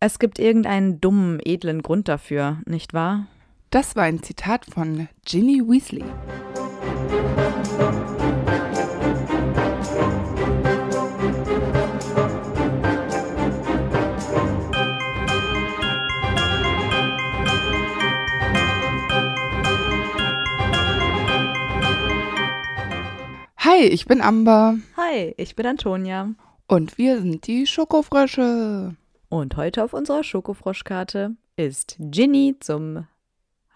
Es gibt irgendeinen dummen, edlen Grund dafür, nicht wahr? Das war ein Zitat von Ginny Weasley. Hi, ich bin Amber. Hi, ich bin Antonia. Und wir sind die Schokofrösche. Und heute auf unserer Schokofroschkarte ist Ginny zum.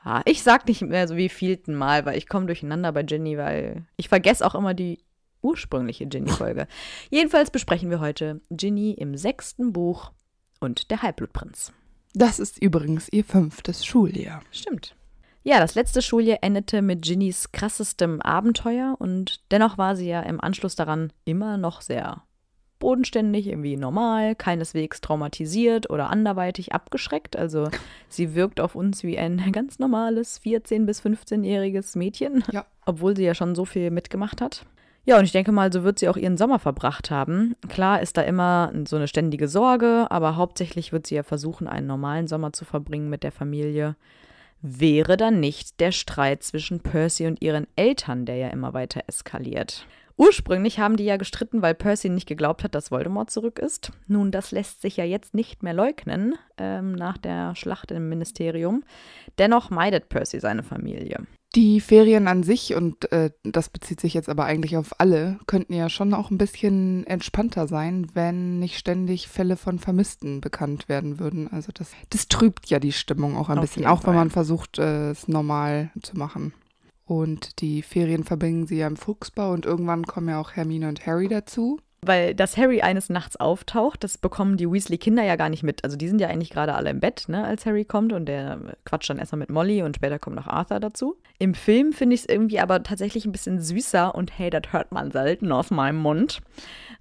Ha ich sag nicht mehr so wie vielten Mal, weil ich komme durcheinander bei Ginny, weil ich vergesse auch immer die ursprüngliche Ginny-Folge. Jedenfalls besprechen wir heute Ginny im sechsten Buch und der Halbblutprinz. Das ist übrigens ihr fünftes Schuljahr. Stimmt. Ja, das letzte Schuljahr endete mit Ginnys krassestem Abenteuer und dennoch war sie ja im Anschluss daran immer noch sehr bodenständig, irgendwie normal, keineswegs traumatisiert oder anderweitig abgeschreckt. Also sie wirkt auf uns wie ein ganz normales 14- bis 15-jähriges Mädchen, ja. obwohl sie ja schon so viel mitgemacht hat. Ja, und ich denke mal, so wird sie auch ihren Sommer verbracht haben. Klar ist da immer so eine ständige Sorge, aber hauptsächlich wird sie ja versuchen, einen normalen Sommer zu verbringen mit der Familie. Wäre dann nicht der Streit zwischen Percy und ihren Eltern, der ja immer weiter eskaliert. Ursprünglich haben die ja gestritten, weil Percy nicht geglaubt hat, dass Voldemort zurück ist. Nun, das lässt sich ja jetzt nicht mehr leugnen ähm, nach der Schlacht im Ministerium. Dennoch meidet Percy seine Familie. Die Ferien an sich, und äh, das bezieht sich jetzt aber eigentlich auf alle, könnten ja schon auch ein bisschen entspannter sein, wenn nicht ständig Fälle von Vermissten bekannt werden würden. Also das, das trübt ja die Stimmung auch ein auf bisschen, auch wenn man versucht, äh, es normal zu machen. Und die Ferien verbringen sie ja im Fuchsbau und irgendwann kommen ja auch Hermine und Harry dazu. Weil, dass Harry eines Nachts auftaucht, das bekommen die Weasley-Kinder ja gar nicht mit. Also die sind ja eigentlich gerade alle im Bett, ne, als Harry kommt und der quatscht dann erstmal mit Molly und später kommt noch Arthur dazu. Im Film finde ich es irgendwie aber tatsächlich ein bisschen süßer und hey, das hört man selten aus meinem Mund.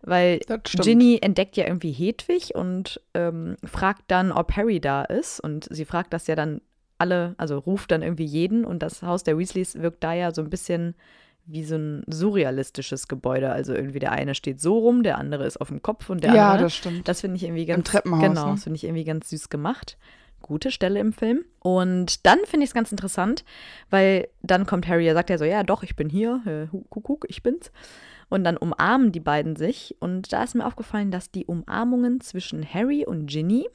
Weil Ginny entdeckt ja irgendwie Hedwig und ähm, fragt dann, ob Harry da ist. Und sie fragt das ja dann alle, also ruft dann irgendwie jeden und das Haus der Weasleys wirkt da ja so ein bisschen wie so ein surrealistisches Gebäude. Also irgendwie der eine steht so rum, der andere ist auf dem Kopf und der ja, andere. Ja, das stimmt. Das finde ich irgendwie ganz. Im Treppenhaus. Genau, ne? das finde ich irgendwie ganz süß gemacht. Gute Stelle im Film. Und dann finde ich es ganz interessant, weil dann kommt Harry, er sagt ja so, ja doch, ich bin hier, Kuckuck, äh, ich bin's. Und dann umarmen die beiden sich. Und da ist mir aufgefallen, dass die Umarmungen zwischen Harry und Ginny,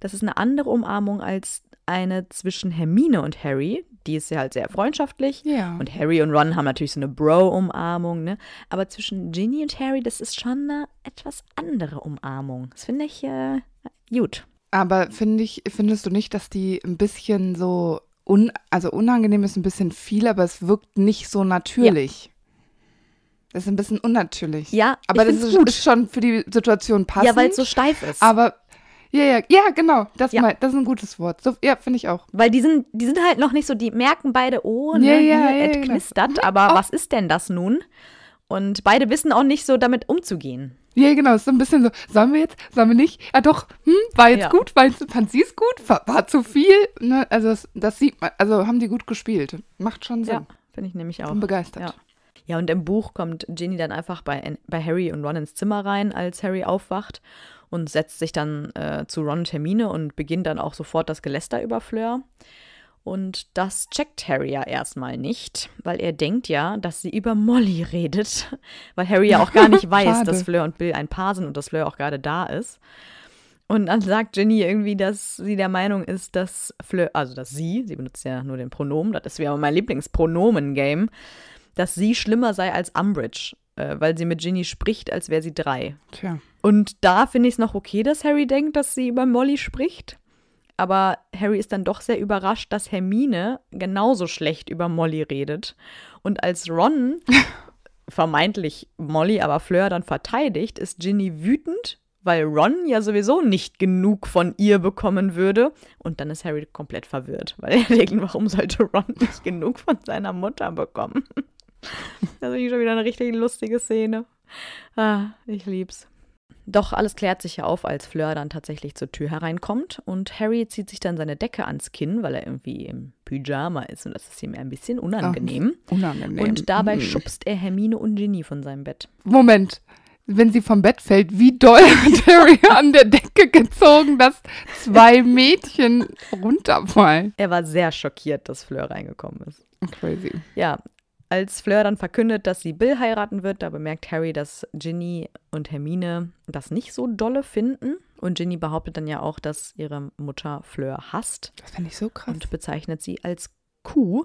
das ist eine andere Umarmung als eine zwischen Hermine und Harry. Die ist ja halt sehr freundschaftlich. Ja. Und Harry und Ron haben natürlich so eine Bro-Umarmung, ne? Aber zwischen Ginny und Harry, das ist schon eine etwas andere Umarmung. Das finde ich äh, gut. Aber find ich, findest du nicht, dass die ein bisschen so, un, also unangenehm ist ein bisschen viel, aber es wirkt nicht so natürlich? Ja. Das ist ein bisschen unnatürlich. Ja, aber das ist, ist, schon für die Situation passend. Ja, weil es so steif ist. Aber ja, ja, ja, genau. Das, ja. Mal, das ist ein gutes Wort. So, ja, finde ich auch. Weil die sind, die sind halt noch nicht so, die merken beide, oh, ne, ja, ja, ja, genau. ja knistert, genau. aber oh. was ist denn das nun? Und beide wissen auch nicht so, damit umzugehen. Ja, genau, Es ist so ein bisschen so, sollen wir jetzt, sollen wir nicht? Ja, ah, doch, hm, war jetzt ja. gut, war jetzt, fand sie es gut, war, war, zu viel. Ne? Also das, das, sieht man, also haben die gut gespielt. Macht schon Sinn. Ja, finde ich nämlich auch. Bin begeistert. Ja. ja, und im Buch kommt Ginny dann einfach bei, bei Harry und Ron ins Zimmer rein, als Harry aufwacht und setzt sich dann äh, zu Ron Termine und beginnt dann auch sofort das Geläster über Fleur. Und das checkt Harry ja erstmal nicht, weil er denkt ja, dass sie über Molly redet, weil Harry ja auch gar nicht weiß, dass Fleur und Bill ein Paar sind und dass Fleur auch gerade da ist. Und dann sagt Ginny irgendwie, dass sie der Meinung ist, dass Fleur, also dass sie, sie benutzt ja nur den Pronomen, das ist wie aber mein Lieblingspronomen-Game, dass sie schlimmer sei als Umbridge, äh, weil sie mit Ginny spricht, als wäre sie drei. Tja. Und da finde ich es noch okay, dass Harry denkt, dass sie über Molly spricht. Aber Harry ist dann doch sehr überrascht, dass Hermine genauso schlecht über Molly redet. Und als Ron vermeintlich Molly, aber Fleur dann verteidigt, ist Ginny wütend, weil Ron ja sowieso nicht genug von ihr bekommen würde. Und dann ist Harry komplett verwirrt, weil er denkt, warum sollte Ron nicht genug von seiner Mutter bekommen? Das ist schon wieder eine richtig lustige Szene. Ah, ich lieb's. Doch alles klärt sich ja auf, als Fleur dann tatsächlich zur Tür hereinkommt und Harry zieht sich dann seine Decke ans Kinn, weil er irgendwie im Pyjama ist und das ist ihm ein bisschen unangenehm. Ach, unangenehm. Und dabei hm. schubst er Hermine und Ginny von seinem Bett. Moment, wenn sie vom Bett fällt, wie doll hat Harry an der Decke gezogen, dass zwei Mädchen runterfallen. Er war sehr schockiert, dass Fleur reingekommen ist. Crazy. Ja, als Fleur dann verkündet, dass sie Bill heiraten wird, da bemerkt Harry, dass Ginny und Hermine das nicht so dolle finden. Und Ginny behauptet dann ja auch, dass ihre Mutter Fleur hasst. Das finde ich so krass. Und bezeichnet sie als Kuh.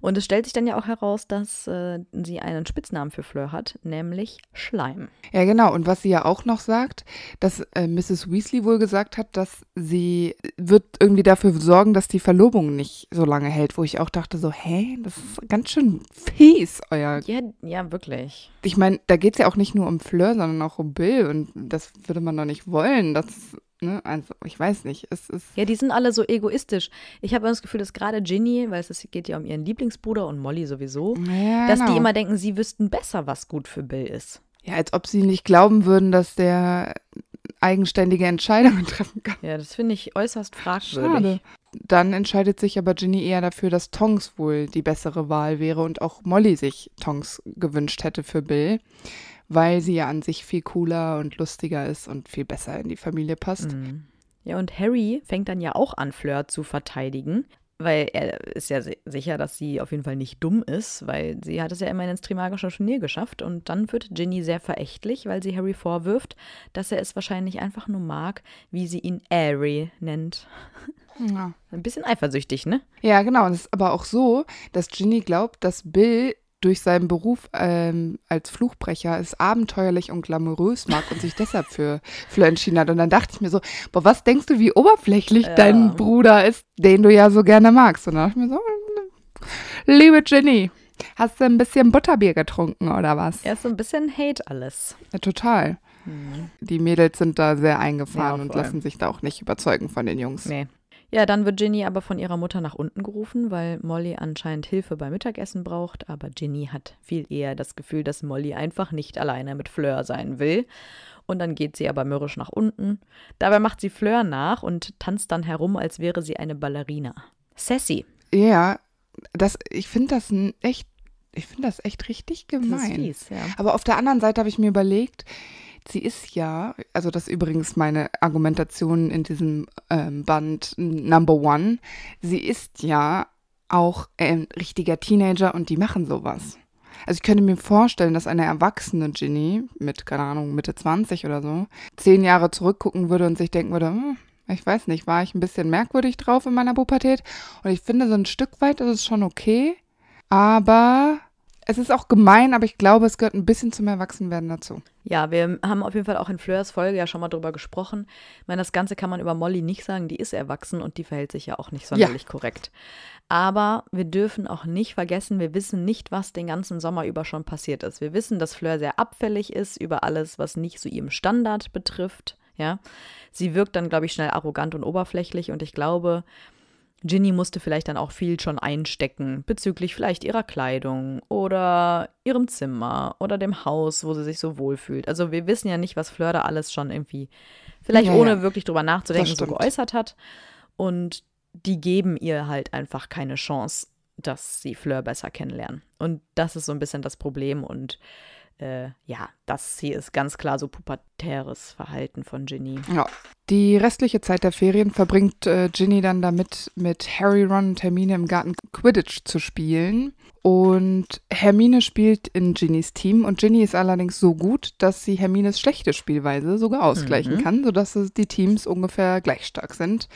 Und es stellt sich dann ja auch heraus, dass äh, sie einen Spitznamen für Fleur hat, nämlich Schleim. Ja, genau. Und was sie ja auch noch sagt, dass äh, Mrs. Weasley wohl gesagt hat, dass sie äh, wird irgendwie dafür sorgen, dass die Verlobung nicht so lange hält, wo ich auch dachte so, hä, das ist ganz schön fies, euer... Ja, ja wirklich. Ich meine, da geht es ja auch nicht nur um Fleur, sondern auch um Bill. Und das würde man doch nicht wollen, dass Ne? Also, ich weiß nicht. Es ist ja, die sind alle so egoistisch. Ich habe immer das Gefühl, dass gerade Ginny, weil es geht ja um ihren Lieblingsbruder und Molly sowieso, ja, dass genau. die immer denken, sie wüssten besser, was gut für Bill ist. Ja, als ob sie nicht glauben würden, dass der eigenständige Entscheidungen treffen kann. Ja, das finde ich äußerst fragwürdig. Schade. Dann entscheidet sich aber Ginny eher dafür, dass Tongs wohl die bessere Wahl wäre und auch Molly sich Tongs gewünscht hätte für Bill weil sie ja an sich viel cooler und lustiger ist und viel besser in die Familie passt. Mhm. Ja, und Harry fängt dann ja auch an, Flirt zu verteidigen, weil er ist ja sicher, dass sie auf jeden Fall nicht dumm ist, weil sie hat es ja immerhin ins Trimagische Turnier geschafft. Und dann wird Ginny sehr verächtlich, weil sie Harry vorwirft, dass er es wahrscheinlich einfach nur mag, wie sie ihn Harry nennt. Ja. Ein bisschen eifersüchtig, ne? Ja, genau. Und es ist aber auch so, dass Ginny glaubt, dass Bill durch seinen Beruf ähm, als Fluchbrecher es abenteuerlich und glamourös mag und sich deshalb für Fleur entschieden hat. Und dann dachte ich mir so, boah, was denkst du, wie oberflächlich ja. dein Bruder ist, den du ja so gerne magst? Und dann dachte ich mir so, liebe Jenny, hast du ein bisschen Butterbier getrunken oder was? Ja, so ein bisschen Hate alles. Ja, total. Mhm. Die Mädels sind da sehr eingefahren ja, und lassen sich da auch nicht überzeugen von den Jungs. Nee. Ja, dann wird Ginny aber von ihrer Mutter nach unten gerufen, weil Molly anscheinend Hilfe beim Mittagessen braucht, aber Ginny hat viel eher das Gefühl, dass Molly einfach nicht alleine mit Fleur sein will. Und dann geht sie aber mürrisch nach unten. Dabei macht sie Fleur nach und tanzt dann herum, als wäre sie eine Ballerina. Sassy. Ja, das, ich finde das echt ich finde das echt richtig gemein. Fies, ja. Aber auf der anderen Seite habe ich mir überlegt, sie ist ja, also das ist übrigens meine Argumentation in diesem ähm, Band Number One, sie ist ja auch ein ähm, richtiger Teenager und die machen sowas. Also ich könnte mir vorstellen, dass eine erwachsene Ginny mit, keine Ahnung, Mitte 20 oder so, zehn Jahre zurückgucken würde und sich denken würde, hm, ich weiß nicht, war ich ein bisschen merkwürdig drauf in meiner Pubertät? Und ich finde, so ein Stück weit ist es schon okay, aber es ist auch gemein, aber ich glaube, es gehört ein bisschen zum Erwachsenwerden dazu. Ja, wir haben auf jeden Fall auch in Fleurs Folge ja schon mal drüber gesprochen. Ich meine, das Ganze kann man über Molly nicht sagen. Die ist erwachsen und die verhält sich ja auch nicht sonderlich ja. korrekt. Aber wir dürfen auch nicht vergessen, wir wissen nicht, was den ganzen Sommer über schon passiert ist. Wir wissen, dass Fleur sehr abfällig ist über alles, was nicht so ihrem Standard betrifft. Ja, sie wirkt dann, glaube ich, schnell arrogant und oberflächlich und ich glaube, Ginny musste vielleicht dann auch viel schon einstecken bezüglich vielleicht ihrer Kleidung oder ihrem Zimmer oder dem Haus, wo sie sich so wohlfühlt. Also wir wissen ja nicht, was Fleur da alles schon irgendwie vielleicht ja, ohne ja. wirklich drüber nachzudenken so geäußert hat. Und die geben ihr halt einfach keine Chance, dass sie Fleur besser kennenlernen. Und das ist so ein bisschen das Problem und äh, ja, das hier ist ganz klar so pubertäres Verhalten von Ginny. Ja. Die restliche Zeit der Ferien verbringt äh, Ginny dann damit, mit Harry, Ron und Hermine im Garten Quidditch zu spielen. Und Hermine spielt in Ginnys Team und Ginny ist allerdings so gut, dass sie Hermines schlechte Spielweise sogar ausgleichen mhm. kann, sodass die Teams ungefähr gleich stark sind.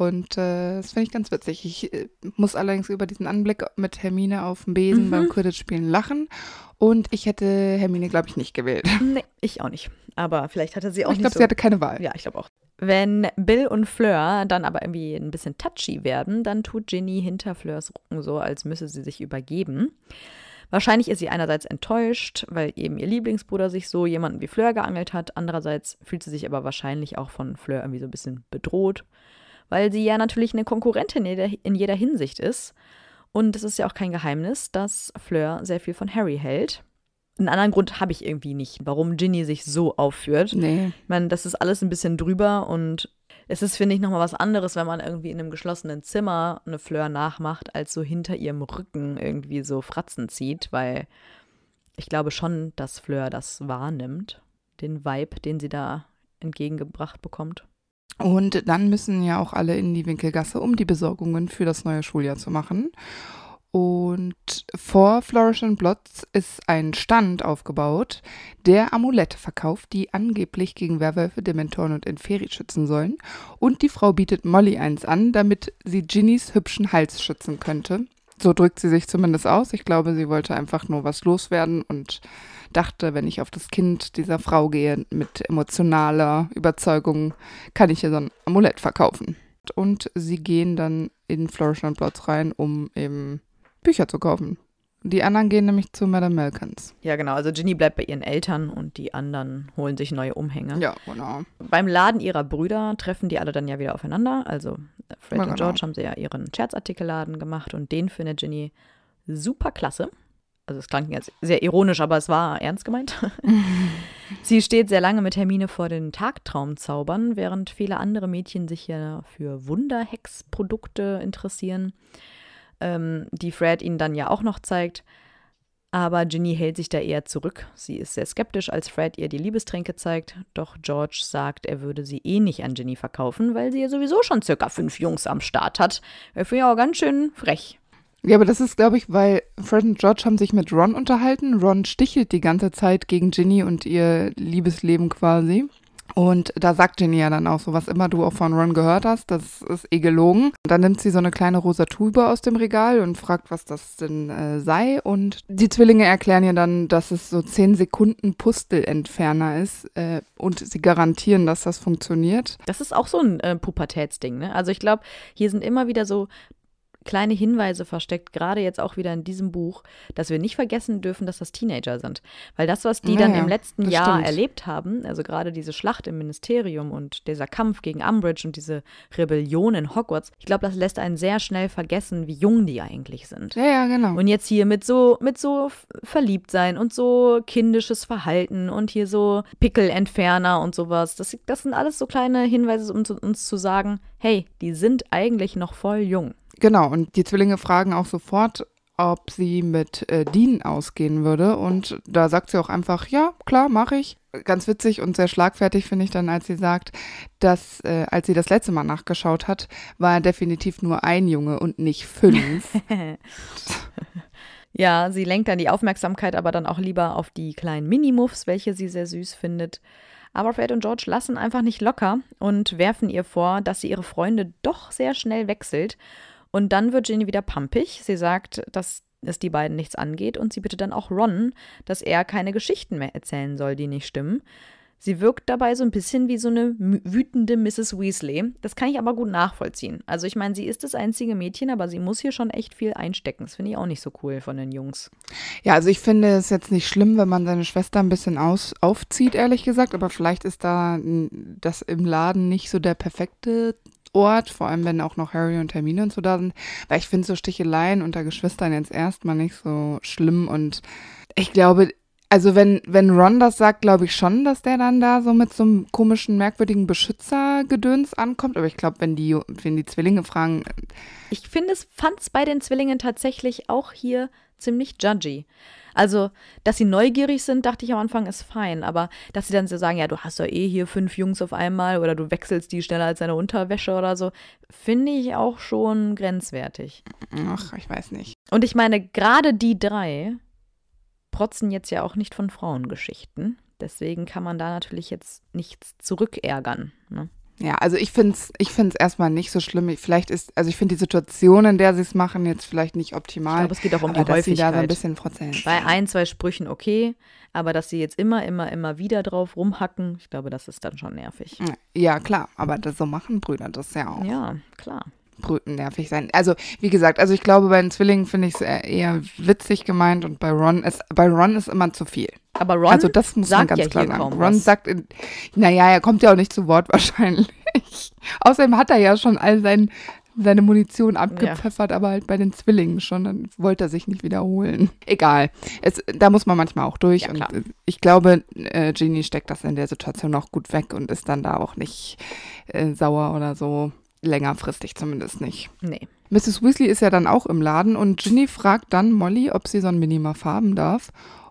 Und äh, das finde ich ganz witzig. Ich äh, muss allerdings über diesen Anblick mit Hermine auf dem Besen mhm. beim Quidditch-Spielen lachen. Und ich hätte Hermine, glaube ich, nicht gewählt. Nee, ich auch nicht. Aber vielleicht hatte sie auch ich nicht. Ich glaube, so sie hatte keine Wahl. Ja, ich glaube auch. Wenn Bill und Fleur dann aber irgendwie ein bisschen touchy werden, dann tut Ginny hinter Fleurs Rücken so, als müsse sie sich übergeben. Wahrscheinlich ist sie einerseits enttäuscht, weil eben ihr Lieblingsbruder sich so jemanden wie Fleur geangelt hat. Andererseits fühlt sie sich aber wahrscheinlich auch von Fleur irgendwie so ein bisschen bedroht weil sie ja natürlich eine Konkurrentin in jeder, in jeder Hinsicht ist. Und es ist ja auch kein Geheimnis, dass Fleur sehr viel von Harry hält. Einen anderen Grund habe ich irgendwie nicht, warum Ginny sich so aufführt. Nee. Ich meine, das ist alles ein bisschen drüber und es ist, finde ich, nochmal was anderes, wenn man irgendwie in einem geschlossenen Zimmer eine Fleur nachmacht, als so hinter ihrem Rücken irgendwie so Fratzen zieht, weil ich glaube schon, dass Fleur das wahrnimmt, den Vibe, den sie da entgegengebracht bekommt. Und dann müssen ja auch alle in die Winkelgasse, um die Besorgungen für das neue Schuljahr zu machen. Und vor Flourish and Blots ist ein Stand aufgebaut, der Amulette verkauft, die angeblich gegen Werwölfe, Dementoren und Inferi schützen sollen. Und die Frau bietet Molly eins an, damit sie Ginnys hübschen Hals schützen könnte. So drückt sie sich zumindest aus. Ich glaube, sie wollte einfach nur was loswerden und dachte, wenn ich auf das Kind dieser Frau gehe mit emotionaler Überzeugung, kann ich ihr so ein Amulett verkaufen. Und sie gehen dann in Plots rein, um eben Bücher zu kaufen. Die anderen gehen nämlich zu Madame Melkins. Ja, genau. Also Ginny bleibt bei ihren Eltern und die anderen holen sich neue Umhänge. Ja, genau. Beim Laden ihrer Brüder treffen die alle dann ja wieder aufeinander. Also Fred ja, und genau. George haben sie ja ihren Scherzartikelladen gemacht und den findet Ginny super klasse also es klang jetzt sehr ironisch, aber es war ernst gemeint. sie steht sehr lange mit Hermine vor den Tagtraumzaubern, während viele andere Mädchen sich ja für Wunderhex-Produkte interessieren, ähm, die Fred ihnen dann ja auch noch zeigt. Aber Ginny hält sich da eher zurück. Sie ist sehr skeptisch, als Fred ihr die Liebestränke zeigt. Doch George sagt, er würde sie eh nicht an Ginny verkaufen, weil sie ja sowieso schon circa fünf Jungs am Start hat. Er finde ja auch ganz schön frech. Ja, aber das ist, glaube ich, weil Fred und George haben sich mit Ron unterhalten. Ron stichelt die ganze Zeit gegen Ginny und ihr Liebesleben quasi. Und da sagt Ginny ja dann auch so, was immer du auch von Ron gehört hast, das ist eh gelogen. Und dann nimmt sie so eine kleine rosa Tube aus dem Regal und fragt, was das denn äh, sei. Und die Zwillinge erklären ihr dann, dass es so 10 Sekunden Pustelentferner ist. Äh, und sie garantieren, dass das funktioniert. Das ist auch so ein äh, Pubertätsding, ne? Also ich glaube, hier sind immer wieder so kleine Hinweise versteckt, gerade jetzt auch wieder in diesem Buch, dass wir nicht vergessen dürfen, dass das Teenager sind. Weil das, was die ja, dann im letzten Jahr stimmt. erlebt haben, also gerade diese Schlacht im Ministerium und dieser Kampf gegen Umbridge und diese Rebellion in Hogwarts, ich glaube, das lässt einen sehr schnell vergessen, wie jung die eigentlich sind. Ja, ja, genau. Und jetzt hier mit so, mit so verliebt sein und so kindisches Verhalten und hier so Pickelentferner und sowas, das, das sind alles so kleine Hinweise, um zu, uns zu sagen, hey, die sind eigentlich noch voll jung. Genau, und die Zwillinge fragen auch sofort, ob sie mit äh, Dean ausgehen würde. Und da sagt sie auch einfach, ja, klar, mache ich. Ganz witzig und sehr schlagfertig finde ich dann, als sie sagt, dass äh, als sie das letzte Mal nachgeschaut hat, war er definitiv nur ein Junge und nicht fünf. ja, sie lenkt dann die Aufmerksamkeit aber dann auch lieber auf die kleinen Minimuffs, welche sie sehr süß findet. Aber Fred und George lassen einfach nicht locker und werfen ihr vor, dass sie ihre Freunde doch sehr schnell wechselt und dann wird Ginny wieder pampig. Sie sagt, dass es die beiden nichts angeht und sie bittet dann auch Ron, dass er keine Geschichten mehr erzählen soll, die nicht stimmen. Sie wirkt dabei so ein bisschen wie so eine wütende Mrs. Weasley. Das kann ich aber gut nachvollziehen. Also ich meine, sie ist das einzige Mädchen, aber sie muss hier schon echt viel einstecken. Das finde ich auch nicht so cool von den Jungs. Ja, also ich finde es jetzt nicht schlimm, wenn man seine Schwester ein bisschen aus aufzieht, ehrlich gesagt. Aber vielleicht ist da das im Laden nicht so der perfekte Festort, vor allem wenn auch noch Harry und Hermine und so da sind. Weil ich finde so Sticheleien unter Geschwistern jetzt erstmal nicht so schlimm und ich glaube, also wenn, wenn Ron das sagt, glaube ich schon, dass der dann da so mit so einem komischen, merkwürdigen Beschützergedöns ankommt. Aber ich glaube, wenn die, wenn die Zwillinge fragen. Ich finde es, fand es bei den Zwillingen tatsächlich auch hier ziemlich judgy. Also, dass sie neugierig sind, dachte ich am Anfang, ist fein. Aber dass sie dann so sagen, ja, du hast doch eh hier fünf Jungs auf einmal oder du wechselst die schneller als deine Unterwäsche oder so, finde ich auch schon grenzwertig. Ach, ich weiß nicht. Und ich meine, gerade die drei protzen jetzt ja auch nicht von Frauengeschichten. Deswegen kann man da natürlich jetzt nichts zurückärgern. Ne? Ja, also ich finde es ich find's erstmal nicht so schlimm. Vielleicht ist, also ich finde die Situation, in der sie es machen, jetzt vielleicht nicht optimal. Ich glaube, es geht auch um aber die dass Häufigkeit. Sie da so ein bisschen Prozent. Bei ein, zwei Sprüchen okay, aber dass sie jetzt immer, immer, immer wieder drauf rumhacken, ich glaube, das ist dann schon nervig. Ja, klar, aber das so machen Brüder das ja auch. Ja, klar. Brüten nervig sein. Also, wie gesagt, also ich glaube, bei den Zwillingen finde ich es äh, eher witzig gemeint und bei Ron ist, bei Ron ist immer zu viel. Aber Ron also das muss man ganz ja klar sagen. Ron was. sagt, naja, er kommt ja auch nicht zu Wort wahrscheinlich. Außerdem hat er ja schon all sein, seine Munition abgepfeffert, ja. aber halt bei den Zwillingen schon. Dann wollte er sich nicht wiederholen. Egal. Es, da muss man manchmal auch durch. Ja, und äh, ich glaube, äh, Genie steckt das in der Situation auch gut weg und ist dann da auch nicht äh, sauer oder so längerfristig zumindest nicht. Nee. Mrs. Weasley ist ja dann auch im Laden und Ginny fragt dann Molly, ob sie so ein Minimuff farben darf.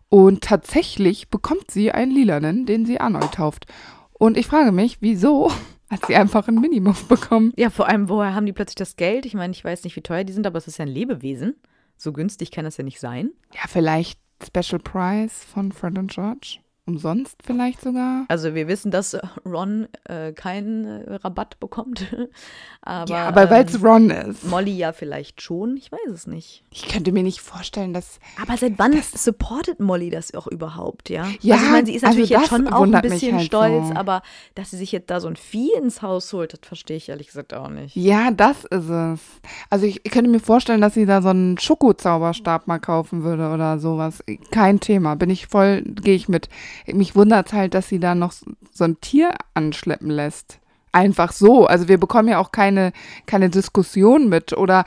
Und tatsächlich bekommt sie einen lilanen, den sie Arnold tauft. Und ich frage mich, wieso hat sie einfach ein Minimum bekommen? Ja, vor allem, woher haben die plötzlich das Geld? Ich meine, ich weiß nicht, wie teuer die sind, aber es ist ja ein Lebewesen. So günstig kann das ja nicht sein. Ja, vielleicht Special Price von Fred und George. Umsonst vielleicht sogar? Also wir wissen, dass Ron äh, keinen äh, Rabatt bekommt. aber ja, aber ähm, weil es Ron ist. Molly ja vielleicht schon, ich weiß es nicht. Ich könnte mir nicht vorstellen, dass. Aber seit wann supportet Molly das auch überhaupt, ja? Also ja. Also ich meine, sie ist natürlich also jetzt schon auch ein bisschen halt stolz, so. aber dass sie sich jetzt da so ein Vieh ins Haus holt, das verstehe ich ehrlich gesagt auch nicht. Ja, das ist es. Also ich, ich könnte mir vorstellen, dass sie da so einen Schokozauberstab mal kaufen würde oder sowas. Kein Thema. Bin ich voll, gehe ich mit mich wundert halt, dass sie da noch so ein Tier anschleppen lässt. Einfach so. Also wir bekommen ja auch keine, keine Diskussion mit oder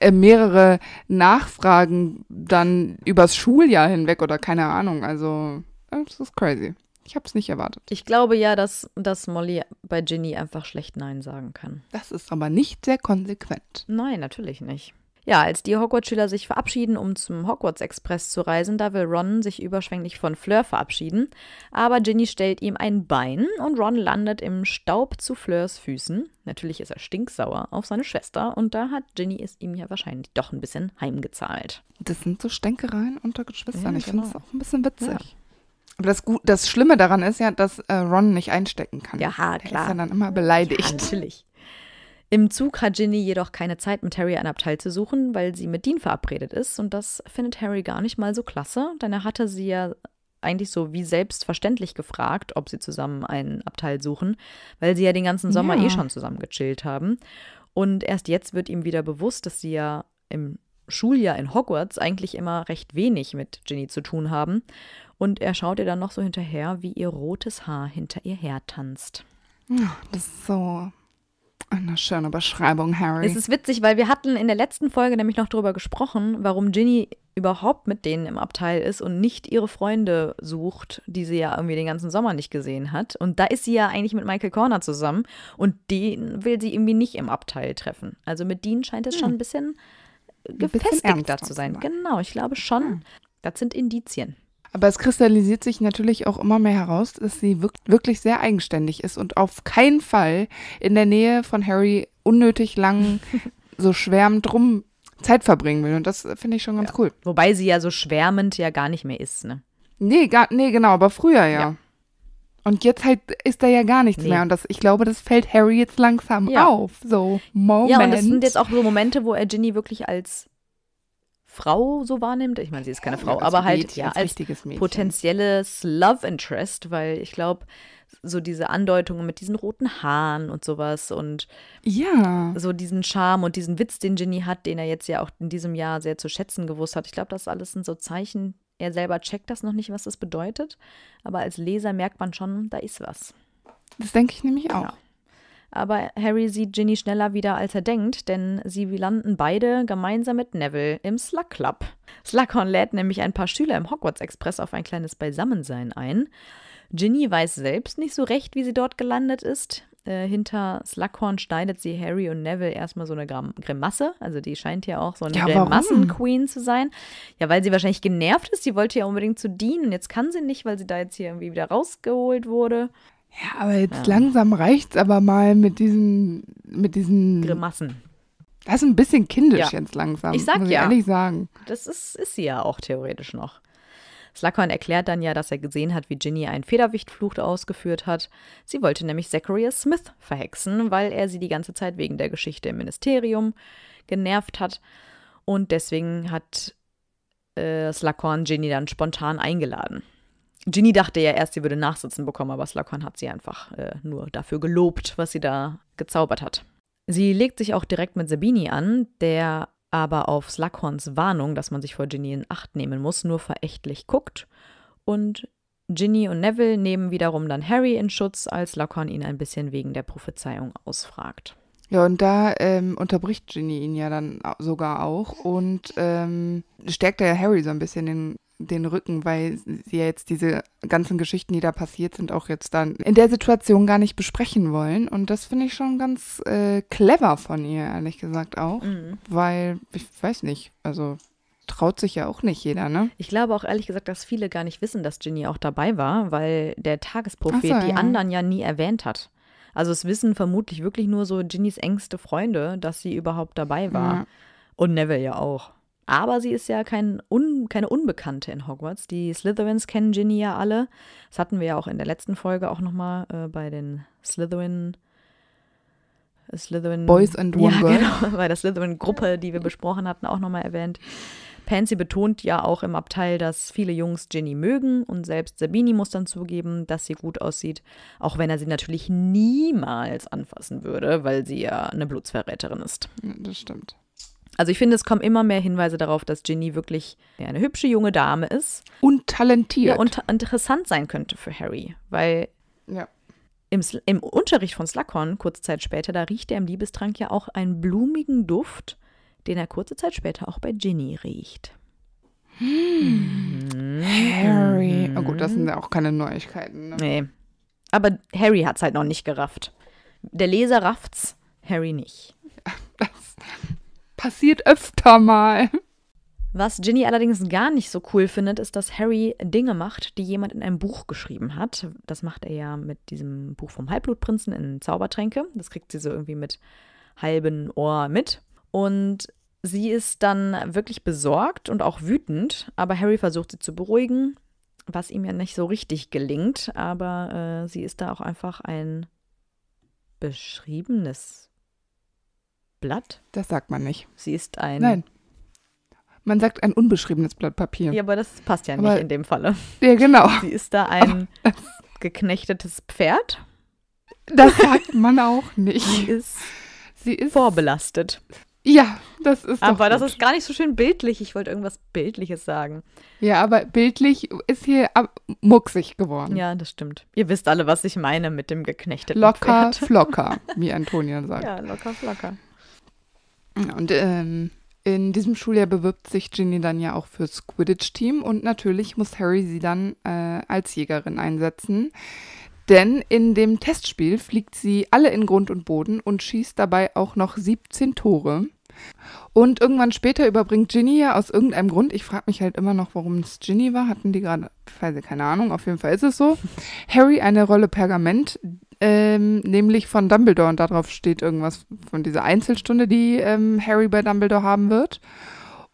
äh, mehrere Nachfragen dann übers Schuljahr hinweg oder keine Ahnung. Also, das ist crazy. Ich habe es nicht erwartet. Ich glaube ja, dass, dass Molly bei Ginny einfach schlecht Nein sagen kann. Das ist aber nicht sehr konsequent. Nein, natürlich nicht. Ja, als die Hogwarts-Schüler sich verabschieden, um zum Hogwarts-Express zu reisen, da will Ron sich überschwänglich von Fleur verabschieden, aber Ginny stellt ihm ein Bein und Ron landet im Staub zu Fleurs Füßen. Natürlich ist er stinksauer auf seine Schwester und da hat Ginny es ihm ja wahrscheinlich doch ein bisschen heimgezahlt. Das sind so Stänkereien unter Geschwistern. Ja, ich genau. finde das auch ein bisschen witzig. Ja. Aber das, das Schlimme daran ist ja, dass äh, Ron nicht einstecken kann. Ja, klar. Er ist ja dann immer beleidigt. Ja, natürlich. Im Zug hat Ginny jedoch keine Zeit, mit Harry ein Abteil zu suchen, weil sie mit Dean verabredet ist und das findet Harry gar nicht mal so klasse, denn er hatte sie ja eigentlich so wie selbstverständlich gefragt, ob sie zusammen einen Abteil suchen, weil sie ja den ganzen Sommer eh ja. eh schon zusammen gechillt haben. Und erst jetzt wird ihm wieder bewusst, dass sie ja im Schuljahr in Hogwarts eigentlich immer recht wenig mit Ginny zu tun haben. Und er schaut ihr dann noch so hinterher, wie ihr rotes Haar hinter ihr her tanzt. Das ist so eine schöne Beschreibung, Harry. Es ist witzig, weil wir hatten in der letzten Folge nämlich noch darüber gesprochen, warum Ginny überhaupt mit denen im Abteil ist und nicht ihre Freunde sucht, die sie ja irgendwie den ganzen Sommer nicht gesehen hat. Und da ist sie ja eigentlich mit Michael Corner zusammen und den will sie irgendwie nicht im Abteil treffen. Also mit Dean scheint es hm. schon ein hm. bisschen gefestigter ein bisschen zu sein. Genau, ich glaube schon. Hm. Das sind Indizien. Aber es kristallisiert sich natürlich auch immer mehr heraus, dass sie wirklich sehr eigenständig ist und auf keinen Fall in der Nähe von Harry unnötig lang so schwärmend rum Zeit verbringen will. Und das finde ich schon ganz ja. cool. Wobei sie ja so schwärmend ja gar nicht mehr ist, ne? Nee, gar, nee genau, aber früher ja. ja. Und jetzt halt ist da ja gar nichts nee. mehr. Und das, ich glaube, das fällt Harry jetzt langsam ja. auf. So, Moment. Ja, und das sind jetzt auch so Momente, wo er Ginny wirklich als Frau so wahrnimmt. Ich meine, sie ist keine Frau, ja, aber halt Mädchen, ja, als, als potenzielles Love Interest, weil ich glaube, so diese Andeutungen mit diesen roten Haaren und sowas und ja. so diesen Charme und diesen Witz, den Ginny hat, den er jetzt ja auch in diesem Jahr sehr zu schätzen gewusst hat. Ich glaube, das alles sind so Zeichen. Er selber checkt das noch nicht, was das bedeutet, aber als Leser merkt man schon, da ist was. Das denke ich nämlich auch. Genau aber Harry sieht Ginny schneller wieder, als er denkt, denn sie landen beide gemeinsam mit Neville im Slug Club. Slughorn lädt nämlich ein paar Schüler im Hogwarts Express auf ein kleines Beisammensein ein. Ginny weiß selbst nicht so recht, wie sie dort gelandet ist. Äh, hinter Slughorn schneidet sie Harry und Neville erstmal so eine Gram Grimasse. Also die scheint ja auch so eine ja, Grimassen-Queen zu sein. Ja, weil sie wahrscheinlich genervt ist. Sie wollte ja unbedingt zu dienen und jetzt kann sie nicht, weil sie da jetzt hier irgendwie wieder rausgeholt wurde. Ja, aber jetzt ja. langsam reicht's aber mal mit diesen, mit diesen Grimassen. Das ist ein bisschen kindisch ja. jetzt langsam. Ich sag muss ich ja. ehrlich sagen. Das ist, ist sie ja auch theoretisch noch. Slughorn erklärt dann ja, dass er gesehen hat, wie Ginny einen Federwichtfluch ausgeführt hat. Sie wollte nämlich Zacharias Smith verhexen, weil er sie die ganze Zeit wegen der Geschichte im Ministerium genervt hat. Und deswegen hat äh, Slughorn Ginny dann spontan eingeladen. Ginny dachte ja erst, sie würde Nachsitzen bekommen, aber Slughorn hat sie einfach äh, nur dafür gelobt, was sie da gezaubert hat. Sie legt sich auch direkt mit Sabini an, der aber auf Slughorns Warnung, dass man sich vor Ginny in Acht nehmen muss, nur verächtlich guckt. Und Ginny und Neville nehmen wiederum dann Harry in Schutz, als Slughorn ihn ein bisschen wegen der Prophezeiung ausfragt. Ja, und da ähm, unterbricht Ginny ihn ja dann sogar auch und ähm, stärkt ja Harry so ein bisschen den den Rücken, weil sie ja jetzt diese ganzen Geschichten, die da passiert sind, auch jetzt dann in der Situation gar nicht besprechen wollen. Und das finde ich schon ganz äh, clever von ihr, ehrlich gesagt auch, mhm. weil ich weiß nicht, also traut sich ja auch nicht jeder, ne? Ich glaube auch ehrlich gesagt, dass viele gar nicht wissen, dass Ginny auch dabei war, weil der Tagesprophet so, die anderen ja nie erwähnt hat. Also es wissen vermutlich wirklich nur so Ginnys engste Freunde, dass sie überhaupt dabei war. Ja. Und Neville ja auch. Aber sie ist ja kein Un keine Unbekannte in Hogwarts. Die Slytherins kennen Ginny ja alle. Das hatten wir ja auch in der letzten Folge auch nochmal äh, bei den Slytherin. Slytherin Boys and One ja, genau, bei der Slytherin-Gruppe, die wir besprochen hatten, auch nochmal erwähnt. Pansy betont ja auch im Abteil, dass viele Jungs Ginny mögen und selbst Sabini muss dann zugeben, dass sie gut aussieht, auch wenn er sie natürlich niemals anfassen würde, weil sie ja eine Blutsverräterin ist. Ja, das stimmt. Also ich finde, es kommen immer mehr Hinweise darauf, dass Ginny wirklich eine hübsche junge Dame ist. Und talentiert. Ja, und interessant sein könnte für Harry, weil ja. im, im, Unterricht von Slughorn, kurze Zeit später, da riecht er im Liebestrank ja auch einen blumigen Duft, den er kurze Zeit später auch bei Ginny riecht. Hm. Harry. Oh gut, das sind ja auch keine Neuigkeiten. Ne? Nee. Aber Harry hat es halt noch nicht gerafft. Der Leser rafft's, Harry nicht. Das, passiert öfter mal. Was Ginny allerdings gar nicht so cool findet, ist, dass Harry Dinge macht, die jemand in einem Buch geschrieben hat. Das macht er ja mit diesem Buch vom Halbblutprinzen in Zaubertränke. Das kriegt sie so irgendwie mit halben Ohr mit. Und sie ist dann wirklich besorgt und auch wütend, aber Harry versucht sie zu beruhigen, was ihm ja nicht so richtig gelingt. Aber äh, sie ist da auch einfach ein beschriebenes Blatt? Das sagt man nicht. Sie ist ein. Nein. Man sagt ein unbeschriebenes Blatt Papier. Ja, aber das passt ja aber, nicht in dem Falle. Ja, genau. Sie ist da ein geknechtetes Pferd. Das sagt man auch nicht. Sie ist, Sie ist vorbelastet. Ja, das ist. Aber das ist gar nicht so schön bildlich. Ich wollte irgendwas Bildliches sagen. Ja, aber bildlich ist hier mucksig geworden. Ja, das stimmt. Ihr wisst alle, was ich meine mit dem geknechteten locker, Pferd. Locker, flocker, wie Antonia sagt. Ja, locker, flocker. Und ähm, in diesem Schuljahr bewirbt sich Ginny dann ja auch fürs Quidditch-Team und natürlich muss Harry sie dann äh, als Jägerin einsetzen. Denn in dem Testspiel fliegt sie alle in Grund und Boden und schießt dabei auch noch 17 Tore. Und irgendwann später überbringt Ginny ja aus irgendeinem Grund, ich frage mich halt immer noch, warum es Ginny war, hatten die gerade, ich, weiß keine Ahnung, auf jeden Fall ist es so, Harry eine Rolle Pergament, ähm, nämlich von Dumbledore und darauf steht irgendwas von dieser Einzelstunde, die ähm, Harry bei Dumbledore haben wird.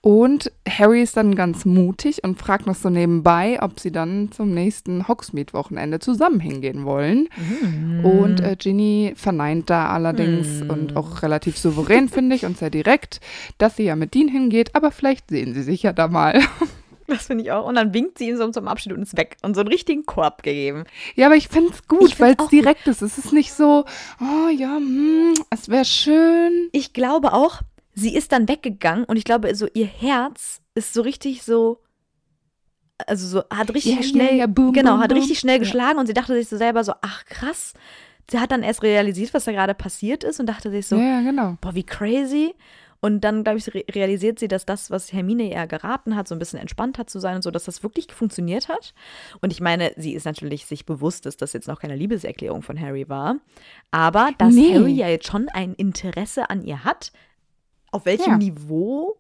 Und Harry ist dann ganz mutig und fragt noch so nebenbei, ob sie dann zum nächsten Hogsmeade-Wochenende zusammen hingehen wollen. Mhm. Und äh, Ginny verneint da allerdings mhm. und auch relativ souverän, finde ich, und sehr direkt, dass sie ja mit Dean hingeht, aber vielleicht sehen sie sich ja da mal. Das finde ich auch. Und dann winkt sie ihm so zum Abschied und ist weg. Und so einen richtigen Korb gegeben. Ja, aber ich finde es gut, weil es direkt gut. ist. Es ist nicht so, oh ja, hm, es wäre schön. Ich glaube auch, sie ist dann weggegangen und ich glaube, so ihr Herz ist so richtig so also so hat richtig yeah, schnell yeah, yeah, boom, genau boom, hat boom. schnell geschlagen ja. und sie dachte sich so selber so ach krass sie hat dann erst realisiert was da gerade passiert ist und dachte sich so ja, genau. boah wie crazy und dann glaube ich realisiert sie dass das was Hermine ihr geraten hat so ein bisschen entspannter zu sein und so dass das wirklich funktioniert hat und ich meine sie ist natürlich sich bewusst dass das jetzt noch keine Liebeserklärung von Harry war aber dass nee. Harry ja jetzt schon ein Interesse an ihr hat auf welchem ja. Niveau?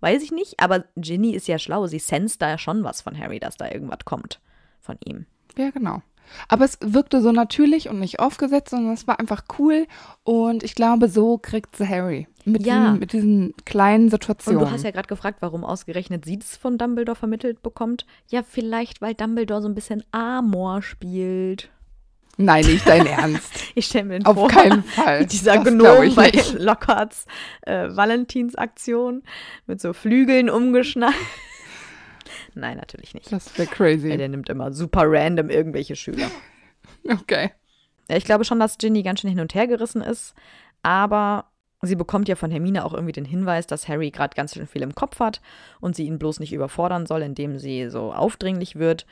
Weiß ich nicht, aber Ginny ist ja schlau. Sie senst da ja schon was von Harry, dass da irgendwas kommt von ihm. Ja, genau. Aber es wirkte so natürlich und nicht aufgesetzt, sondern es war einfach cool. Und ich glaube, so kriegt sie Harry. Mit, ja. diesen, mit diesen kleinen Situationen. Und du hast ja gerade gefragt, warum ausgerechnet sie es von Dumbledore vermittelt bekommt. Ja, vielleicht, weil Dumbledore so ein bisschen Amor spielt. Nein, nicht dein Ernst. ich stelle mir den Auf vor, keinen Fall. Dieser das Gnom bei Lockharts äh, Valentinsaktion mit so Flügeln umgeschnallt. Nein, natürlich nicht. Das wäre crazy. Weil der nimmt immer super random irgendwelche Schüler. okay. Ich glaube schon, dass Ginny ganz schön hin und her gerissen ist, aber sie bekommt ja von Hermine auch irgendwie den Hinweis, dass Harry gerade ganz schön viel im Kopf hat und sie ihn bloß nicht überfordern soll, indem sie so aufdringlich wird,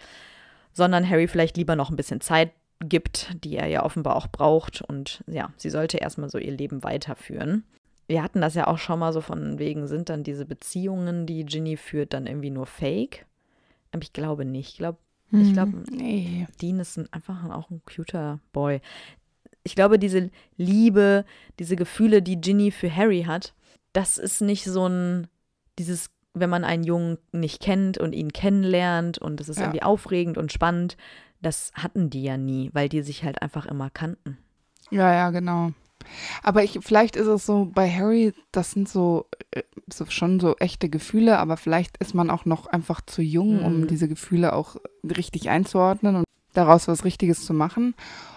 sondern Harry vielleicht lieber noch ein bisschen Zeit gibt, die er ja offenbar auch braucht. Und ja, sie sollte erstmal so ihr Leben weiterführen. Wir hatten das ja auch schon mal so von wegen, sind dann diese Beziehungen, die Ginny führt, dann irgendwie nur fake? Aber ich glaube nicht. Ich glaube, hm, ich glaube, nee. Dean ist einfach auch ein cuter Boy. Ich glaube, diese Liebe, diese Gefühle, die Ginny für Harry hat, das ist nicht so ein, dieses, wenn man einen Jungen nicht kennt und ihn kennenlernt und es ist ja. irgendwie aufregend und spannend, das hatten die ja nie, weil die sich halt einfach immer kannten. Ja, ja, genau. Aber ich, vielleicht ist es so bei Harry, das sind so, äh, so, schon so echte Gefühle, aber vielleicht ist man auch noch einfach zu jung, mhm. um diese Gefühle auch richtig einzuordnen und daraus was Richtiges zu machen.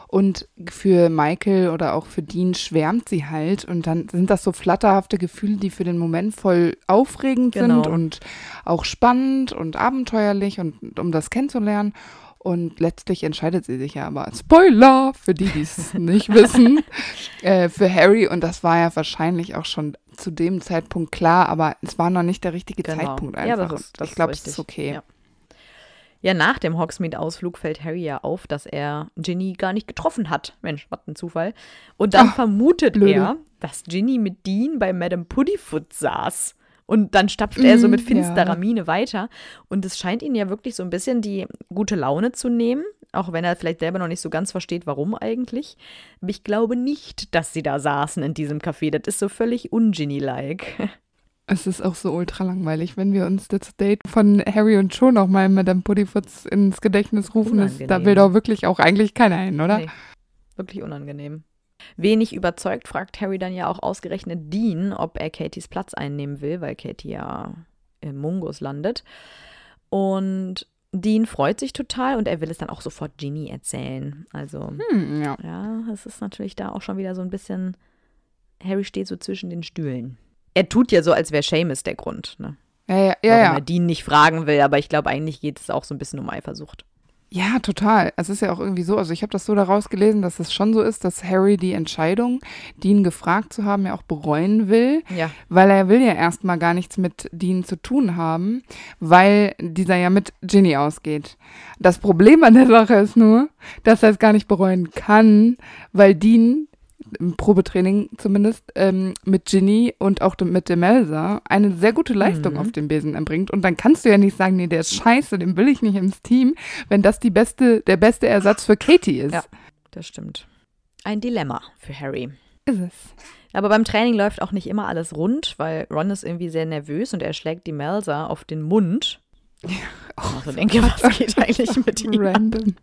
Und für Michael oder auch für Dean schwärmt sie halt und dann sind das so flatterhafte Gefühle, die für den Moment voll aufregend genau. sind und auch spannend und abenteuerlich und um das kennenzulernen. Und letztlich entscheidet sie sich ja aber, Spoiler, für die, die es nicht wissen, äh, für Harry. Und das war ja wahrscheinlich auch schon zu dem Zeitpunkt klar, aber es war noch nicht der richtige genau. Zeitpunkt einfach. Ja, das ist, das ich glaube, es ist okay. Ja. ja nach dem Hogsmeade-Ausflug fällt Harry ja auf, dass er Ginny gar nicht getroffen hat. Mensch, was ein Zufall. Und dann Ach, vermutet blöde. er, dass Ginny mit Dean bei Madame Puddyfoot saß. Und dann stapft mm, er so mit mhm, finsterer ja. Miene weiter. Und es scheint ihn ja wirklich so ein bisschen die gute Laune zu nehmen, auch wenn er vielleicht selber noch nicht so ganz versteht, warum eigentlich. Aber ich glaube nicht, dass sie da saßen in diesem Café. Das ist so völlig ungenie-like. Es ist auch so ultra langweilig, wenn wir uns das Date von Harry und Cho nochmal Madame Puddifuts ins Gedächtnis rufen. Ist, da will doch wirklich auch eigentlich keiner hin, oder? Nee, wirklich unangenehm. Wenig überzeugt fragt Harry dann ja auch ausgerechnet Dean, ob er Katies Platz einnehmen will, weil Katie ja im Mungus landet. Und Dean freut sich total und er will es dann auch sofort Ginny erzählen. Also, hm, ja. ja, es ist natürlich da auch schon wieder so ein bisschen. Harry steht so zwischen den Stühlen. Er tut ja so, als wäre Seamus der Grund, ne? Ja, ja, ja. Warum er Dean nicht fragen will, aber ich glaube, eigentlich geht es auch so ein bisschen um Eifersucht. Ja, total. Es ist ja auch irgendwie so, also ich habe das so daraus gelesen, dass es schon so ist, dass Harry die Entscheidung, Dean gefragt zu haben, ja auch bereuen will, ja. weil er will ja erstmal gar nichts mit Dean zu tun haben, weil dieser ja mit Ginny ausgeht. Das Problem an der Sache ist nur, dass er es gar nicht bereuen kann, weil Dean im Probetraining zumindest, ähm, mit Ginny und auch mit Demelza eine sehr gute Leistung mhm. auf dem Besen erbringt. Und dann kannst du ja nicht sagen, nee, der ist scheiße, den will ich nicht ins Team, wenn das die beste, der beste Ersatz für Katie ist. Ja, das stimmt. Ein Dilemma für Harry. Ist es. Aber beim Training läuft auch nicht immer alles rund, weil Ron ist irgendwie sehr nervös und er schlägt die Melsa auf den Mund. Ja. Oh, so denke, ich, was geht eigentlich mit ihm? Random.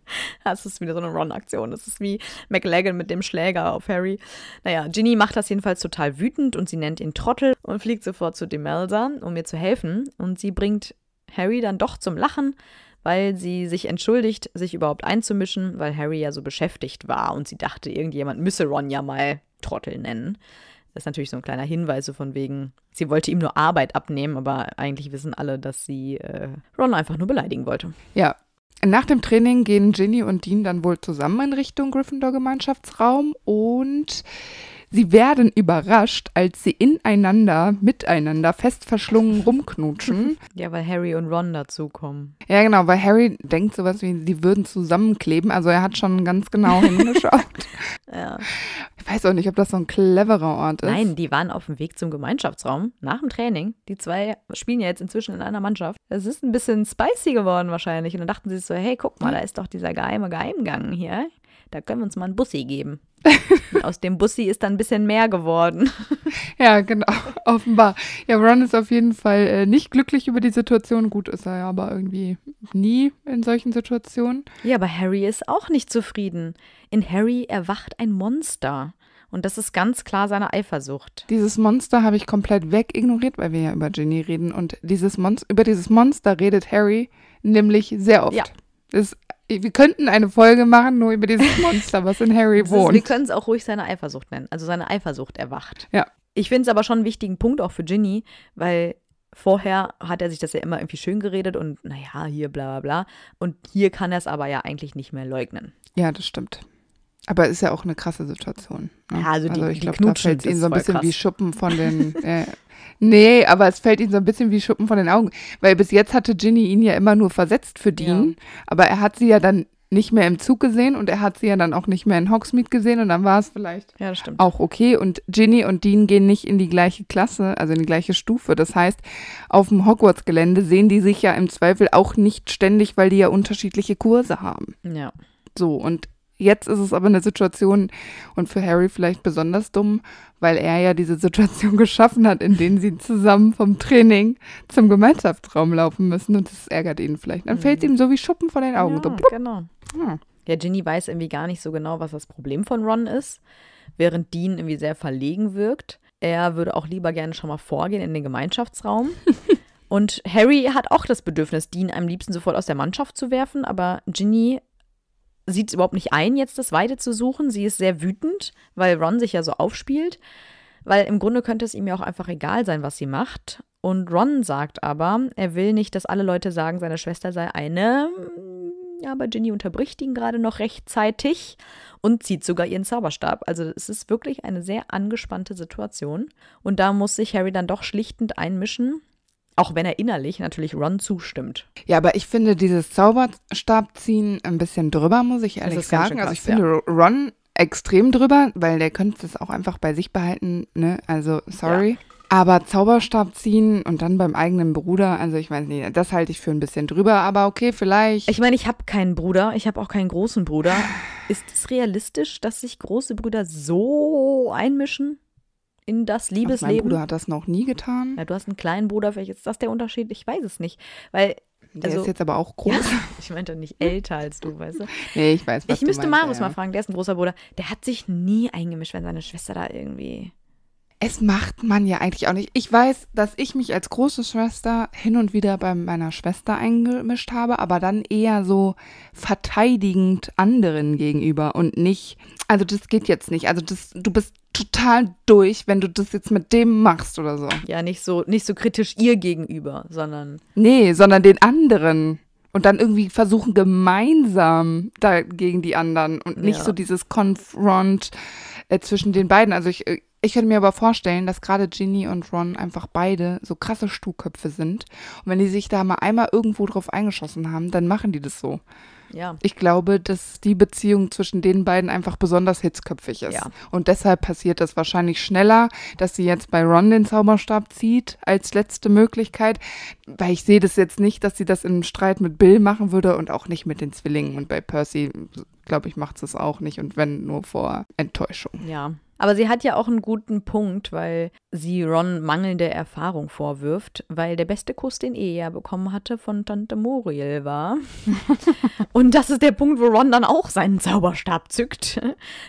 Das ist wieder so eine Ron-Aktion. Das ist wie McLagan mit dem Schläger auf Harry. Naja, Ginny macht das jedenfalls total wütend und sie nennt ihn Trottel und fliegt sofort zu Demelza, um ihr zu helfen. Und sie bringt Harry dann doch zum Lachen, weil sie sich entschuldigt, sich überhaupt einzumischen, weil Harry ja so beschäftigt war und sie dachte, irgendjemand müsse Ron ja mal Trottel nennen. Das ist natürlich so ein kleiner Hinweis so von wegen, sie wollte ihm nur Arbeit abnehmen, aber eigentlich wissen alle, dass sie äh, Ron einfach nur beleidigen wollte. Ja. Nach dem Training gehen Ginny und Dean dann wohl zusammen in Richtung Gryffindor Gemeinschaftsraum und Sie werden überrascht, als sie ineinander, miteinander fest verschlungen rumknutschen. Ja, weil Harry und Ron dazukommen. Ja, genau, weil Harry denkt sowas wie, sie würden zusammenkleben. Also er hat schon ganz genau hingeschaut. ja. Ich weiß auch nicht, ob das so ein cleverer Ort ist. Nein, die waren auf dem Weg zum Gemeinschaftsraum nach dem Training. Die zwei spielen ja jetzt inzwischen in einer Mannschaft. Es ist ein bisschen spicy geworden wahrscheinlich. Und dann dachten sie so, hey, guck mal, hm. da ist doch dieser geheime Geheimgang hier da können wir uns mal einen Bussi geben. aus dem Bussi ist dann ein bisschen mehr geworden. ja, genau, offenbar. Ja, Ron ist auf jeden Fall äh, nicht glücklich über die Situation. Gut ist er ja aber irgendwie nie in solchen Situationen. Ja, aber Harry ist auch nicht zufrieden. In Harry erwacht ein Monster. Und das ist ganz klar seine Eifersucht. Dieses Monster habe ich komplett weg ignoriert, weil wir ja über Ginny reden. Und dieses Monst über dieses Monster redet Harry nämlich sehr oft. Ja. Ist wir könnten eine Folge machen, nur über dieses Monster, was in Harry wohnt. Ist, wir können es auch ruhig seine Eifersucht nennen. Also seine Eifersucht erwacht. Ja. Ich finde es aber schon einen wichtigen Punkt auch für Ginny, weil vorher hat er sich das ja immer irgendwie schön geredet und naja, hier bla bla bla. Und hier kann er es aber ja eigentlich nicht mehr leugnen. Ja, das stimmt. Aber es ist ja auch eine krasse Situation. Ne? Ja, also, die, also ich glaube, da fällt ihnen so ein bisschen krass. wie Schuppen von den. Äh, nee, aber es fällt ihnen so ein bisschen wie Schuppen von den Augen. Weil bis jetzt hatte Ginny ihn ja immer nur versetzt für Dean. Ja. Aber er hat sie ja dann nicht mehr im Zug gesehen und er hat sie ja dann auch nicht mehr in Hogsmeade gesehen und dann war es vielleicht ja, auch okay. Und Ginny und Dean gehen nicht in die gleiche Klasse, also in die gleiche Stufe. Das heißt, auf dem Hogwarts-Gelände sehen die sich ja im Zweifel auch nicht ständig, weil die ja unterschiedliche Kurse haben. Ja. So, und Jetzt ist es aber eine Situation und für Harry vielleicht besonders dumm, weil er ja diese Situation geschaffen hat, in denen sie zusammen vom Training zum Gemeinschaftsraum laufen müssen und das ärgert ihn vielleicht. Dann fällt es mhm. ihm so wie Schuppen von den Augen. Ja, so, genau. Ja. Hm. ja, Ginny weiß irgendwie gar nicht so genau, was das Problem von Ron ist, während Dean irgendwie sehr verlegen wirkt. Er würde auch lieber gerne schon mal vorgehen in den Gemeinschaftsraum. Und Harry hat auch das Bedürfnis, Dean am liebsten sofort aus der Mannschaft zu werfen, aber Ginny sieht es überhaupt nicht ein, jetzt das Weide zu suchen. Sie ist sehr wütend, weil Ron sich ja so aufspielt. Weil im Grunde könnte es ihm ja auch einfach egal sein, was sie macht. Und Ron sagt aber, er will nicht, dass alle Leute sagen, seine Schwester sei eine. Hm, ja, aber Ginny unterbricht ihn gerade noch rechtzeitig und zieht sogar ihren Zauberstab. Also es ist wirklich eine sehr angespannte Situation. Und da muss sich Harry dann doch schlichtend einmischen auch wenn er innerlich natürlich Ron zustimmt. Ja, aber ich finde dieses Zauberstabziehen ein bisschen drüber, muss ich ehrlich sagen. Krass, also ich finde ja. Ron extrem drüber, weil der könnte es auch einfach bei sich behalten, ne? Also sorry. Ja. Aber Zauberstab ziehen und dann beim eigenen Bruder, also ich weiß nicht, das halte ich für ein bisschen drüber, aber okay, vielleicht. Ich meine, ich habe keinen Bruder, ich habe auch keinen großen Bruder. Ist es realistisch, dass sich große Brüder so einmischen? in das Liebesleben. Ach, mein Bruder hat das noch nie getan. Ja, du hast einen kleinen Bruder, vielleicht ist das der Unterschied, ich weiß es nicht. Weil der also, ist jetzt aber auch groß. Ja, ich meinte nicht älter als du, weißt du? Nee, ich weiß, was Ich müsste meinst, Marius ja. mal fragen, der ist ein großer Bruder. Der hat sich nie eingemischt, wenn seine Schwester da irgendwie es macht man ja eigentlich auch nicht. Ich weiß, dass ich mich als große Schwester hin und wieder bei meiner Schwester eingemischt habe, aber dann eher so verteidigend anderen gegenüber und nicht, also das geht jetzt nicht. Also das, du bist total durch, wenn du das jetzt mit dem machst oder so. Ja, nicht so, nicht so kritisch ihr gegenüber, sondern. Nee, sondern den anderen. Und dann irgendwie versuchen gemeinsam da gegen die anderen und nicht ja. so dieses Confront äh, zwischen den beiden. Also ich, äh, ich könnte mir aber vorstellen, dass gerade Ginny und Ron einfach beide so krasse Stuhköpfe sind. Und wenn die sich da mal einmal irgendwo drauf eingeschossen haben, dann machen die das so. Ja. Ich glaube, dass die Beziehung zwischen den beiden einfach besonders hitzköpfig ist. Ja. Und deshalb passiert das wahrscheinlich schneller, dass sie jetzt bei Ron den Zauberstab zieht als letzte Möglichkeit. Weil ich sehe das jetzt nicht, dass sie das im Streit mit Bill machen würde und auch nicht mit den Zwillingen. Und bei Percy, glaube ich, macht sie es auch nicht. Und wenn nur vor Enttäuschung. Ja, aber sie hat ja auch einen guten Punkt, weil sie Ron mangelnde Erfahrung vorwirft, weil der beste Kuss, den er ja bekommen hatte, von Tante Muriel war. Und das ist der Punkt, wo Ron dann auch seinen Zauberstab zückt.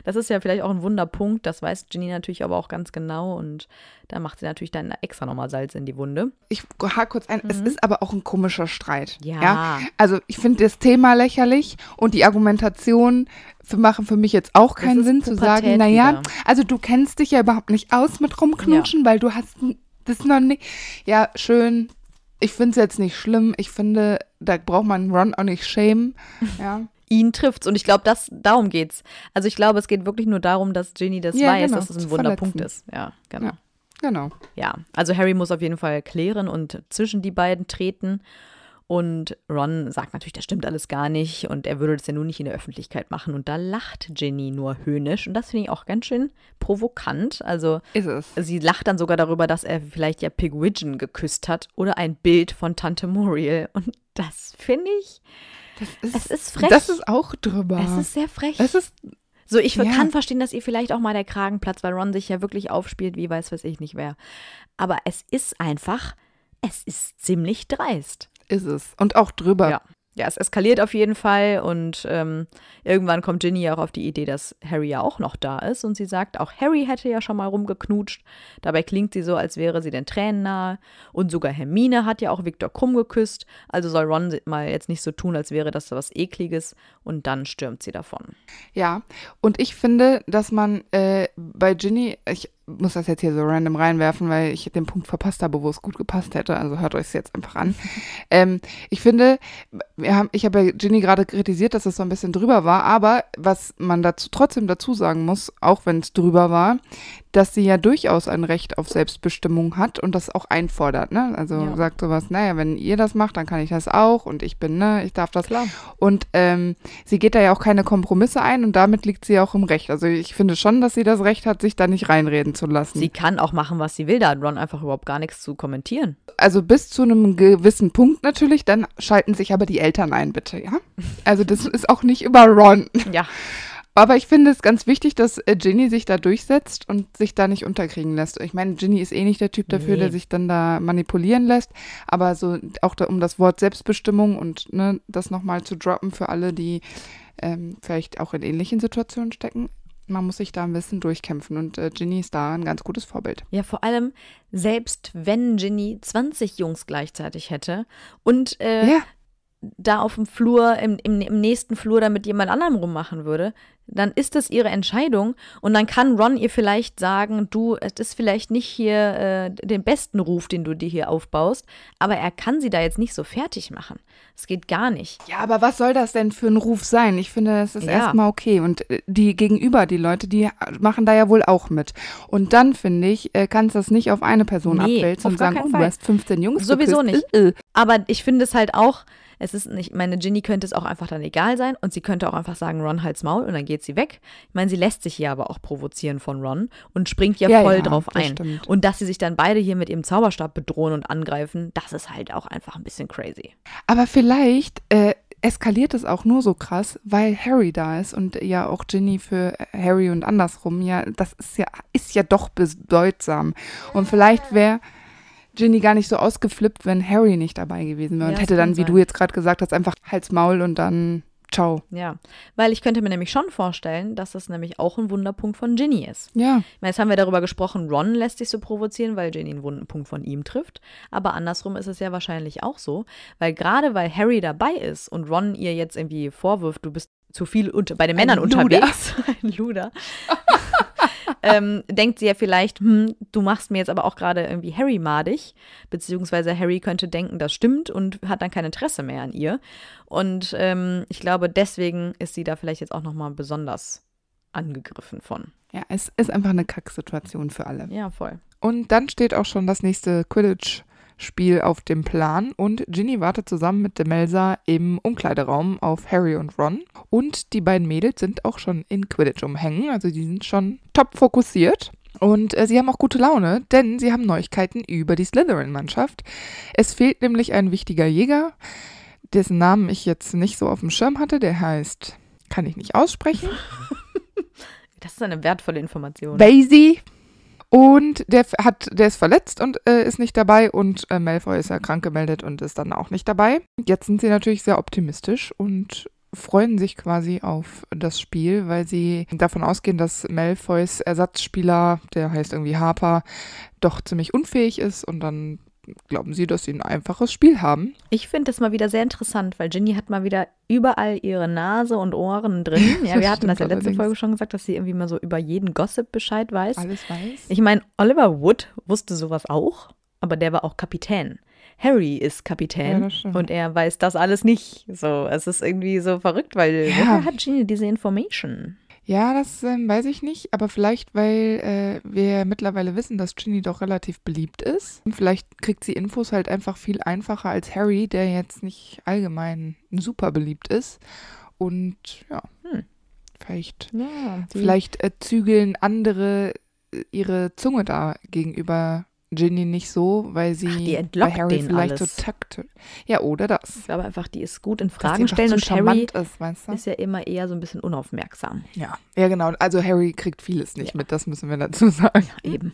Das ist ja vielleicht auch ein Wunderpunkt, das weiß Ginny natürlich aber auch ganz genau und da macht sie natürlich dann extra nochmal Salz in die Wunde. Ich hake kurz ein, mhm. es ist aber auch ein komischer Streit. Ja. ja? Also ich finde das Thema lächerlich und die Argumentation machen für mich jetzt auch keinen Sinn Pubertät zu sagen, naja, wieder. also du kennst dich ja überhaupt nicht aus mit rumknutschen, ja. weil du hast das noch nicht. Ja, schön. Ich finde es jetzt nicht schlimm. Ich finde, da braucht man Ron auch nicht schämen. Ja. Ihn trifft's und ich glaube, das darum geht's. Also ich glaube, es geht wirklich nur darum, dass Ginny das ja, weiß, genau, dass das ein Wunderpunkt ist. Ja, genau. Ja, genau. Ja, also Harry muss auf jeden Fall klären und zwischen die beiden treten. Und Ron sagt natürlich, das stimmt alles gar nicht und er würde das ja nun nicht in der Öffentlichkeit machen. Und da lacht Ginny nur höhnisch und das finde ich auch ganz schön provokant. Also sie lacht dann sogar darüber, dass er vielleicht ja Pigwidgeon geküsst hat oder ein Bild von Tante Muriel. Und das finde ich, das ist, das ist frech. Das ist auch drüber. Es ist sehr frech. Es ist so, ich ja. kann verstehen, dass ihr vielleicht auch mal der Kragen platzt, weil Ron sich ja wirklich aufspielt, wie weiß weiß ich nicht wer. Aber es ist einfach, es ist ziemlich dreist. Ist es. Und auch drüber. Ja. Ja, es eskaliert auf jeden Fall und ähm, irgendwann kommt Ginny auch auf die Idee, dass Harry ja auch noch da ist und sie sagt, auch Harry hätte ja schon mal rumgeknutscht. Dabei klingt sie so, als wäre sie den Tränen nahe und sogar Hermine hat ja auch Viktor Krumm geküsst, also soll Ron mal jetzt nicht so tun, als wäre das so was ekliges und dann stürmt sie davon. Ja, und ich finde, dass man äh, bei Ginny, ich, muss das jetzt hier so random reinwerfen, weil ich den Punkt verpasst habe, wo es gut gepasst hätte. Also hört euch es jetzt einfach an. Ähm, ich finde, haben, ich habe ja Ginny gerade kritisiert, dass es das so ein bisschen drüber war, aber was man dazu trotzdem dazu sagen muss, auch wenn es drüber war, dass sie ja durchaus ein Recht auf Selbstbestimmung hat und das auch einfordert. Ne? Also ja. sagt sowas, naja, wenn ihr das macht, dann kann ich das auch und ich bin, ne, ich darf das. Klar. Und ähm, sie geht da ja auch keine Kompromisse ein und damit liegt sie auch im Recht. Also ich finde schon, dass sie das Recht hat, sich da nicht reinreden zu zu lassen. Sie kann auch machen, was sie will, da hat Ron einfach überhaupt gar nichts zu kommentieren. Also bis zu einem gewissen Punkt natürlich, dann schalten sich aber die Eltern ein, bitte, ja? Also das ist auch nicht über Ron. Ja. Aber ich finde es ganz wichtig, dass äh, Ginny sich da durchsetzt und sich da nicht unterkriegen lässt. Ich meine, Ginny ist eh nicht der Typ dafür, nee. der sich dann da manipulieren lässt. Aber so auch da, um das Wort Selbstbestimmung und ne, das nochmal zu droppen für alle, die ähm, vielleicht auch in ähnlichen Situationen stecken man muss sich da ein bisschen durchkämpfen und äh, Ginny ist da ein ganz gutes Vorbild. Ja, vor allem, selbst wenn Ginny 20 Jungs gleichzeitig hätte und äh, ja da auf dem Flur, im, im, im, nächsten Flur dann mit jemand anderem rummachen würde, dann ist das ihre Entscheidung und dann kann Ron ihr vielleicht sagen, du, es ist vielleicht nicht hier äh, den besten Ruf, den du dir hier aufbaust, aber er kann sie da jetzt nicht so fertig machen. Es geht gar nicht. Ja, aber was soll das denn für ein Ruf sein? Ich finde, es ist ja. erstmal okay und äh, die gegenüber, die Leute, die machen da ja wohl auch mit. Und dann, finde ich, äh, kannst du das nicht auf eine Person nee, abwälzen und sagen, oh, du hast 15 Jungs. Sowieso nicht. Äh, aber ich finde es halt auch, es ist nicht, meine Ginny könnte es auch einfach dann egal sein und sie könnte auch einfach sagen, Ron halt's Maul und dann geht sie weg. Ich meine, sie lässt sich hier aber auch provozieren von Ron und springt ja, ja voll ja, drauf ein. Stimmt. Und dass sie sich dann beide hier mit ihrem Zauberstab bedrohen und angreifen, das ist halt auch einfach ein bisschen crazy. Aber vielleicht äh, eskaliert es auch nur so krass, weil Harry da ist und ja auch Ginny für äh, Harry und andersrum. Ja, das ist ja, ist ja doch bedeutsam. Und vielleicht wäre Ginny gar nicht so ausgeflippt, wenn Harry nicht dabei gewesen wäre. Ja, und hätte dann, wie du jetzt gerade gesagt hast, einfach Hals, Maul und dann Ciao. Ja, weil ich könnte mir nämlich schon vorstellen, dass das nämlich auch ein Wunderpunkt von Ginny ist. Ja. jetzt haben wir darüber gesprochen, Ron lässt sich so provozieren, weil Ginny einen Wundenpunkt von ihm trifft. Aber andersrum ist es ja wahrscheinlich auch so, weil gerade weil Harry dabei ist und Ron ihr jetzt irgendwie vorwirft, du bist zu viel unter, bei den Männern ein unterwegs, ein Luder, ähm, denkt sie ja vielleicht, hm, du machst mir jetzt aber auch gerade irgendwie Harry madig, beziehungsweise Harry könnte denken, das stimmt und hat dann kein Interesse mehr an ihr. Und ähm, ich glaube, deswegen ist sie da vielleicht jetzt auch nochmal besonders angegriffen von. Ja, es ist einfach eine Kacksituation für alle. Ja, voll. Und dann steht auch schon das nächste Quidditch Spiel auf dem Plan und Ginny wartet zusammen mit Demelza im Umkleideraum auf Harry und Ron. Und die beiden Mädels sind auch schon in Quidditch umhängen, also die sind schon top fokussiert. Und äh, sie haben auch gute Laune, denn sie haben Neuigkeiten über die Slytherin-Mannschaft. Es fehlt nämlich ein wichtiger Jäger, dessen Namen ich jetzt nicht so auf dem Schirm hatte. Der heißt, kann ich nicht aussprechen. Das ist eine wertvolle Information. Basie und der hat, der ist verletzt und äh, ist nicht dabei und äh, Malfoy ist ja krank gemeldet und ist dann auch nicht dabei. Jetzt sind sie natürlich sehr optimistisch und freuen sich quasi auf das Spiel, weil sie davon ausgehen, dass Malfoys Ersatzspieler, der heißt irgendwie Harper, doch ziemlich unfähig ist und dann glauben Sie, dass Sie ein einfaches Spiel haben? Ich finde das mal wieder sehr interessant, weil Ginny hat mal wieder überall ihre Nase und Ohren drin. Ja, wir hatten das in der letzten Folge schon gesagt, dass sie irgendwie mal so über jeden Gossip Bescheid weiß. Alles weiß. Ich meine, Oliver Wood wusste sowas auch, aber der war auch Kapitän. Harry ist Kapitän ja, und er weiß das alles nicht. So, es ist irgendwie so verrückt, weil ja. woher hat Ginny diese Information? Ja, das ähm, weiß ich nicht, aber vielleicht, weil äh, wir mittlerweile wissen, dass Ginny doch relativ beliebt ist. Vielleicht kriegt sie Infos halt einfach viel einfacher als Harry, der jetzt nicht allgemein super beliebt ist. Und ja, hm. vielleicht, ja, vielleicht äh, zügeln andere äh, ihre Zunge da gegenüber Ginny nicht so, weil sie Ach, die bei Harry den vielleicht alles. so takt. Ja, oder das. Ich glaube einfach, die ist gut in Fragen stellen und Harry ist, weißt du? ist ja immer eher so ein bisschen unaufmerksam. Ja, ja genau. Also Harry kriegt vieles nicht ja. mit, das müssen wir dazu sagen. Ja, eben.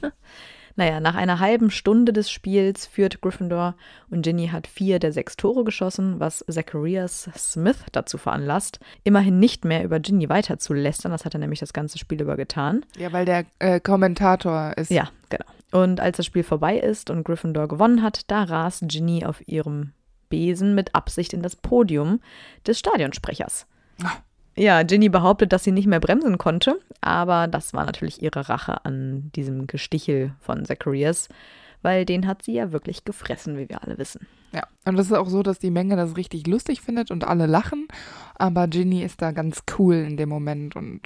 Naja, nach einer halben Stunde des Spiels führt Gryffindor und Ginny hat vier der sechs Tore geschossen, was Zacharias Smith dazu veranlasst, immerhin nicht mehr über Ginny weiterzulästern. Das hat er nämlich das ganze Spiel über getan. Ja, weil der äh, Kommentator ist. Ja, genau. Und als das Spiel vorbei ist und Gryffindor gewonnen hat, da rast Ginny auf ihrem Besen mit Absicht in das Podium des Stadionsprechers. Ja, Ginny behauptet, dass sie nicht mehr bremsen konnte, aber das war natürlich ihre Rache an diesem Gestichel von Zacharias, weil den hat sie ja wirklich gefressen, wie wir alle wissen. Ja, und das ist auch so, dass die Menge das richtig lustig findet und alle lachen, aber Ginny ist da ganz cool in dem Moment und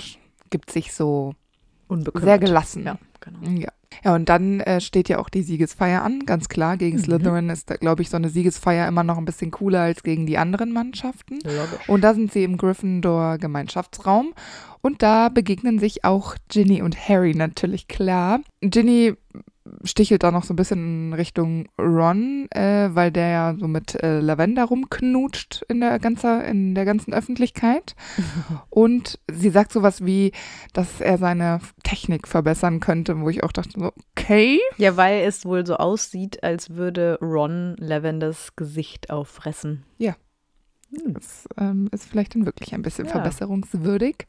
gibt sich so Unbekümmert. sehr gelassen. Ja. Genau. Ja. Ja, und dann äh, steht ja auch die Siegesfeier an, ganz klar. Gegen mhm. Slytherin ist, glaube ich, so eine Siegesfeier immer noch ein bisschen cooler als gegen die anderen Mannschaften. Logisch. Und da sind sie im Gryffindor-Gemeinschaftsraum. Und da begegnen sich auch Ginny und Harry natürlich klar. Ginny stichelt da noch so ein bisschen in Richtung Ron, äh, weil der ja so mit äh, Lavender rumknutscht in der, ganzer, in der ganzen Öffentlichkeit. Und sie sagt sowas wie, dass er seine Technik verbessern könnte, wo ich auch dachte, so, okay. Ja, weil es wohl so aussieht, als würde Ron Lavenders Gesicht auffressen. Ja. Hm. Das ähm, ist vielleicht dann wirklich ein bisschen ja. verbesserungswürdig.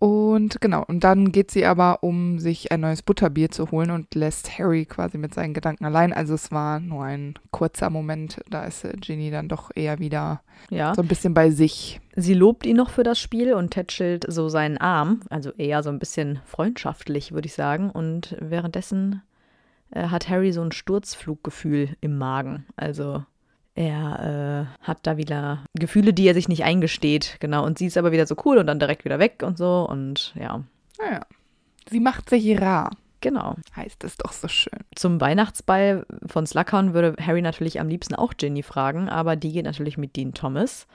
Und genau, und dann geht sie aber, um sich ein neues Butterbier zu holen und lässt Harry quasi mit seinen Gedanken allein. Also es war nur ein kurzer Moment, da ist äh, Ginny dann doch eher wieder ja. so ein bisschen bei sich. Sie lobt ihn noch für das Spiel und tätschelt so seinen Arm, also eher so ein bisschen freundschaftlich, würde ich sagen. Und währenddessen äh, hat Harry so ein Sturzfluggefühl im Magen. Also er äh, hat da wieder Gefühle, die er sich nicht eingesteht, genau. Und sie ist aber wieder so cool und dann direkt wieder weg und so und ja. Naja. Ah sie macht sich rar. Genau. Heißt es doch so schön. Zum Weihnachtsball von Slughorn würde Harry natürlich am liebsten auch Ginny fragen, aber die geht natürlich mit Dean Thomas.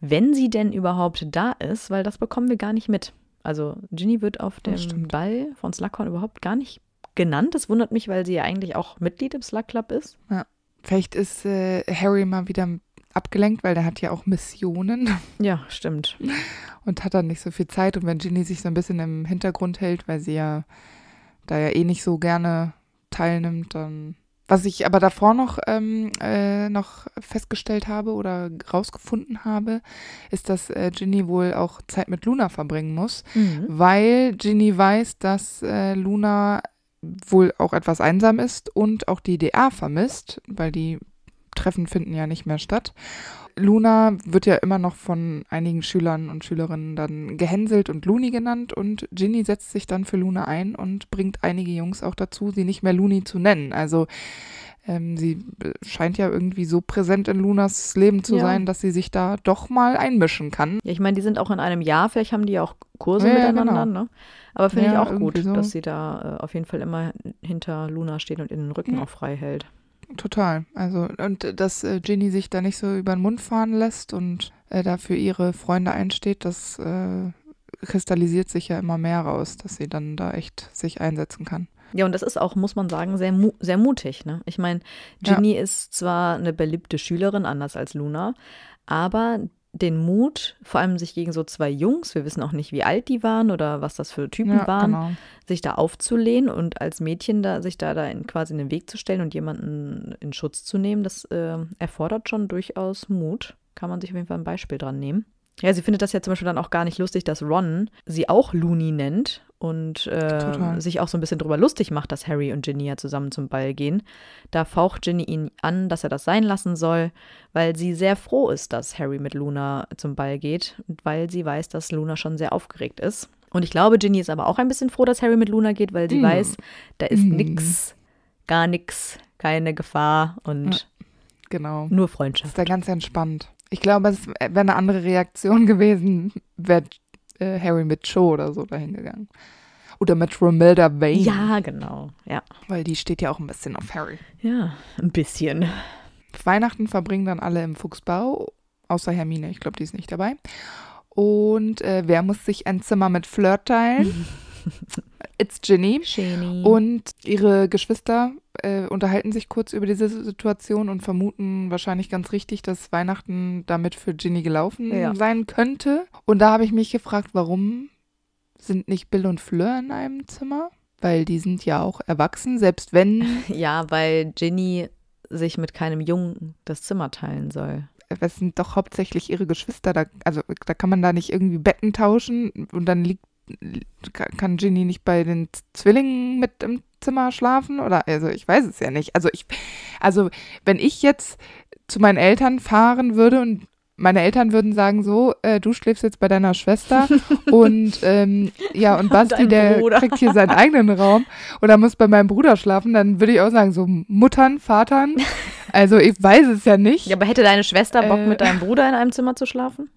Wenn sie denn überhaupt da ist, weil das bekommen wir gar nicht mit. Also Ginny wird auf dem Ball von Slughorn überhaupt gar nicht genannt. Das wundert mich, weil sie ja eigentlich auch Mitglied im Slug Club ist. Ja. Vielleicht ist äh, Harry mal wieder abgelenkt, weil der hat ja auch Missionen. Ja, stimmt. Und hat dann nicht so viel Zeit. Und wenn Ginny sich so ein bisschen im Hintergrund hält, weil sie ja da ja eh nicht so gerne teilnimmt, dann. Was ich aber davor noch, ähm, äh, noch festgestellt habe oder rausgefunden habe, ist, dass äh, Ginny wohl auch Zeit mit Luna verbringen muss, mhm. weil Ginny weiß, dass äh, Luna wohl auch etwas einsam ist und auch die DA vermisst, weil die Treffen finden ja nicht mehr statt. Luna wird ja immer noch von einigen Schülern und Schülerinnen dann gehänselt und Luni genannt und Ginny setzt sich dann für Luna ein und bringt einige Jungs auch dazu, sie nicht mehr Luni zu nennen. Also ähm, sie äh, scheint ja irgendwie so präsent in Lunas Leben zu ja. sein, dass sie sich da doch mal einmischen kann. Ja, ich meine, die sind auch in einem Jahr, vielleicht haben die ja auch Kurse ja, miteinander, genau. ne? Aber finde ich auch gut, so. dass sie da äh, auf jeden Fall immer hinter Luna steht und ihren Rücken auch frei hält. Total. Also, und äh, dass äh, Ginny sich da nicht so über den Mund fahren lässt und äh, da für ihre Freunde einsteht, das äh, kristallisiert sich ja immer mehr raus, dass sie dann da echt sich einsetzen kann. Ja, und das ist auch, muss man sagen, sehr, mu sehr mutig. Ne? Ich meine, Ginny ja. ist zwar eine beliebte Schülerin, anders als Luna, aber den Mut, vor allem sich gegen so zwei Jungs, wir wissen auch nicht, wie alt die waren oder was das für Typen ja, waren, genau. sich da aufzulehnen und als Mädchen da sich da, da in, quasi in den Weg zu stellen und jemanden in Schutz zu nehmen, das äh, erfordert schon durchaus Mut. Kann man sich auf jeden Fall ein Beispiel dran nehmen. Ja, sie findet das ja zum Beispiel dann auch gar nicht lustig, dass Ron sie auch Looney nennt, und äh, sich auch so ein bisschen drüber lustig macht, dass Harry und Ginny ja zusammen zum Ball gehen. Da faucht Ginny ihn an, dass er das sein lassen soll, weil sie sehr froh ist, dass Harry mit Luna zum Ball geht, weil sie weiß, dass Luna schon sehr aufgeregt ist. Und ich glaube, Ginny ist aber auch ein bisschen froh, dass Harry mit Luna geht, weil sie mm. weiß, da ist mm. nix, gar nix, keine Gefahr und genau. nur Freundschaft. Das ist ja ganz entspannt. Ich glaube, es äh, wäre eine andere Reaktion gewesen, wäre äh, Harry mit Cho oder so dahin gegangen. Oder mit Romilda Vane. Ja, genau, ja. Weil die steht ja auch ein bisschen auf Harry. Ja, ein bisschen. Weihnachten verbringen dann alle im Fuchsbau, außer Hermine, ich glaube, die ist nicht dabei. Und äh, wer muss sich ein Zimmer mit Flirt teilen? It's Ginny. Ginny. Und ihre Geschwister äh, unterhalten sich kurz über diese Situation und vermuten wahrscheinlich ganz richtig, dass Weihnachten damit für Ginny gelaufen ja. sein könnte. Und da habe ich mich gefragt, warum sind nicht Bill und Fleur in einem Zimmer? Weil die sind ja auch erwachsen, selbst wenn. Ja, weil Ginny sich mit keinem Jungen das Zimmer teilen soll. Es äh, sind doch hauptsächlich ihre Geschwister. Da, also da kann man da nicht irgendwie Betten tauschen und dann liegt kann Ginny nicht bei den Zwillingen mit im Zimmer schlafen? Oder also ich weiß es ja nicht. Also ich, also wenn ich jetzt zu meinen Eltern fahren würde und meine Eltern würden sagen so, äh, du schläfst jetzt bei deiner Schwester und ähm, ja und Basti, der Bruder. kriegt hier seinen eigenen Raum oder muss bei meinem Bruder schlafen, dann würde ich auch sagen so Muttern, Vatern. Also ich weiß es ja nicht. Ja, aber hätte deine Schwester Bock äh, mit deinem Bruder in einem Zimmer zu schlafen?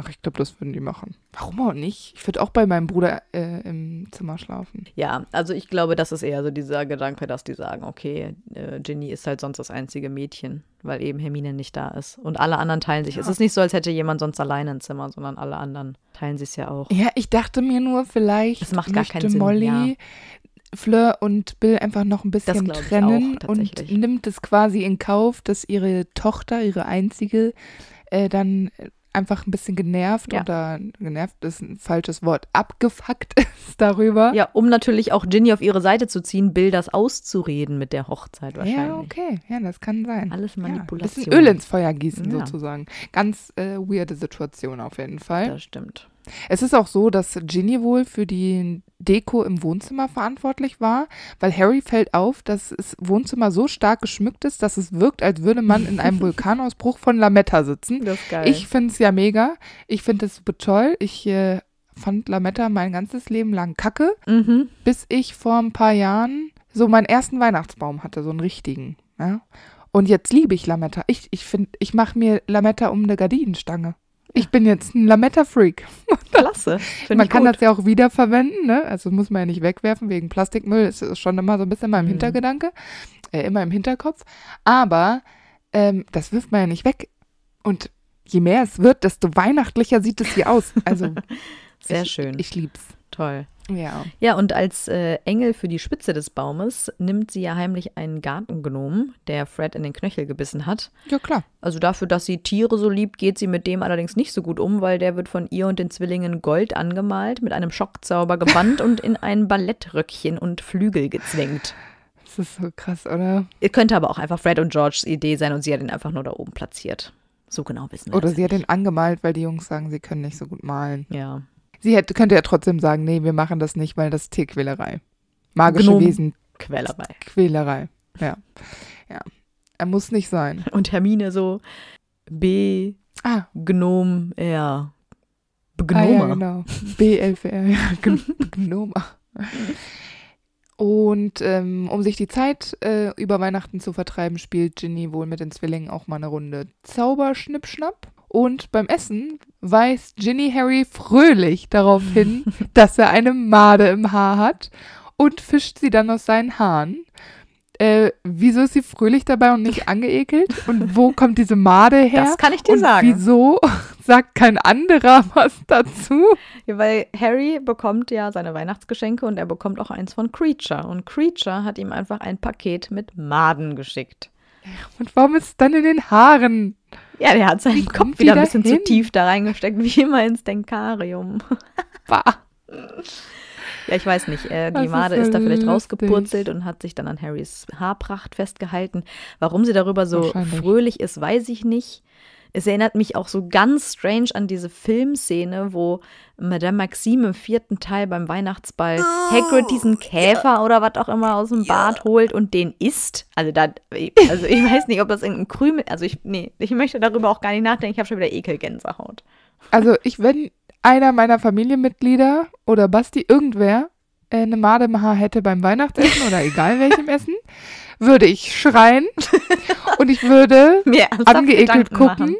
Ach, ich glaube, das würden die machen. Warum auch nicht? Ich würde auch bei meinem Bruder äh, im Zimmer schlafen. Ja, also ich glaube, das ist eher so dieser Gedanke, dass die sagen, okay, äh, Ginny ist halt sonst das einzige Mädchen, weil eben Hermine nicht da ist. Und alle anderen teilen sich. Ja. Es ist nicht so, als hätte jemand sonst alleine ein Zimmer, sondern alle anderen teilen sich es ja auch. Ja, ich dachte mir nur, vielleicht das macht gar möchte Sinn, Molly ja. Fleur und Bill einfach noch ein bisschen trennen auch, und nimmt es quasi in Kauf, dass ihre Tochter, ihre einzige, äh, dann einfach ein bisschen genervt ja. oder genervt ist ein falsches Wort, abgefuckt ist darüber. Ja, um natürlich auch Ginny auf ihre Seite zu ziehen, Bill das auszureden mit der Hochzeit wahrscheinlich. Ja, okay, ja, das kann sein. Alles Manipulation. Ja, bisschen Öl ins Feuer gießen ja. sozusagen. Ganz äh, weirde Situation auf jeden Fall. Das stimmt. Es ist auch so, dass Ginny wohl für die Deko im Wohnzimmer verantwortlich war, weil Harry fällt auf, dass das Wohnzimmer so stark geschmückt ist, dass es wirkt, als würde man in einem Vulkanausbruch von Lametta sitzen. Das ist geil. Ich finde es ja mega. Ich finde es super toll. Ich äh, fand Lametta mein ganzes Leben lang kacke, mhm. bis ich vor ein paar Jahren so meinen ersten Weihnachtsbaum hatte, so einen richtigen. Ja? Und jetzt liebe ich Lametta. Ich, ich ich mache mir Lametta um eine Gardinenstange. Ich bin jetzt ein Lametta-Freak. Klasse. Man kann gut. das ja auch wiederverwenden, ne? Also muss man ja nicht wegwerfen wegen Plastikmüll. Das ist schon immer so ein bisschen in meinem mhm. Hintergedanke, äh, immer im Hinterkopf. Aber ähm, das wirft man ja nicht weg. Und je mehr es wird, desto weihnachtlicher sieht es hier aus. Also sehr ich, schön. Ich lieb's. Toll. Ja. Ja, und als äh, Engel für die Spitze des Baumes nimmt sie ja heimlich einen Gartengnomen, der Fred in den Knöchel gebissen hat. Ja, klar. Also dafür, dass sie Tiere so liebt, geht sie mit dem allerdings nicht so gut um, weil der wird von ihr und den Zwillingen gold angemalt, mit einem Schockzauber gebannt und in ein Ballettröckchen und Flügel gezwängt. Das ist so krass, oder? Es könnte aber auch einfach Fred und Georges Idee sein und sie hat ihn einfach nur da oben platziert. So genau wissen wir Oder sie hat ihn angemalt, weil die Jungs sagen, sie können nicht so gut malen. Ja. Sie hätte, könnte ja trotzdem sagen, nee, wir machen das nicht, weil das ist Tierquälerei. Magische Gnom Wesen. Quälerei. Quälerei, ja. Ja. Er muss nicht sein. Und Hermine so, B, ah. Gnom, R. Gnoma. Ah, ja, genau. B BLVR, ja. Gnoma. Und ähm, um sich die Zeit äh, über Weihnachten zu vertreiben, spielt Ginny wohl mit den Zwillingen auch mal eine Runde Zauberschnippschnapp. Und beim Essen weist Ginny Harry fröhlich darauf hin, dass er eine Made im Haar hat und fischt sie dann aus seinen Haaren. Äh, wieso ist sie fröhlich dabei und nicht angeekelt? Und wo kommt diese Made her? Das kann ich dir und sagen. Wieso sagt kein anderer was dazu? Ja, weil Harry bekommt ja seine Weihnachtsgeschenke und er bekommt auch eins von Creature. Und Creature hat ihm einfach ein Paket mit Maden geschickt. Und warum ist es dann in den Haaren? Ja, der hat seinen Kopf wieder ein bisschen hin? zu tief da reingesteckt, wie immer ins Denkarium. bah. Ja, ich weiß nicht. Äh, die Made ist, ist, da vielleicht rausgepurzelt und hat sich dann an Harrys Haarpracht festgehalten. Warum sie darüber so fröhlich ist, weiß ich nicht. Es erinnert mich auch so ganz strange an diese Filmszene, wo Madame Maxime im vierten Teil beim Weihnachtsball oh, Hagrid diesen Käfer ja. oder was auch immer aus dem ja. Bad holt und den isst. Also da, also ich weiß nicht, ob das irgendein Krümel, also ich, nee, ich möchte darüber auch gar nicht nachdenken. Ich habe schon wieder Ekelgänsehaut. Also ich, wenn einer meiner Familienmitglieder oder Basti, irgendwer, äh, eine Made im Haar hätte beim Weihnachtsessen oder egal welchem Essen, würde ich schreien und ich würde angeekelt Gedanken gucken. Machen.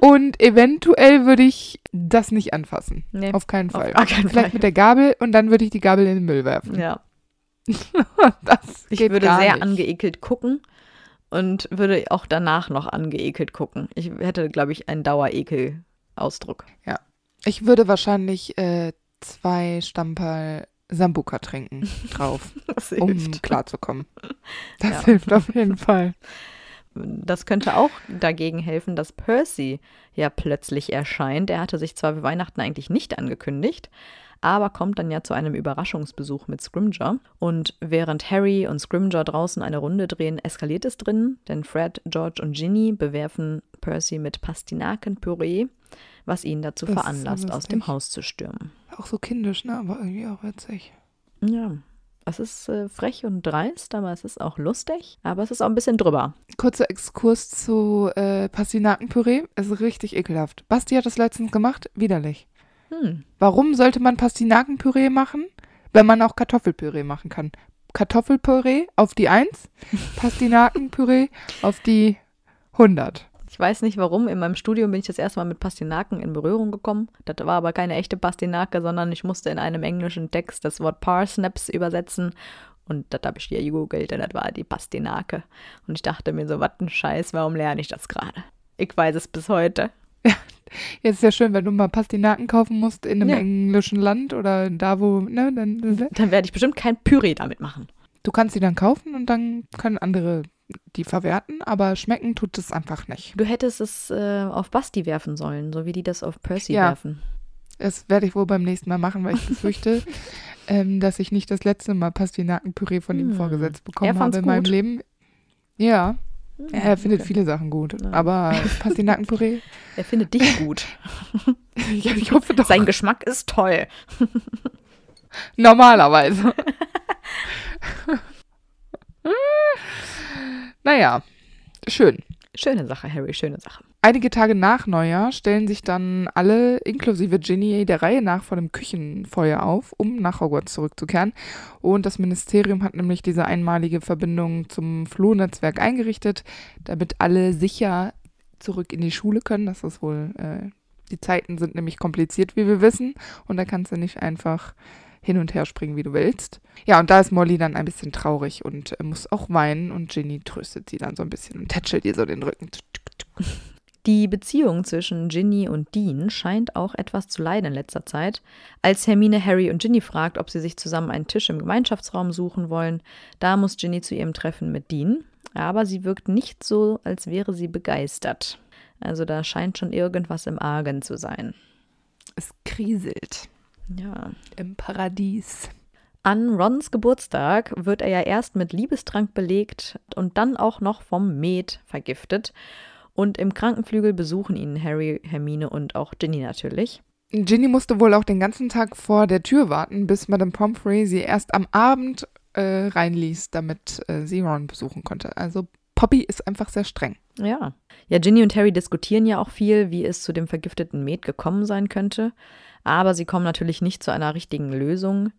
Und eventuell würde ich das nicht anfassen. Nee, auf keinen Fall. Auf keinen Vielleicht Fall. mit der Gabel und dann würde ich die Gabel in den Müll werfen. Ja. das ich würde sehr nicht. angeekelt gucken und würde auch danach noch angeekelt gucken. Ich hätte, glaube ich, einen Dauerekel-Ausdruck. Ja. Ich würde wahrscheinlich äh, zwei Stamperl Sambuka trinken drauf, um klarzukommen. Das ja. hilft auf jeden Fall. Das könnte auch dagegen helfen, dass Percy ja plötzlich erscheint. Er hatte sich zwar für Weihnachten eigentlich nicht angekündigt, aber kommt dann ja zu einem Überraschungsbesuch mit Scrimger. Und während Harry und Scrimger draußen eine Runde drehen, eskaliert es drinnen, denn Fred, George und Ginny bewerfen Percy mit Pastinakenpüree, was ihn dazu das veranlasst, aus dem Haus zu stürmen. Auch so kindisch, ne? Aber irgendwie auch witzig. Ja. Es ist äh, frech und dreist, aber es ist auch lustig. Aber es ist auch ein bisschen drüber. Kurzer Exkurs zu äh, Pastinakenpüree. Es ist richtig ekelhaft. Basti hat das letztens gemacht. Widerlich. Hm. Warum sollte man Pastinakenpüree machen, wenn man auch Kartoffelpüree machen kann? Kartoffelpüree auf die 1, Pastinakenpüree auf die 100. Ich weiß nicht warum, in meinem Studium bin ich das erste Mal mit Pastinaken in Berührung gekommen. Das war aber keine echte Pastinake, sondern ich musste in einem englischen Text das Wort Parsnaps übersetzen und das habe ich hier gegoogelt und das war die Pastinake. Und ich dachte mir so, was ein Scheiß, warum lerne ich das gerade? Ich weiß es bis heute. Ja, jetzt ist ja schön, wenn du mal Pastinaken kaufen musst in einem ja. englischen Land oder da, wo, ne, dann. Dann werde ich bestimmt kein Püree damit machen. Du kannst sie dann kaufen und dann können andere die verwerten, aber schmecken tut es einfach nicht. Du hättest es äh, auf Basti werfen sollen, so wie die das auf Percy ja. werfen. Das werde ich wohl beim nächsten Mal machen, weil ich befürchte, ähm, dass ich nicht das letzte Mal Pastinakenpüree von hm. ihm vorgesetzt bekommen habe in gut. Leben. Ja. Hm, er okay. findet viele Sachen gut, ja. aber Pastinakenpüree. er findet dich gut. ja, ich hoffe doch. Sein Geschmack ist toll. Normalerweise. Naja, schön. Schöne Sache, Harry, schöne Sache. Einige Tage nach Neujahr stellen sich dann alle, inklusive Ginny, der Reihe nach vor dem Küchenfeuer auf, um nach Hogwarts zurückzukehren. Und das Ministerium hat nämlich diese einmalige Verbindung zum Flohnetzwerk eingerichtet, damit alle sicher zurück in die Schule können. Das ist wohl, äh, die Zeiten sind nämlich kompliziert, wie wir wissen. Und da kannst du nicht einfach hin und her springen, wie du willst. Ja, und da ist Molly dann ein bisschen traurig und äh, muss auch weinen und Ginny tröstet sie dann so ein bisschen und tätschelt ihr so den Rücken. Die Beziehung zwischen Ginny und Dean scheint auch etwas zu leiden in letzter Zeit. Als Hermine Harry und Ginny fragt, ob sie sich zusammen einen Tisch im Gemeinschaftsraum suchen wollen, da muss Ginny zu ihrem Treffen mit Dean. Aber sie wirkt nicht so, als wäre sie begeistert. Also da scheint schon irgendwas im Argen zu sein. Es kriselt. Ja. Im Paradies. An Rons Geburtstag wird er ja erst mit Liebestrank belegt und dann auch noch vom Met vergiftet. Und im Krankenflügel besuchen ihn Harry, Hermine und auch Ginny natürlich. Ginny musste wohl auch den ganzen Tag vor der Tür warten, bis Madame Pomfrey sie erst am Abend äh, reinließ, damit äh, sie Ron besuchen konnte. Also Poppy ist einfach sehr streng. Ja. Ja, Ginny und Harry diskutieren ja auch viel, wie es zu dem vergifteten Met gekommen sein könnte. Aber sie kommen natürlich nicht zu einer richtigen Lösung.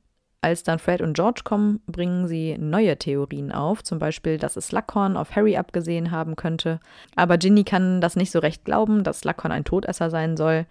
Als dann Fred und George kommen, bringen sie neue Theorien auf, zum Beispiel, dass es Slughorn auf Harry abgesehen haben könnte. Aber Ginny kann das nicht so recht glauben, dass Slughorn ein Todesser sein soll.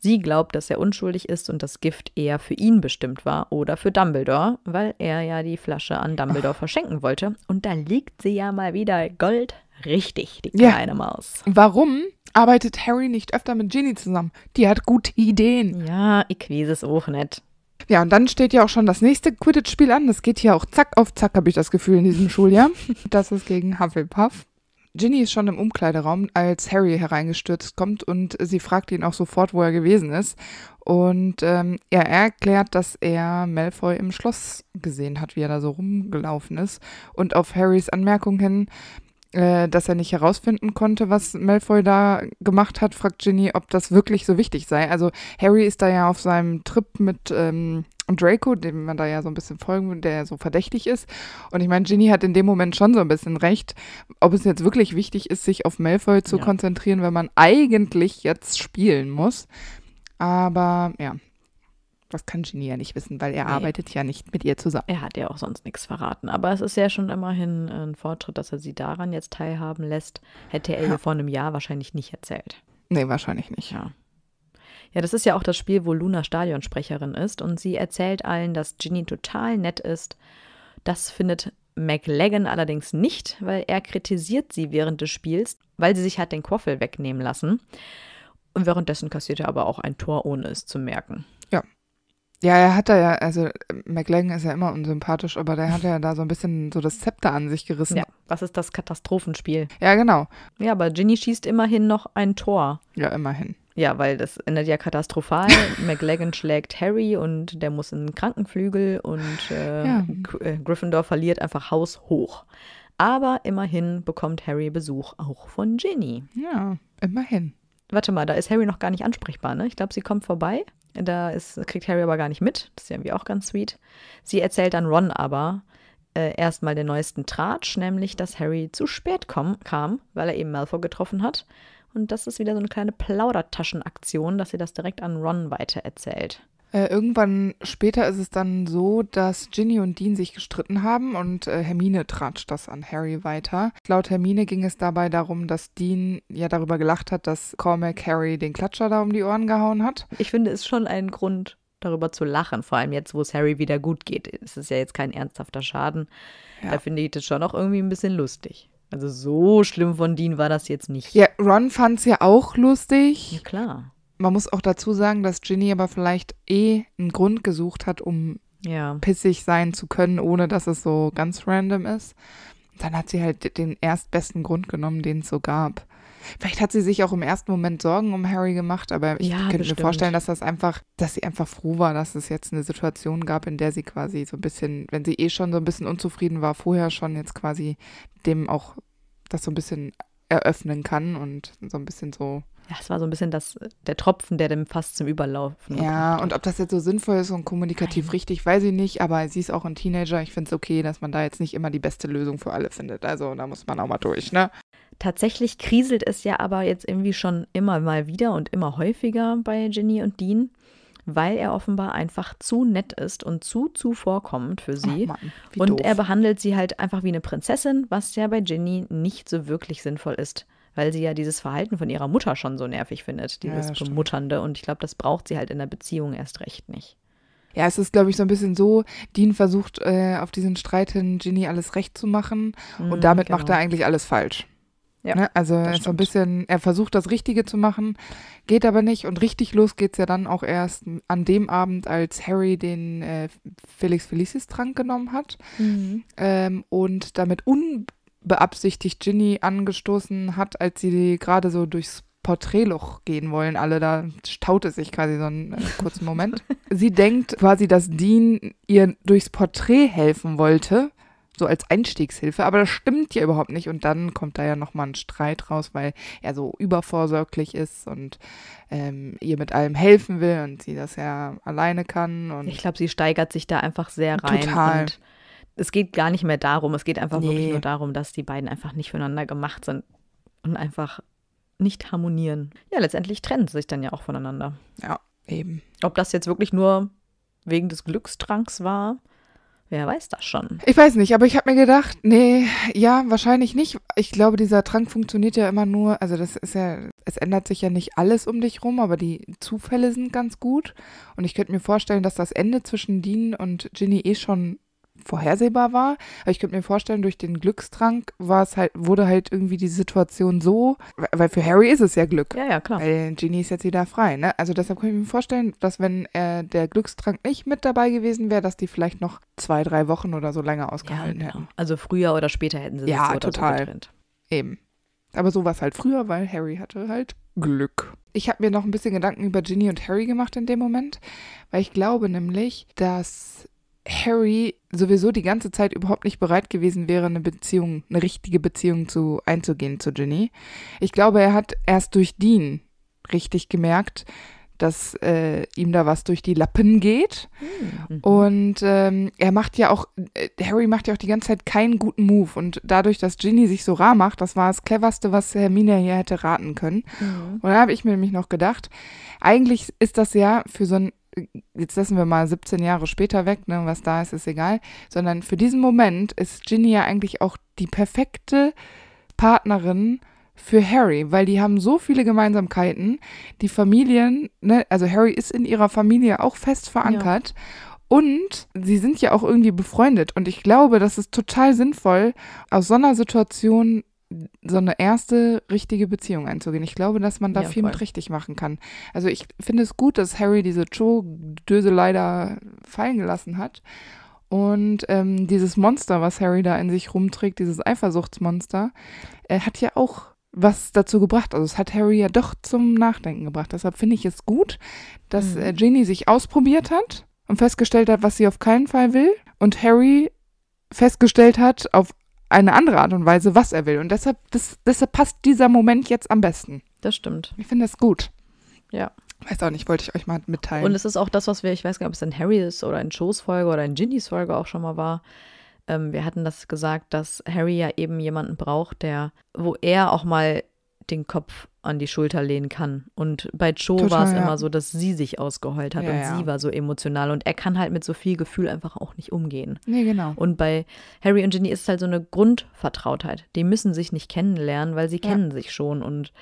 Sie glaubt, dass er unschuldig ist und das Gift eher für ihn bestimmt war oder für Dumbledore, weil er ja die Flasche an Dumbledore verschenken wollte. Und da liegt sie ja mal wieder Gold Richtig, die kleine Maus. Warum arbeitet Harry nicht öfter mit Ginny zusammen? Die hat gute Ideen. Ja, ich weiß es auch nicht. Ja, und dann steht ja auch schon das nächste Quidditch-Spiel an. Das geht hier auch zack auf zack, habe ich das Gefühl, in diesem Schuljahr. Das ist gegen Hufflepuff. Ginny ist schon im Umkleideraum, als Harry hereingestürzt kommt und sie fragt ihn auch sofort, wo er gewesen ist. Und ähm, ja, er erklärt, dass er Malfoy im Schloss gesehen hat, wie er da so rumgelaufen ist. Und auf Harrys Anmerkung hin, äh, dass er nicht herausfinden konnte, was Malfoy da gemacht hat, fragt Ginny, ob das wirklich so wichtig sei. Also Harry ist da ja auf seinem Trip mit ähm, Draco, dem man da ja so ein bisschen folgen, der ja so verdächtig ist. Und ich meine, Ginny hat in dem Moment schon so ein bisschen recht, ob es jetzt wirklich wichtig ist, sich auf Malfoy zu ja. konzentrieren, wenn man eigentlich jetzt spielen muss. Aber ja, das kann Genie ja nicht wissen, weil er nee. arbeitet ja nicht mit ihr zusammen. Er hat ja auch sonst nichts verraten. Aber es ist ja schon immerhin ein Fortschritt, dass er sie daran jetzt teilhaben lässt. Hätte er ja. ihr vor einem Jahr wahrscheinlich nicht erzählt. Nee, wahrscheinlich nicht. Ja. Ja, das ist ja auch das Spiel, wo Luna Stadionsprecherin ist und sie erzählt allen, dass Ginny total nett ist. Das findet McLagan allerdings nicht, weil er kritisiert sie während des Spiels, weil sie sich hat den Quaffel wegnehmen lassen. Und währenddessen kassiert er aber auch ein Tor, ohne es zu merken. Ja, ja, er hat da ja, also McLagan ist ja immer unsympathisch, aber der hat ja da so ein bisschen so das Zepter an sich gerissen. Ja, was ist das Katastrophenspiel? Ja, genau. Ja, aber Ginny schießt immerhin noch ein Tor. Ja, immerhin. Ja, weil das endet ja katastrophal. McLagan schlägt Harry und der muss in den Krankenflügel und äh, ja. Äh, Gryffindor verliert einfach Haus hoch. Aber immerhin bekommt Harry Besuch auch von Ginny. Ja, immerhin. Warte mal, da ist Harry noch gar nicht ansprechbar, ne? Ich glaube, sie kommt vorbei. Da ist, kriegt Harry aber gar nicht mit. Das ist ja irgendwie auch ganz sweet. Sie erzählt dann Ron aber äh, erstmal den neuesten Tratsch, nämlich, dass Harry zu spät komm, kam, weil er eben Malfoy getroffen hat. Und das ist wieder so eine kleine Plaudertaschenaktion, dass sie das direkt an Ron weitererzählt. Äh, irgendwann später ist es dann so, dass Ginny und Dean sich gestritten haben und äh, Hermine tratscht das an Harry weiter. Laut Hermine ging es dabei darum, dass Dean ja darüber gelacht hat, dass Cormac Harry den Klatscher da um die Ohren gehauen hat. Ich finde, es ist schon ein Grund, darüber zu lachen, vor allem jetzt, wo es Harry wieder gut geht. Es ist ja jetzt kein ernsthafter Schaden. Ja. Da finde ich das schon auch irgendwie ein bisschen lustig. Also so schlimm von Dean war das jetzt nicht. Ja, Ron fand es ja auch lustig. Ja, klar. Man muss auch dazu sagen, dass Ginny aber vielleicht eh einen Grund gesucht hat, um ja. pissig sein zu können, ohne dass es so ganz random ist. Dann hat sie halt den erstbesten Grund genommen, den es so gab. Vielleicht hat sie sich auch im ersten Moment Sorgen um Harry gemacht, aber ich ja, könnte bestimmt. mir vorstellen, dass das einfach, dass sie einfach froh war, dass es jetzt eine Situation gab, in der sie quasi so ein bisschen, wenn sie eh schon so ein bisschen unzufrieden war, vorher schon jetzt quasi dem auch das so ein bisschen eröffnen kann und so ein bisschen so ja, es war so ein bisschen das, der Tropfen, der dem fast zum Überlaufen. Ja, und ob das jetzt so sinnvoll ist und kommunikativ Nein. richtig, weiß ich nicht, aber sie ist auch ein Teenager. Ich finde es okay, dass man da jetzt nicht immer die beste Lösung für alle findet. Also da muss man auch mal durch, ne? Tatsächlich kriselt es ja aber jetzt irgendwie schon immer mal wieder und immer häufiger bei Ginny und Dean, weil er offenbar einfach zu nett ist und zu zuvorkommend für sie. Mann, und doof. er behandelt sie halt einfach wie eine Prinzessin, was ja bei Ginny nicht so wirklich sinnvoll ist weil sie ja dieses Verhalten von ihrer Mutter schon so nervig findet, dieses ja, Bemutternde. Und ich glaube, das braucht sie halt in der Beziehung erst recht nicht. Ja, es ist, glaube ich, so ein bisschen so, Dean versucht äh, auf diesen Streit hin, Ginny alles recht zu machen mhm, und damit genau. macht er eigentlich alles falsch. Ja, ne? Also so ein bisschen, er versucht das Richtige zu machen, geht aber nicht und richtig los geht es ja dann auch erst an dem Abend, als Harry den äh, Felix Felicis Trank genommen hat mhm. ähm, und damit un beabsichtigt Ginny angestoßen hat, als sie gerade so durchs Porträtloch gehen wollen. Alle da staute sich quasi so einen äh, kurzen Moment. sie denkt quasi, dass Dean ihr durchs Porträt helfen wollte, so als Einstiegshilfe, aber das stimmt ja überhaupt nicht. Und dann kommt da ja nochmal ein Streit raus, weil er so übervorsorglich ist und ähm, ihr mit allem helfen will und sie das ja alleine kann. ich glaube, sie steigert sich da einfach sehr rein. Total. Und es geht gar nicht mehr darum. Es geht einfach nee. wirklich nur darum, dass die beiden einfach nicht füreinander gemacht sind und einfach nicht harmonieren. Ja, letztendlich trennen sie sich dann ja auch voneinander. Ja, eben. Ob das jetzt wirklich nur wegen des Glückstranks war, wer weiß das schon. Ich weiß nicht, aber ich habe mir gedacht, nee, ja, wahrscheinlich nicht. Ich glaube, dieser Trank funktioniert ja immer nur, also das ist ja, es ändert sich ja nicht alles um dich rum, aber die Zufälle sind ganz gut. Und ich könnte mir vorstellen, dass das Ende zwischen Dean und Ginny eh schon vorhersehbar war. Aber ich könnte mir vorstellen, durch den Glückstrank war es halt, wurde halt irgendwie die Situation so, weil für Harry ist es ja Glück. Ja, ja, klar. Weil Ginny ist jetzt wieder frei, ne? Also deshalb kann ich mir vorstellen, dass wenn äh, der Glückstrank nicht mit dabei gewesen wäre, dass die vielleicht noch zwei, drei Wochen oder so länger ausgehalten ja, genau. hätten. Also früher oder später hätten sie sich ja, so total. Oder so getrennt. Eben. Aber so war es halt früher, weil Harry hatte halt Glück. Ich habe mir noch ein bisschen Gedanken über Ginny und Harry gemacht in dem Moment, weil ich glaube nämlich, dass Harry sowieso die ganze Zeit überhaupt nicht bereit gewesen wäre, eine Beziehung, eine richtige Beziehung zu einzugehen zu Ginny. Ich glaube, er hat erst durch Dean richtig gemerkt, dass äh, ihm da was durch die Lappen geht. Hm, mhm. Und ähm, er macht ja auch, äh, Harry macht ja auch die ganze Zeit keinen guten Move. Und dadurch, dass Ginny sich so rar macht, das war das cleverste, was Hermine hier hätte raten können. Mhm. Und da habe ich mir nämlich noch gedacht, eigentlich ist das ja für so einen jetzt lassen wir mal 17 Jahre später weg, ne, was da ist, ist egal, sondern für diesen Moment ist Ginny ja eigentlich auch die perfekte Partnerin für Harry, weil die haben so viele Gemeinsamkeiten. Die Familien, ne, also Harry ist in ihrer Familie auch fest verankert. Ja. Und sie sind ja auch irgendwie befreundet. Und ich glaube, das ist total sinnvoll, aus so einer Situation so eine erste richtige Beziehung einzugehen. Ich glaube, dass man da ja, viel voll. mit richtig machen kann. Also ich finde es gut, dass Harry diese cho döse leider fallen gelassen hat. Und ähm, dieses Monster, was Harry da in sich rumträgt, dieses Eifersuchtsmonster, äh, hat ja auch was dazu gebracht. Also es hat Harry ja doch zum Nachdenken gebracht. Deshalb finde ich es gut, dass mhm. äh, Ginny sich ausprobiert hat und festgestellt hat, was sie auf keinen Fall will. Und Harry festgestellt hat, auf eine andere Art und Weise, was er will. Und deshalb, das, deshalb passt dieser Moment jetzt am besten. Das stimmt. Ich finde das gut. Ja. Weiß auch nicht, wollte ich euch mal mitteilen. Und es ist auch das, was wir, ich weiß gar nicht, ob es in Harrys oder in Joes Folge oder in Ginnys Folge auch schon mal war. Ähm, wir hatten das gesagt, dass Harry ja eben jemanden braucht, der, wo er auch mal den Kopf an die Schulter lehnen kann. Und bei Joe war es ja. immer so, dass sie sich ausgeheult hat ja, und ja. sie war so emotional. Und er kann halt mit so viel Gefühl einfach auch nicht umgehen. Nee, genau. Und bei Harry und Ginny ist es halt so eine Grundvertrautheit. Die müssen sich nicht kennenlernen, weil sie kennen sich schon. Und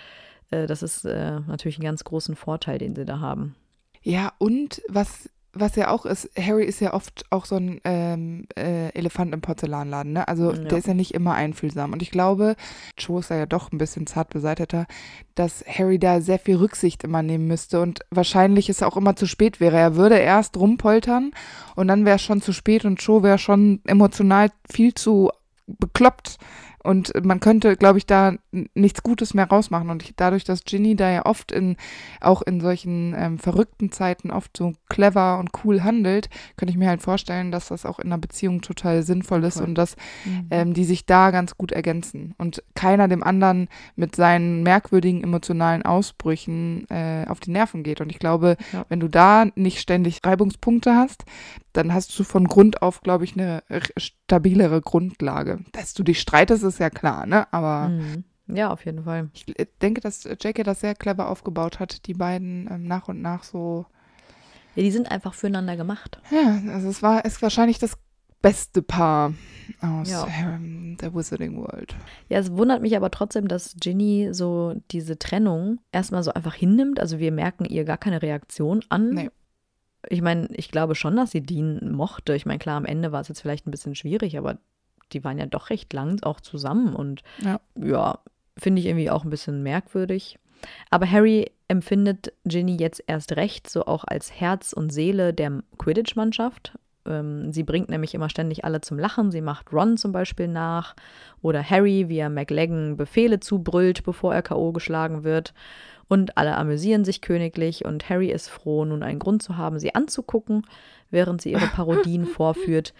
äh, das ist äh, natürlich einen ganz großen Vorteil, den sie da haben. Ja, und was was ja auch ist, Harry ist ja oft auch so ein ähm, äh, Elefant im Porzellanladen, ne? Also ja. der ist ja nicht immer einfühlsam. Und ich glaube, Joe ist ja doch ein bisschen zart beseiteter, dass Harry da sehr viel Rücksicht immer nehmen müsste und wahrscheinlich es auch immer zu spät wäre. Er würde erst rumpoltern und dann wäre es schon zu spät und Joe wäre schon emotional viel zu bekloppt, und man könnte, glaube ich, da nichts Gutes mehr rausmachen. Und ich, dadurch, dass Ginny da ja oft in, auch in solchen ähm, verrückten Zeiten oft so clever und cool handelt, könnte ich mir halt vorstellen, dass das auch in einer Beziehung total sinnvoll ist cool. und dass mhm. ähm, die sich da ganz gut ergänzen. Und keiner dem anderen mit seinen merkwürdigen emotionalen Ausbrüchen äh, auf die Nerven geht. Und ich glaube, ja. wenn du da nicht ständig Reibungspunkte hast, dann hast du von Grund auf, glaube ich, eine stabilere Grundlage. Dass du dich streitest, ist ist ja klar, ne? Aber. Mhm. Ja, auf jeden Fall. Ich denke, dass Jackie das sehr clever aufgebaut hat, die beiden ähm, nach und nach so. Ja, die sind einfach füreinander gemacht. Ja, also es war ist wahrscheinlich das beste Paar aus ja. ähm, der Wizarding World. Ja, es wundert mich aber trotzdem, dass Ginny so diese Trennung erstmal so einfach hinnimmt. Also wir merken ihr gar keine Reaktion an. Nee. Ich meine, ich glaube schon, dass sie Dean mochte. Ich meine, klar, am Ende war es jetzt vielleicht ein bisschen schwierig, aber die waren ja doch recht lang auch zusammen und ja, ja finde ich irgendwie auch ein bisschen merkwürdig. Aber Harry empfindet Ginny jetzt erst recht so auch als Herz und Seele der Quidditch-Mannschaft. Ähm, sie bringt nämlich immer ständig alle zum Lachen. Sie macht Ron zum Beispiel nach oder Harry, wie er McLaggen Befehle zubrüllt, bevor er K.O. geschlagen wird. Und alle amüsieren sich königlich und Harry ist froh, nun einen Grund zu haben, sie anzugucken, während sie ihre Parodien vorführt,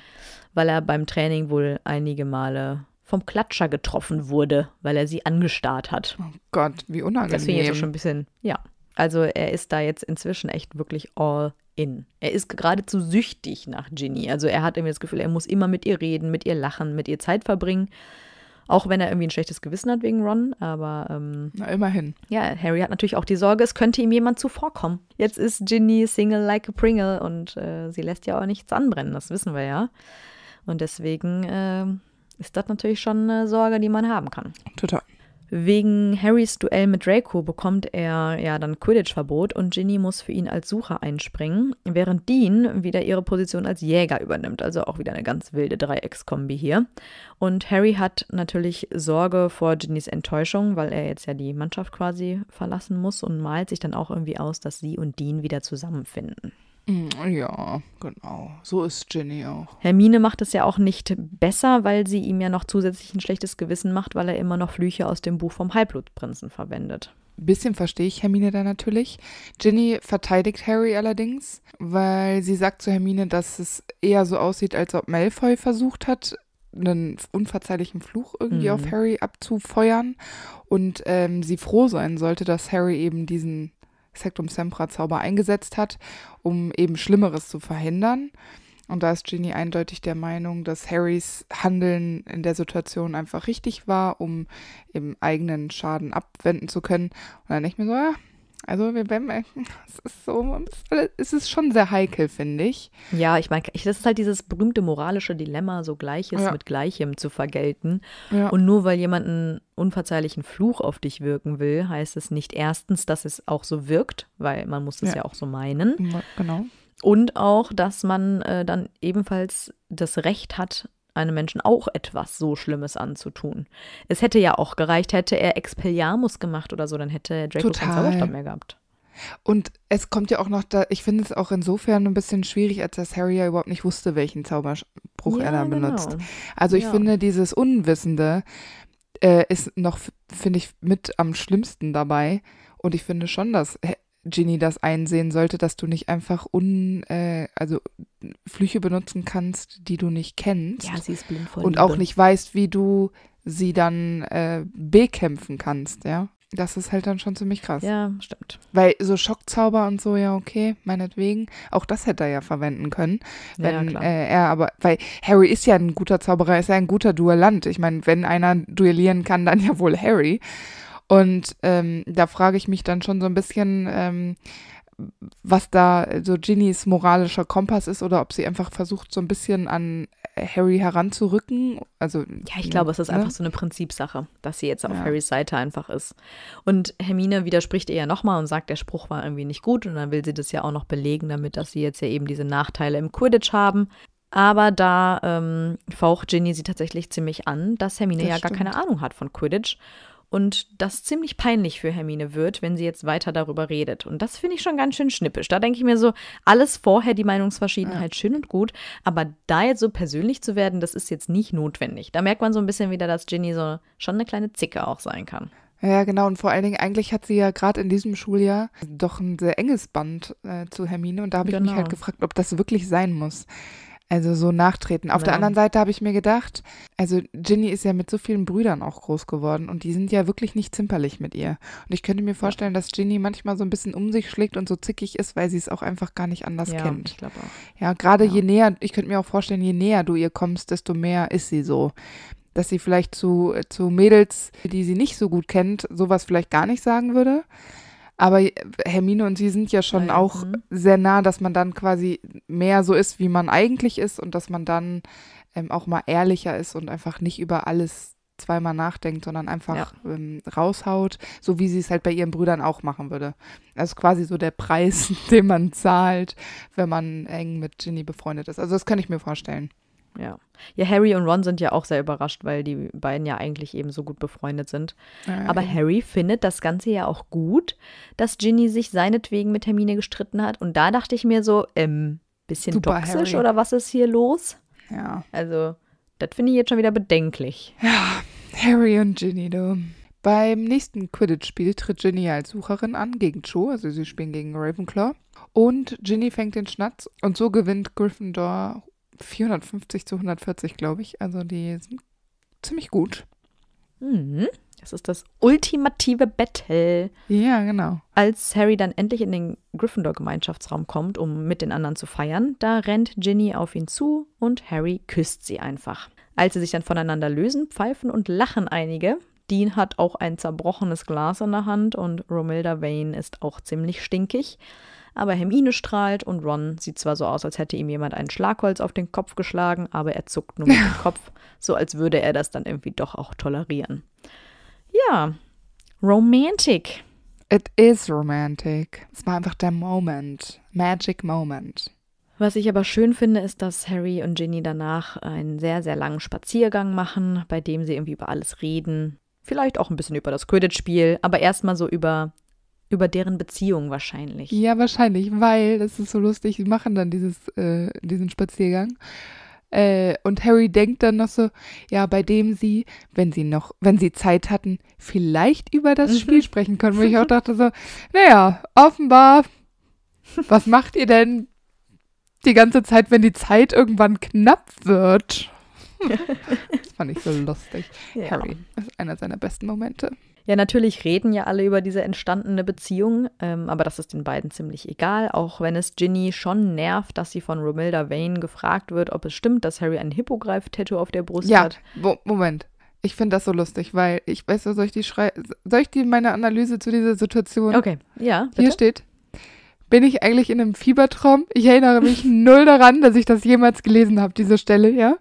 weil er beim Training wohl einige Male vom Klatscher getroffen wurde, weil er sie angestarrt hat. Oh Gott, wie unangenehm. Deswegen jetzt schon ein bisschen, ja. Also er ist da jetzt inzwischen echt wirklich all in. Er ist geradezu süchtig nach Ginny. Also er hat irgendwie das Gefühl, er muss immer mit ihr reden, mit ihr lachen, mit ihr Zeit verbringen. Auch wenn er irgendwie ein schlechtes Gewissen hat wegen Ron, aber. Ähm, Na, immerhin. Ja, Harry hat natürlich auch die Sorge, es könnte ihm jemand zuvorkommen. Jetzt ist Ginny Single like a Pringle und äh, sie lässt ja auch nichts anbrennen, das wissen wir ja. Und deswegen äh, ist das natürlich schon eine Sorge, die man haben kann. Total. Wegen Harrys Duell mit Draco bekommt er ja dann Quidditch-Verbot und Ginny muss für ihn als Sucher einspringen, während Dean wieder ihre Position als Jäger übernimmt. Also auch wieder eine ganz wilde Dreieckskombi hier. Und Harry hat natürlich Sorge vor Ginnys Enttäuschung, weil er jetzt ja die Mannschaft quasi verlassen muss und malt sich dann auch irgendwie aus, dass sie und Dean wieder zusammenfinden. Mm, ja, genau. So ist Ginny auch. Hermine macht es ja auch nicht besser, weil sie ihm ja noch zusätzlich ein schlechtes Gewissen macht, weil er immer noch Flüche aus dem Buch vom Halbblutprinzen verwendet. Bisschen verstehe ich Hermine da natürlich. Ginny verteidigt Harry allerdings, weil sie sagt zu Hermine, dass es eher so aussieht, als ob Malfoy versucht hat, einen unverzeihlichen Fluch irgendwie mhm. auf Harry abzufeuern und ähm, sie froh sein sollte, dass Harry eben diesen Sektum Sempra Zauber eingesetzt hat, um eben Schlimmeres zu verhindern. Und da ist Ginny eindeutig der Meinung, dass Harrys Handeln in der Situation einfach richtig war, um eben eigenen Schaden abwenden zu können. Und dann denke ich mir so, ja, also wir werden, es ist so, es ist schon sehr heikel, finde ich. Ja, ich meine, das ist halt dieses berühmte moralische Dilemma, so Gleiches ja. mit Gleichem zu vergelten. Ja. Und nur weil jemand einen unverzeihlichen Fluch auf dich wirken will, heißt es nicht erstens, dass es auch so wirkt, weil man muss es ja. ja auch so meinen. Genau. Und auch, dass man äh, dann ebenfalls das Recht hat, einem Menschen auch etwas so Schlimmes anzutun. Es hätte ja auch gereicht, hätte er Expelliarmus gemacht oder so, dann hätte Draco Total. keinen Zauberstab mehr gehabt. Und es kommt ja auch noch da, ich finde es auch insofern ein bisschen schwierig, als dass Harry ja überhaupt nicht wusste, welchen Zauberspruch ja, er da genau. benutzt. Also ich ja. finde, dieses Unwissende äh, ist noch, finde ich, mit am schlimmsten dabei. Und ich finde schon, dass Ginny das einsehen sollte, dass du nicht einfach un, äh, also Flüche benutzen kannst, die du nicht kennst. Ja, sie ist blind vor Und Liebe. auch nicht weißt, wie du sie dann äh, bekämpfen kannst, ja. Das ist halt dann schon ziemlich krass. Ja, stimmt. Weil so Schockzauber und so, ja, okay, meinetwegen. Auch das hätte er ja verwenden können. Wenn ja, äh, er aber, weil Harry ist ja ein guter Zauberer, ist ja ein guter Duellant. Ich meine, wenn einer duellieren kann, dann ja wohl Harry. Und ähm, da frage ich mich dann schon so ein bisschen, ähm, was da so Ginnys moralischer Kompass ist oder ob sie einfach versucht, so ein bisschen an Harry heranzurücken. Also, ja, ich glaube, es ist ne? einfach so eine Prinzipsache, dass sie jetzt auf ja. Harrys Seite einfach ist. Und Hermine widerspricht ihr ja nochmal und sagt, der Spruch war irgendwie nicht gut und dann will sie das ja auch noch belegen, damit dass sie jetzt ja eben diese Nachteile im Quidditch haben. Aber da ähm, faucht Ginny sie tatsächlich ziemlich an, dass Hermine das ja stimmt. gar keine Ahnung hat von Quidditch und das ziemlich peinlich für Hermine wird, wenn sie jetzt weiter darüber redet. Und das finde ich schon ganz schön schnippisch. Da denke ich mir so, alles vorher die Meinungsverschiedenheit ja. schön und gut, aber da jetzt so persönlich zu werden, das ist jetzt nicht notwendig. Da merkt man so ein bisschen wieder, dass Ginny so schon eine kleine Zicke auch sein kann. Ja, genau. Und vor allen Dingen, eigentlich hat sie ja gerade in diesem Schuljahr doch ein sehr enges Band äh, zu Hermine. Und da habe ich genau. mich halt gefragt, ob das wirklich sein muss. Also so nachtreten. Auf ja. der anderen Seite habe ich mir gedacht, also Ginny ist ja mit so vielen Brüdern auch groß geworden und die sind ja wirklich nicht zimperlich mit ihr. Und ich könnte mir vorstellen, dass Ginny manchmal so ein bisschen um sich schlägt und so zickig ist, weil sie es auch einfach gar nicht anders ja, kennt. Ich glaube auch. Ja, gerade ja. je näher, ich könnte mir auch vorstellen, je näher du ihr kommst, desto mehr ist sie so. Dass sie vielleicht zu, äh, zu Mädels, die sie nicht so gut kennt, sowas vielleicht gar nicht sagen würde. Aber Hermine und sie sind ja schon Nein. auch mhm. sehr nah, dass man dann quasi mehr so ist, wie man eigentlich ist und dass man dann ähm, auch mal ehrlicher ist und einfach nicht über alles zweimal nachdenkt, sondern einfach ja. ähm, raushaut, so wie sie es halt bei ihren Brüdern auch machen würde. Also quasi so der Preis, den man zahlt, wenn man eng mit Ginny befreundet ist. Also das kann ich mir vorstellen. Ja. Ja, Harry und Ron sind ja auch sehr überrascht, weil die beiden ja eigentlich eben so gut befreundet sind. Nein. Aber Harry findet das Ganze ja auch gut, dass Ginny sich seinetwegen mit Hermine gestritten hat. Und da dachte ich mir so, ähm, bisschen Super toxisch Harry. oder was ist hier los? Ja. Also, das finde ich jetzt schon wieder bedenklich. Ja, Harry und Ginny, du. Beim nächsten Quidditch-Spiel tritt Ginny als Sucherin an gegen Cho, also sie spielen gegen Ravenclaw. Und Ginny fängt den Schnatz und so gewinnt Gryffindor 450 zu 140, glaube ich. Also die sind ziemlich gut. Mhm. Das ist das ultimative Battle. Ja, genau. Als Harry dann endlich in den Gryffindor-Gemeinschaftsraum kommt, um mit den anderen zu feiern, da rennt Ginny auf ihn zu und Harry küsst sie einfach. Als sie sich dann voneinander lösen, pfeifen und lachen einige. Dean hat auch ein zerbrochenes Glas in der Hand und Romilda Vane ist auch ziemlich stinkig aber Hermine strahlt und Ron sieht zwar so aus, als hätte ihm jemand einen Schlagholz auf den Kopf geschlagen, aber er zuckt nur mit dem Kopf, so als würde er das dann irgendwie doch auch tolerieren. Ja, romantic. It is romantic. Es war einfach der Moment. Magic Moment. Was ich aber schön finde, ist, dass Harry und Ginny danach einen sehr, sehr langen Spaziergang machen, bei dem sie irgendwie über alles reden. Vielleicht auch ein bisschen über das Quidditch-Spiel, aber erstmal so über über deren Beziehung wahrscheinlich. Ja, wahrscheinlich, weil, das ist so lustig, sie machen dann dieses, äh, diesen Spaziergang. Äh, und Harry denkt dann noch so, ja, bei dem sie, wenn sie noch, wenn sie Zeit hatten, vielleicht über das mhm. Spiel sprechen können. Wo ich auch dachte so, naja, offenbar, was macht ihr denn die ganze Zeit, wenn die Zeit irgendwann knapp wird? Hm. das fand ich so lustig. Ja. Harry ist einer seiner besten Momente. Ja, natürlich reden ja alle über diese entstandene Beziehung, ähm, aber das ist den beiden ziemlich egal, auch wenn es Ginny schon nervt, dass sie von Romilda Vane gefragt wird, ob es stimmt, dass Harry ein Hippogreif-Tattoo auf der Brust ja, hat. Ja, Moment. Ich finde das so lustig, weil ich weiß, soll ich die Schrei soll ich die meine Analyse zu dieser Situation? Okay, ja. Bitte? Hier steht, bin ich eigentlich in einem Fiebertraum? Ich erinnere mich null daran, dass ich das jemals gelesen habe, diese Stelle, ja.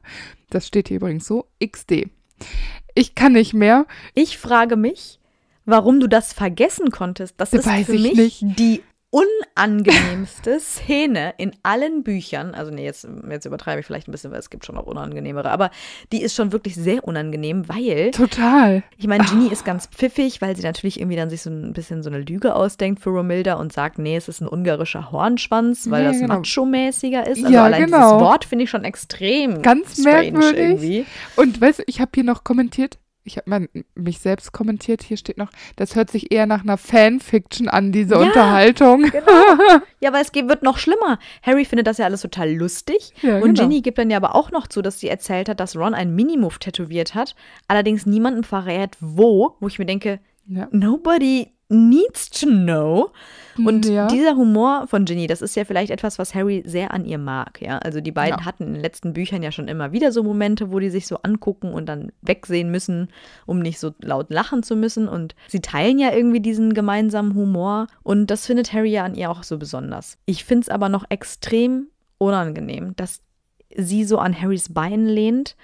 Das steht hier übrigens so, XD ich kann nicht mehr. Ich frage mich, warum du das vergessen konntest. Das ist Weiß für mich nicht. die unangenehmste Szene in allen Büchern. Also nee, jetzt, jetzt übertreibe ich vielleicht ein bisschen, weil es gibt schon auch unangenehmere, aber die ist schon wirklich sehr unangenehm, weil. Total. Ich meine, Ginny ah. ist ganz pfiffig, weil sie natürlich irgendwie dann sich so ein bisschen so eine Lüge ausdenkt für Romilda und sagt, nee, es ist ein ungarischer Hornschwanz, weil ja, das genau. macho-mäßiger ist. Also ja, allein genau. dieses Wort finde ich schon extrem. Ganz merkwürdig. Irgendwie. Und weißt du, ich habe hier noch kommentiert, ich habe mal mich selbst kommentiert, hier steht noch, das hört sich eher nach einer Fanfiction an, diese ja, Unterhaltung. Genau. Ja, aber es wird noch schlimmer. Harry findet das ja alles total lustig. Ja, und genau. Ginny gibt dann ja aber auch noch zu, dass sie erzählt hat, dass Ron einen Minimove tätowiert hat, allerdings niemandem verrät, wo, wo ich mir denke, ja. nobody needs to know. Hm, und ja. dieser Humor von Ginny, das ist ja vielleicht etwas, was Harry sehr an ihr mag. Ja, also die beiden ja. hatten in den letzten Büchern ja schon immer wieder so Momente, wo die sich so angucken und dann wegsehen müssen, um nicht so laut lachen zu müssen. Und sie teilen ja irgendwie diesen gemeinsamen Humor. Und das findet Harry ja an ihr auch so besonders. Ich finde es aber noch extrem unangenehm, dass sie so an Harrys Bein lehnt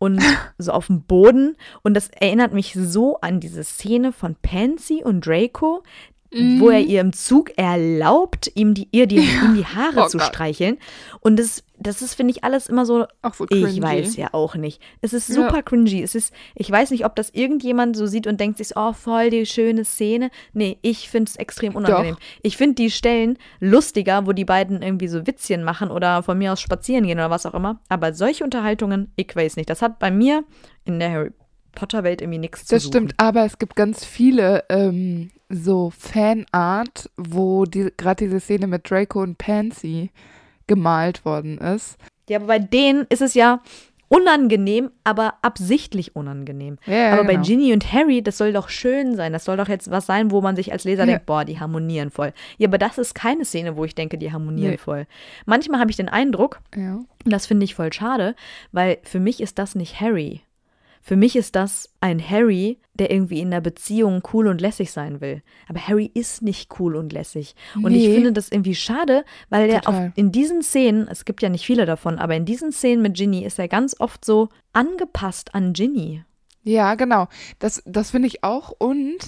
und so auf dem Boden. Und das erinnert mich so an diese Szene von Pansy und Draco, mhm. wo er mhm. ihr im Zug erlaubt, ihm die, ihr die, ja. ihm die Haare oh zu Gott. streicheln. Und das, das ist, finde ich, alles immer so. Ach, so cringy. Ich weiß ja auch nicht. Es ist super ja. cringy. Es ist, ich weiß nicht, ob das irgendjemand so sieht und denkt sich, oh, voll die schöne Szene. Nee, ich finde es extrem unangenehm. Doch. Ich finde die Stellen lustiger, wo die beiden irgendwie so Witzchen machen oder von mir aus spazieren gehen oder was auch immer. Aber solche Unterhaltungen, ich weiß nicht. Das hat bei mir in der Harry Potter-Welt irgendwie nichts zu Das stimmt, aber es gibt ganz viele ähm, so Fanart, wo die, gerade diese Szene mit Draco und Pansy gemalt worden ist. Ja, aber bei denen ist es ja unangenehm, aber absichtlich unangenehm. Yeah, aber genau. bei Ginny und Harry, das soll doch schön sein. Das soll doch jetzt was sein, wo man sich als Leser nee. denkt, boah, die harmonieren voll. Ja, aber das ist keine Szene, wo ich denke, die harmonieren nee. voll. Manchmal habe ich den Eindruck, ja. und das finde ich voll schade, weil für mich ist das nicht Harry. Für mich ist das ein Harry, der irgendwie in einer Beziehung cool und lässig sein will. Aber Harry ist nicht cool und lässig. Und nee. ich finde das irgendwie schade, weil er auch in diesen Szenen, es gibt ja nicht viele davon, aber in diesen Szenen mit Ginny ist er ganz oft so angepasst an Ginny. Ja, genau. Das, das finde ich auch. Und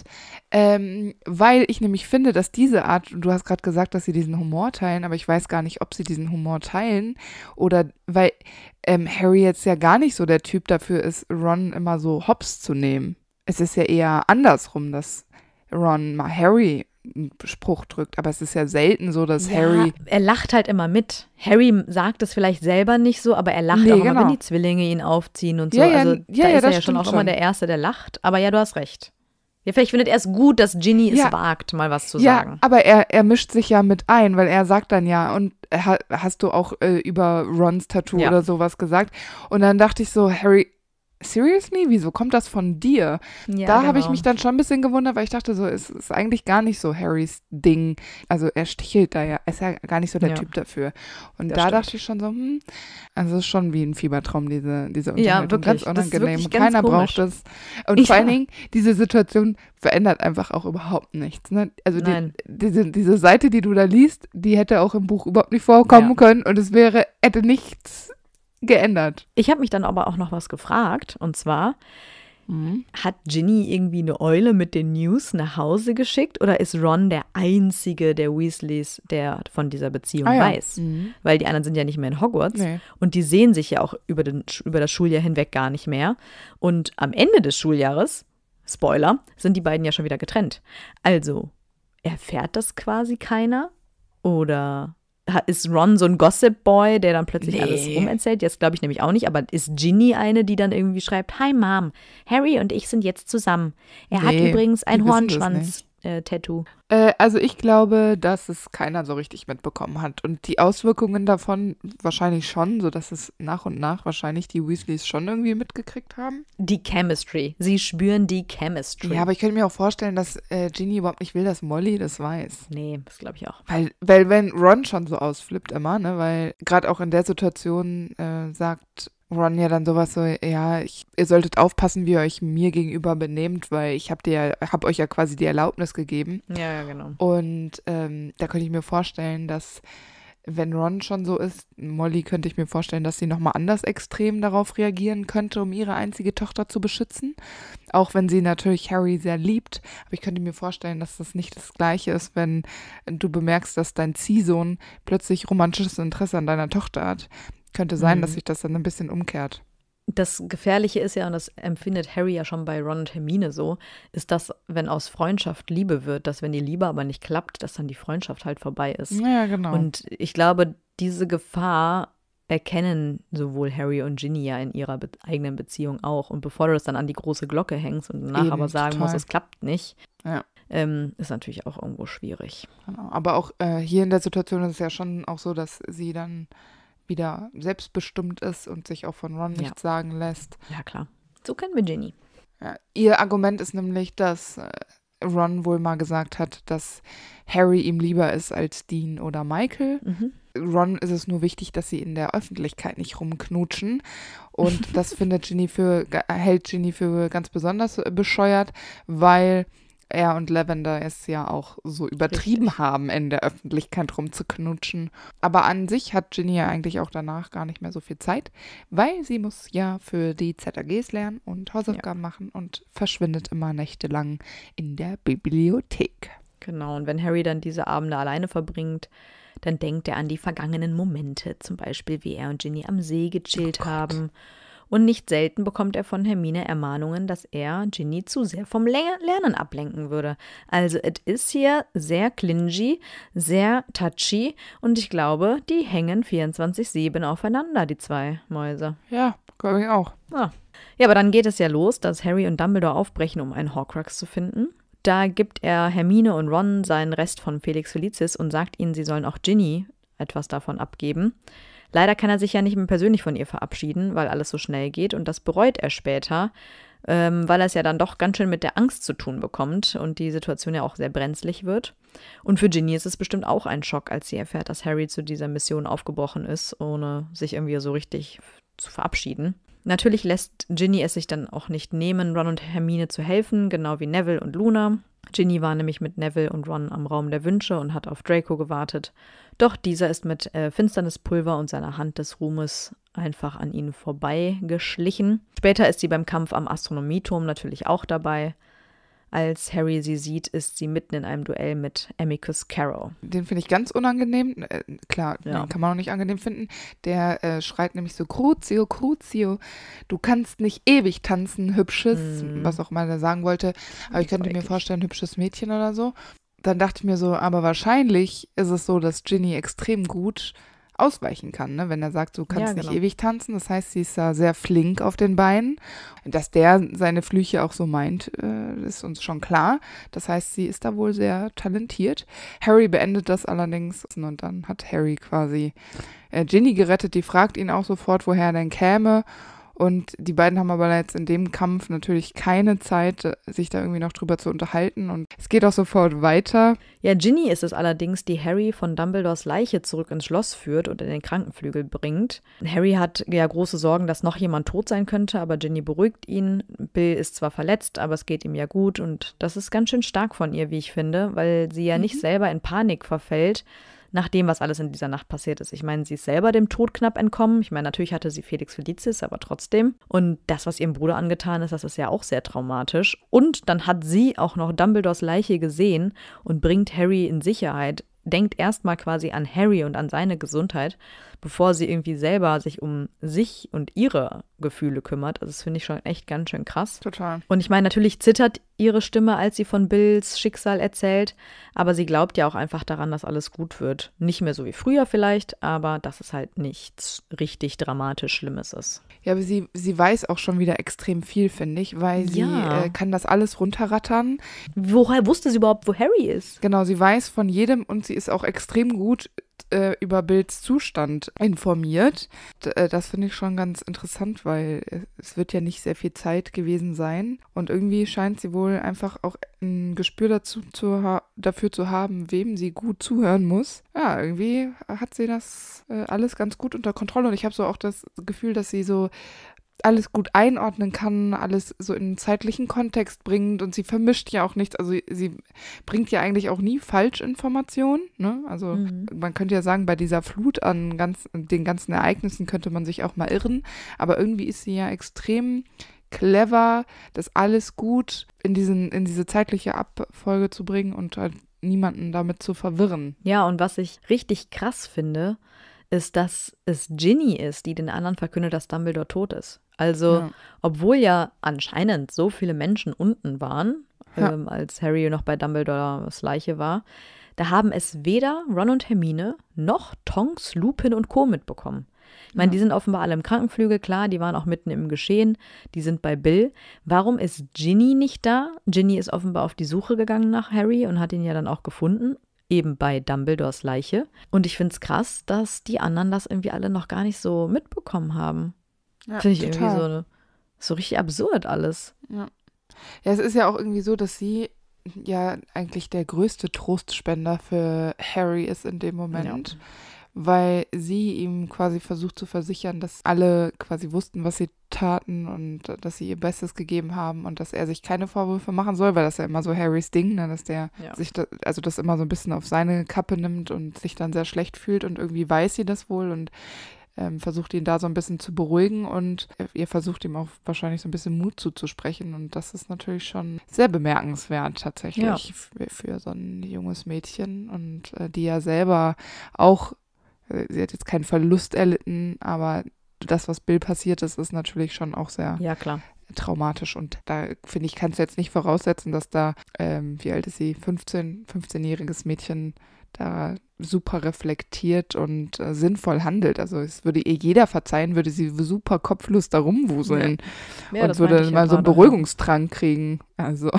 ähm, weil ich nämlich finde, dass diese Art, du hast gerade gesagt, dass sie diesen Humor teilen, aber ich weiß gar nicht, ob sie diesen Humor teilen. Oder weil ähm, Harry jetzt ja gar nicht so der Typ dafür ist, Ron immer so hops zu nehmen. Es ist ja eher andersrum, dass Ron mal Harry Spruch drückt. Aber es ist ja selten so, dass ja, Harry. Er lacht halt immer mit. Harry sagt es vielleicht selber nicht so, aber er lacht nee, auch genau. immer, wenn genau. die Zwillinge ihn aufziehen und so. Ja, ja, also ja, da ist er ja schon auch schon. immer der Erste, der lacht. Aber ja, du hast recht. Ja, vielleicht findet er es gut, dass Ginny es wagt, mal was zu sagen. Ja, aber er, er mischt sich ja mit ein, weil er sagt dann ja, und hast du auch äh, über Rons Tattoo oder sowas gesagt? Und dann dachte ich so, Harry, seriously, wieso kommt das von dir? Ja, da genau. habe ich genau. mich dann schon ein bisschen gewundert, weil ich dachte so, es ist eigentlich gar nicht so Harrys Ding. Also er stichelt da ja, ist ja gar nicht so der ja. Typ dafür. Und das da stimmt. dachte ich schon so, hm, also es ist schon wie ein Fiebertraum, diese, diese Unterhaltung. Ja, wirklich. Ganz unangenehm. Wirklich Keiner komisch. braucht das. Und ich vor allen Dingen, diese Situation verändert einfach auch überhaupt nichts. Ne? Also die, diese, diese Seite, die du da liest, die hätte auch im Buch überhaupt nicht vorkommen ja. können und es wäre, hätte nichts geändert. Ich habe mich dann aber auch noch was gefragt. Und zwar, mhm. hat Ginny irgendwie eine Eule mit den News nach Hause geschickt oder ist Ron der einzige der Weasleys, der von dieser Beziehung ah, ja. weiß? Mhm. Weil die anderen sind ja nicht mehr in Hogwarts nee. und die sehen sich ja auch über, den, über das Schuljahr hinweg gar nicht mehr. Und am Ende des Schuljahres, Spoiler, sind die beiden ja schon wieder getrennt. Also erfährt das quasi keiner? Oder ist Ron so ein Gossip Boy, der dann plötzlich nee. alles rumerzählt? Jetzt glaube ich nämlich auch nicht, aber ist Ginny eine, die dann irgendwie schreibt, Hi Mom, Harry und ich sind jetzt zusammen. Er nee, hat übrigens ein Hornschwanz-Tattoo. Äh, äh, also ich glaube, dass es keiner so richtig mitbekommen hat. Und die Auswirkungen davon wahrscheinlich schon, sodass es nach und nach wahrscheinlich die Weasleys schon irgendwie mitgekriegt haben. Die Chemistry. Sie spüren die Chemistry. Ja, aber ich könnte mir auch vorstellen, dass äh, Ginny überhaupt nicht will, dass Molly das weiß. Nee, das glaube ich auch. Weil, weil wenn Ron schon so ausflippt immer, ne, weil gerade auch in der Situation äh, sagt Ron ja dann sowas so, ja, ich, ihr solltet aufpassen, wie ihr euch mir gegenüber benehmt, weil ich hab dir, hab euch ja quasi die Erlaubnis gegeben. Ja, ja genau. Und ähm, da könnte ich mir vorstellen, dass wenn Ron schon so ist, Molly könnte ich mir vorstellen, dass sie nochmal anders extrem darauf reagieren könnte, um ihre einzige Tochter zu beschützen. Auch wenn sie natürlich Harry sehr liebt. Aber ich könnte mir vorstellen, dass das nicht das Gleiche ist, wenn du bemerkst, dass dein Ziehsohn plötzlich romantisches Interesse an deiner Tochter hat. Könnte sein, mhm. dass sich das dann ein bisschen umkehrt das Gefährliche ist ja, und das empfindet Harry ja schon bei Ron und Hermine so, ist dass wenn aus Freundschaft Liebe wird, dass wenn die Liebe aber nicht klappt, dass dann die Freundschaft halt vorbei ist. Ja, genau. Und ich glaube, diese Gefahr erkennen sowohl Harry und Ginny ja in ihrer be eigenen Beziehung auch. Und bevor du das dann an die große Glocke hängst und danach Eben, aber sagen total. musst, es klappt nicht, ja. ähm, ist natürlich auch irgendwo schwierig. Genau. Aber auch äh, hier in der Situation ist es ja schon auch so, dass sie dann wieder selbstbestimmt ist und sich auch von Ron ja. nichts sagen lässt. Ja, klar. So kennen wir Ginny. Ja, ihr Argument ist nämlich, dass äh, Ron wohl mal gesagt hat, dass Harry ihm lieber ist als Dean oder Michael. Mhm. Ron ist es nur wichtig, dass sie in der Öffentlichkeit nicht rumknutschen. Und das findet Ginny für, hält Ginny für ganz besonders äh, bescheuert, weil er und Lavender es ja auch so übertrieben Richtig. haben, in der Öffentlichkeit rumzuknutschen. Aber an sich hat Ginny ja eigentlich auch danach gar nicht mehr so viel Zeit, weil sie muss ja für die ZAGs lernen und Hausaufgaben ja. machen und verschwindet immer nächtelang in der Bibliothek. Genau, und wenn Harry dann diese Abende alleine verbringt, dann denkt er an die vergangenen Momente, zum Beispiel wie er und Ginny am See gechillt oh haben und nicht selten bekommt er von Hermine Ermahnungen, dass er Ginny zu sehr vom Lernen ablenken würde. Also es ist hier sehr clingy, sehr touchy und ich glaube, die hängen 24-7 aufeinander, die zwei Mäuse. Ja, glaube ich auch. Ja. Ah. ja, aber dann geht es ja los, dass Harry und Dumbledore aufbrechen, um einen Horcrux zu finden. Da gibt er Hermine und Ron seinen Rest von Felix Felicis und sagt ihnen, sie sollen auch Ginny etwas davon abgeben. Leider kann er sich ja nicht mehr persönlich von ihr verabschieden, weil alles so schnell geht und das bereut er später, ähm, weil er es ja dann doch ganz schön mit der Angst zu tun bekommt und die Situation ja auch sehr brenzlig wird. Und für Ginny ist es bestimmt auch ein Schock, als sie erfährt, dass Harry zu dieser Mission aufgebrochen ist, ohne sich irgendwie so richtig zu verabschieden. Natürlich lässt Ginny es sich dann auch nicht nehmen, Ron und Hermine zu helfen, genau wie Neville und Luna. Ginny war nämlich mit Neville und Ron am Raum der Wünsche und hat auf Draco gewartet. Doch dieser ist mit äh, Finsternispulver und seiner Hand des Ruhmes einfach an ihnen vorbeigeschlichen. Später ist sie beim Kampf am Astronomieturm natürlich auch dabei. Als Harry sie sieht, ist sie mitten in einem Duell mit Amicus Carrow. Den finde ich ganz unangenehm. Äh, klar, ja. kann man auch nicht angenehm finden. Der äh, schreit nämlich so: Crucio, Crucio, du kannst nicht ewig tanzen, hübsches, mm. was auch immer er sagen wollte. Aber ich, ich könnte mir vorstellen, hübsches Mädchen oder so. Dann dachte ich mir so: Aber wahrscheinlich ist es so, dass Ginny extrem gut ausweichen kann, ne? wenn er sagt, du kannst ja, genau. nicht ewig tanzen, das heißt, sie ist da sehr flink auf den Beinen. Und Dass der seine Flüche auch so meint, äh, ist uns schon klar. Das heißt, sie ist da wohl sehr talentiert. Harry beendet das allerdings und dann hat Harry quasi äh, Ginny gerettet, die fragt ihn auch sofort, woher er denn käme. Und die beiden haben aber jetzt in dem Kampf natürlich keine Zeit, sich da irgendwie noch drüber zu unterhalten. Und es geht auch sofort weiter. Ja, Ginny ist es allerdings, die Harry von Dumbledores Leiche zurück ins Schloss führt und in den Krankenflügel bringt. Harry hat ja große Sorgen, dass noch jemand tot sein könnte, aber Ginny beruhigt ihn. Bill ist zwar verletzt, aber es geht ihm ja gut. Und das ist ganz schön stark von ihr, wie ich finde, weil sie ja mhm. nicht selber in Panik verfällt, nach dem, was alles in dieser Nacht passiert ist. Ich meine, sie ist selber dem Tod knapp entkommen. Ich meine, natürlich hatte sie Felix Felicis, aber trotzdem. Und das, was ihrem Bruder angetan ist, das ist ja auch sehr traumatisch. Und dann hat sie auch noch Dumbledores Leiche gesehen und bringt Harry in Sicherheit, denkt erstmal quasi an Harry und an seine Gesundheit bevor sie irgendwie selber sich um sich und ihre Gefühle kümmert. Also das finde ich schon echt ganz schön krass. Total. Und ich meine, natürlich zittert ihre Stimme, als sie von Bills Schicksal erzählt, aber sie glaubt ja auch einfach daran, dass alles gut wird. Nicht mehr so wie früher vielleicht, aber dass es halt nichts richtig dramatisch Schlimmes ist. Ja, aber sie, sie weiß auch schon wieder extrem viel, finde ich, weil sie ja. äh, kann das alles runterrattern. Woher wusste sie überhaupt, wo Harry ist? Genau, sie weiß von jedem und sie ist auch extrem gut äh, über Bills Zustand informiert. Äh, das finde ich schon ganz interessant, weil es wird ja nicht sehr viel Zeit gewesen sein. Und irgendwie scheint sie wohl einfach auch ein Gespür dazu zu dafür zu haben, wem sie gut zuhören muss. Ja, irgendwie hat sie das äh, alles ganz gut unter Kontrolle. Und ich habe so auch das Gefühl, dass sie so alles gut einordnen kann, alles so in einen zeitlichen Kontext bringt und sie vermischt ja auch nichts. Also sie bringt ja eigentlich auch nie Falschinformationen. Ne? Also mhm. man könnte ja sagen, bei dieser Flut an ganz, den ganzen Ereignissen könnte man sich auch mal irren. Aber irgendwie ist sie ja extrem clever, das alles gut in, diesen, in diese zeitliche Abfolge zu bringen und halt niemanden damit zu verwirren. Ja, und was ich richtig krass finde, ist, dass es Ginny ist, die den anderen verkündet, dass Dumbledore tot ist. Also, ja. obwohl ja anscheinend so viele Menschen unten waren, ja. ähm, als Harry noch bei Dumbledores Leiche war, da haben es weder Ron und Hermine noch Tonks, Lupin und Co. mitbekommen. Ich meine, ja. die sind offenbar alle im Krankenflügel, klar, die waren auch mitten im Geschehen, die sind bei Bill. Warum ist Ginny nicht da? Ginny ist offenbar auf die Suche gegangen nach Harry und hat ihn ja dann auch gefunden, eben bei Dumbledores Leiche. Und ich finde es krass, dass die anderen das irgendwie alle noch gar nicht so mitbekommen haben. Ja, Finde ich total. irgendwie so, eine, so richtig absurd alles. Ja. ja, es ist ja auch irgendwie so, dass sie ja eigentlich der größte Trostspender für Harry ist in dem Moment. Ja. Weil sie ihm quasi versucht zu versichern, dass alle quasi wussten, was sie taten und dass sie ihr Bestes gegeben haben und dass er sich keine Vorwürfe machen soll, weil das ja immer so Harrys Ding, ne, dass der ja. sich da, also das immer so ein bisschen auf seine Kappe nimmt und sich dann sehr schlecht fühlt und irgendwie weiß sie das wohl und ähm, versucht ihn da so ein bisschen zu beruhigen und äh, ihr versucht ihm auch wahrscheinlich so ein bisschen Mut zuzusprechen. Und das ist natürlich schon sehr bemerkenswert tatsächlich ja. für, für, so ein junges Mädchen und äh, die ja selber auch, äh, sie hat jetzt keinen Verlust erlitten, aber das, was Bill passiert ist, ist natürlich schon auch sehr ja, traumatisch. Und da finde ich, kannst du jetzt nicht voraussetzen, dass da, ähm, wie alt ist sie, 15, 15-jähriges Mädchen da super reflektiert und äh, sinnvoll handelt. Also es würde ihr jeder verzeihen, würde sie super kopflos da rumwuseln ja. Ja, und würde mal ja so einen Beruhigungstrang kriegen. Also,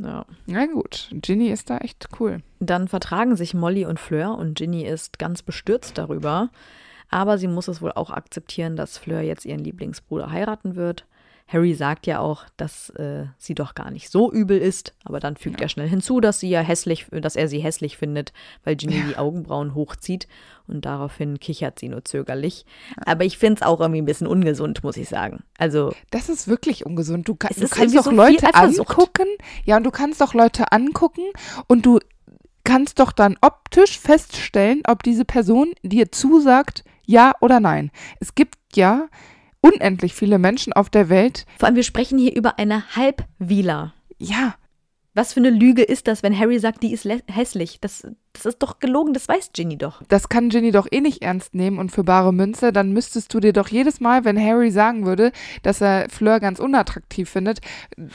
ja. na gut, Ginny ist da echt cool. Dann vertragen sich Molly und Fleur und Ginny ist ganz bestürzt darüber. Aber sie muss es wohl auch akzeptieren, dass Fleur jetzt ihren Lieblingsbruder heiraten wird. Harry sagt ja auch, dass äh, sie doch gar nicht so übel ist, aber dann fügt ja. er schnell hinzu, dass sie ja hässlich, dass er sie hässlich findet, weil Ginny ja. die Augenbrauen hochzieht und daraufhin kichert sie nur zögerlich. Aber ich finde es auch irgendwie ein bisschen ungesund, muss ich sagen. Also das ist wirklich ungesund. Du, kann, du kannst doch so Leute angucken, ja, und du kannst doch Leute angucken und du kannst doch dann optisch feststellen, ob diese Person dir zusagt, ja oder nein. Es gibt ja unendlich viele Menschen auf der Welt. Vor allem, wir sprechen hier über eine Halbwieler. Ja. Was für eine Lüge ist das, wenn Harry sagt, die ist hässlich? Das, das ist doch gelogen, das weiß Ginny doch. Das kann Ginny doch eh nicht ernst nehmen und für bare Münze, dann müsstest du dir doch jedes Mal, wenn Harry sagen würde, dass er Fleur ganz unattraktiv findet,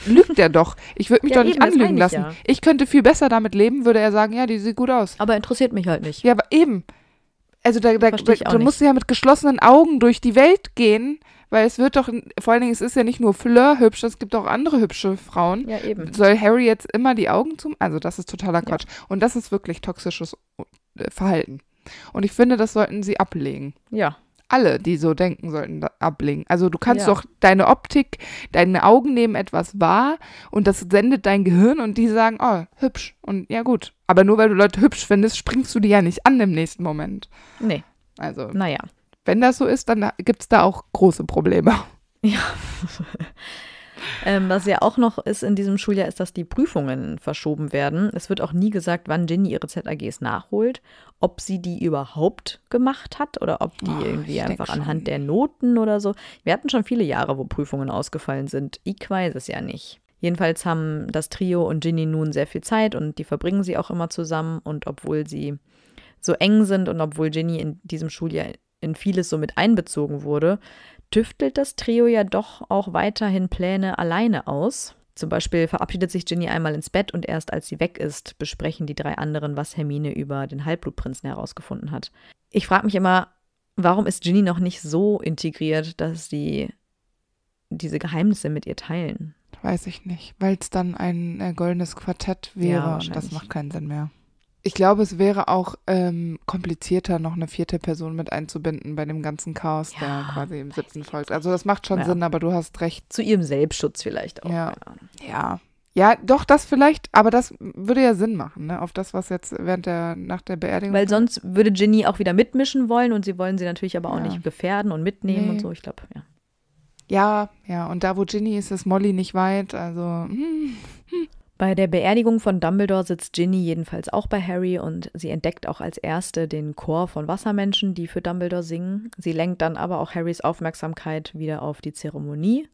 lügt er doch. Ich würde mich ja, doch nicht eben, anlügen ich lassen. Ja. Ich könnte viel besser damit leben, würde er sagen, ja, die sieht gut aus. Aber interessiert mich halt nicht. Ja, aber eben. Also da, da, da, da musst du ja mit geschlossenen Augen durch die Welt gehen weil es wird doch, vor allen Dingen, es ist ja nicht nur Fleur hübsch, es gibt auch andere hübsche Frauen. Ja, eben. Soll Harry jetzt immer die Augen zum, also das ist totaler Quatsch. Ja. Und das ist wirklich toxisches äh, Verhalten. Und ich finde, das sollten sie ablegen. Ja. Alle, die so denken, sollten ablegen. Also du kannst ja. doch deine Optik, deine Augen nehmen etwas wahr und das sendet dein Gehirn und die sagen, oh, hübsch. Und ja gut. Aber nur weil du Leute hübsch findest, springst du die ja nicht an im nächsten Moment. Nee. Also. Naja. Wenn das so ist, dann gibt es da auch große Probleme. Ja. Ähm, was ja auch noch ist in diesem Schuljahr, ist, dass die Prüfungen verschoben werden. Es wird auch nie gesagt, wann Ginny ihre ZAGs nachholt, ob sie die überhaupt gemacht hat oder ob die oh, irgendwie einfach anhand der Noten oder so. Wir hatten schon viele Jahre, wo Prüfungen ausgefallen sind. Ich weiß es ja nicht. Jedenfalls haben das Trio und Ginny nun sehr viel Zeit und die verbringen sie auch immer zusammen. Und obwohl sie so eng sind und obwohl Ginny in diesem Schuljahr in vieles somit einbezogen wurde, tüftelt das Trio ja doch auch weiterhin Pläne alleine aus. Zum Beispiel verabschiedet sich Ginny einmal ins Bett und erst als sie weg ist, besprechen die drei anderen, was Hermine über den Halbblutprinzen herausgefunden hat. Ich frage mich immer, warum ist Ginny noch nicht so integriert, dass sie diese Geheimnisse mit ihr teilen? Weiß ich nicht, weil es dann ein äh, goldenes Quartett wäre ja, und das macht keinen Sinn mehr. Ich glaube, es wäre auch ähm, komplizierter, noch eine vierte Person mit einzubinden bei dem ganzen Chaos, ja, der quasi im Sitzen folgt. Also das macht schon ja. Sinn, aber du hast recht. Zu ihrem Selbstschutz vielleicht auch. Ja. ja. Ja, doch, das vielleicht, aber das würde ja Sinn machen, ne? Auf das, was jetzt während der, nach der Beerdigung. Weil sonst würde Ginny auch wieder mitmischen wollen und sie wollen sie natürlich aber auch ja. nicht gefährden und mitnehmen nee. und so, ich glaube, ja. Ja, ja, und da, wo Ginny ist, ist Molly nicht weit, also. hm. hm. Bei der Beerdigung von Dumbledore sitzt Ginny jedenfalls auch bei Harry und sie entdeckt auch als erste den Chor von Wassermenschen, die für Dumbledore singen. Sie lenkt dann aber auch Harrys Aufmerksamkeit wieder auf die Zeremonie,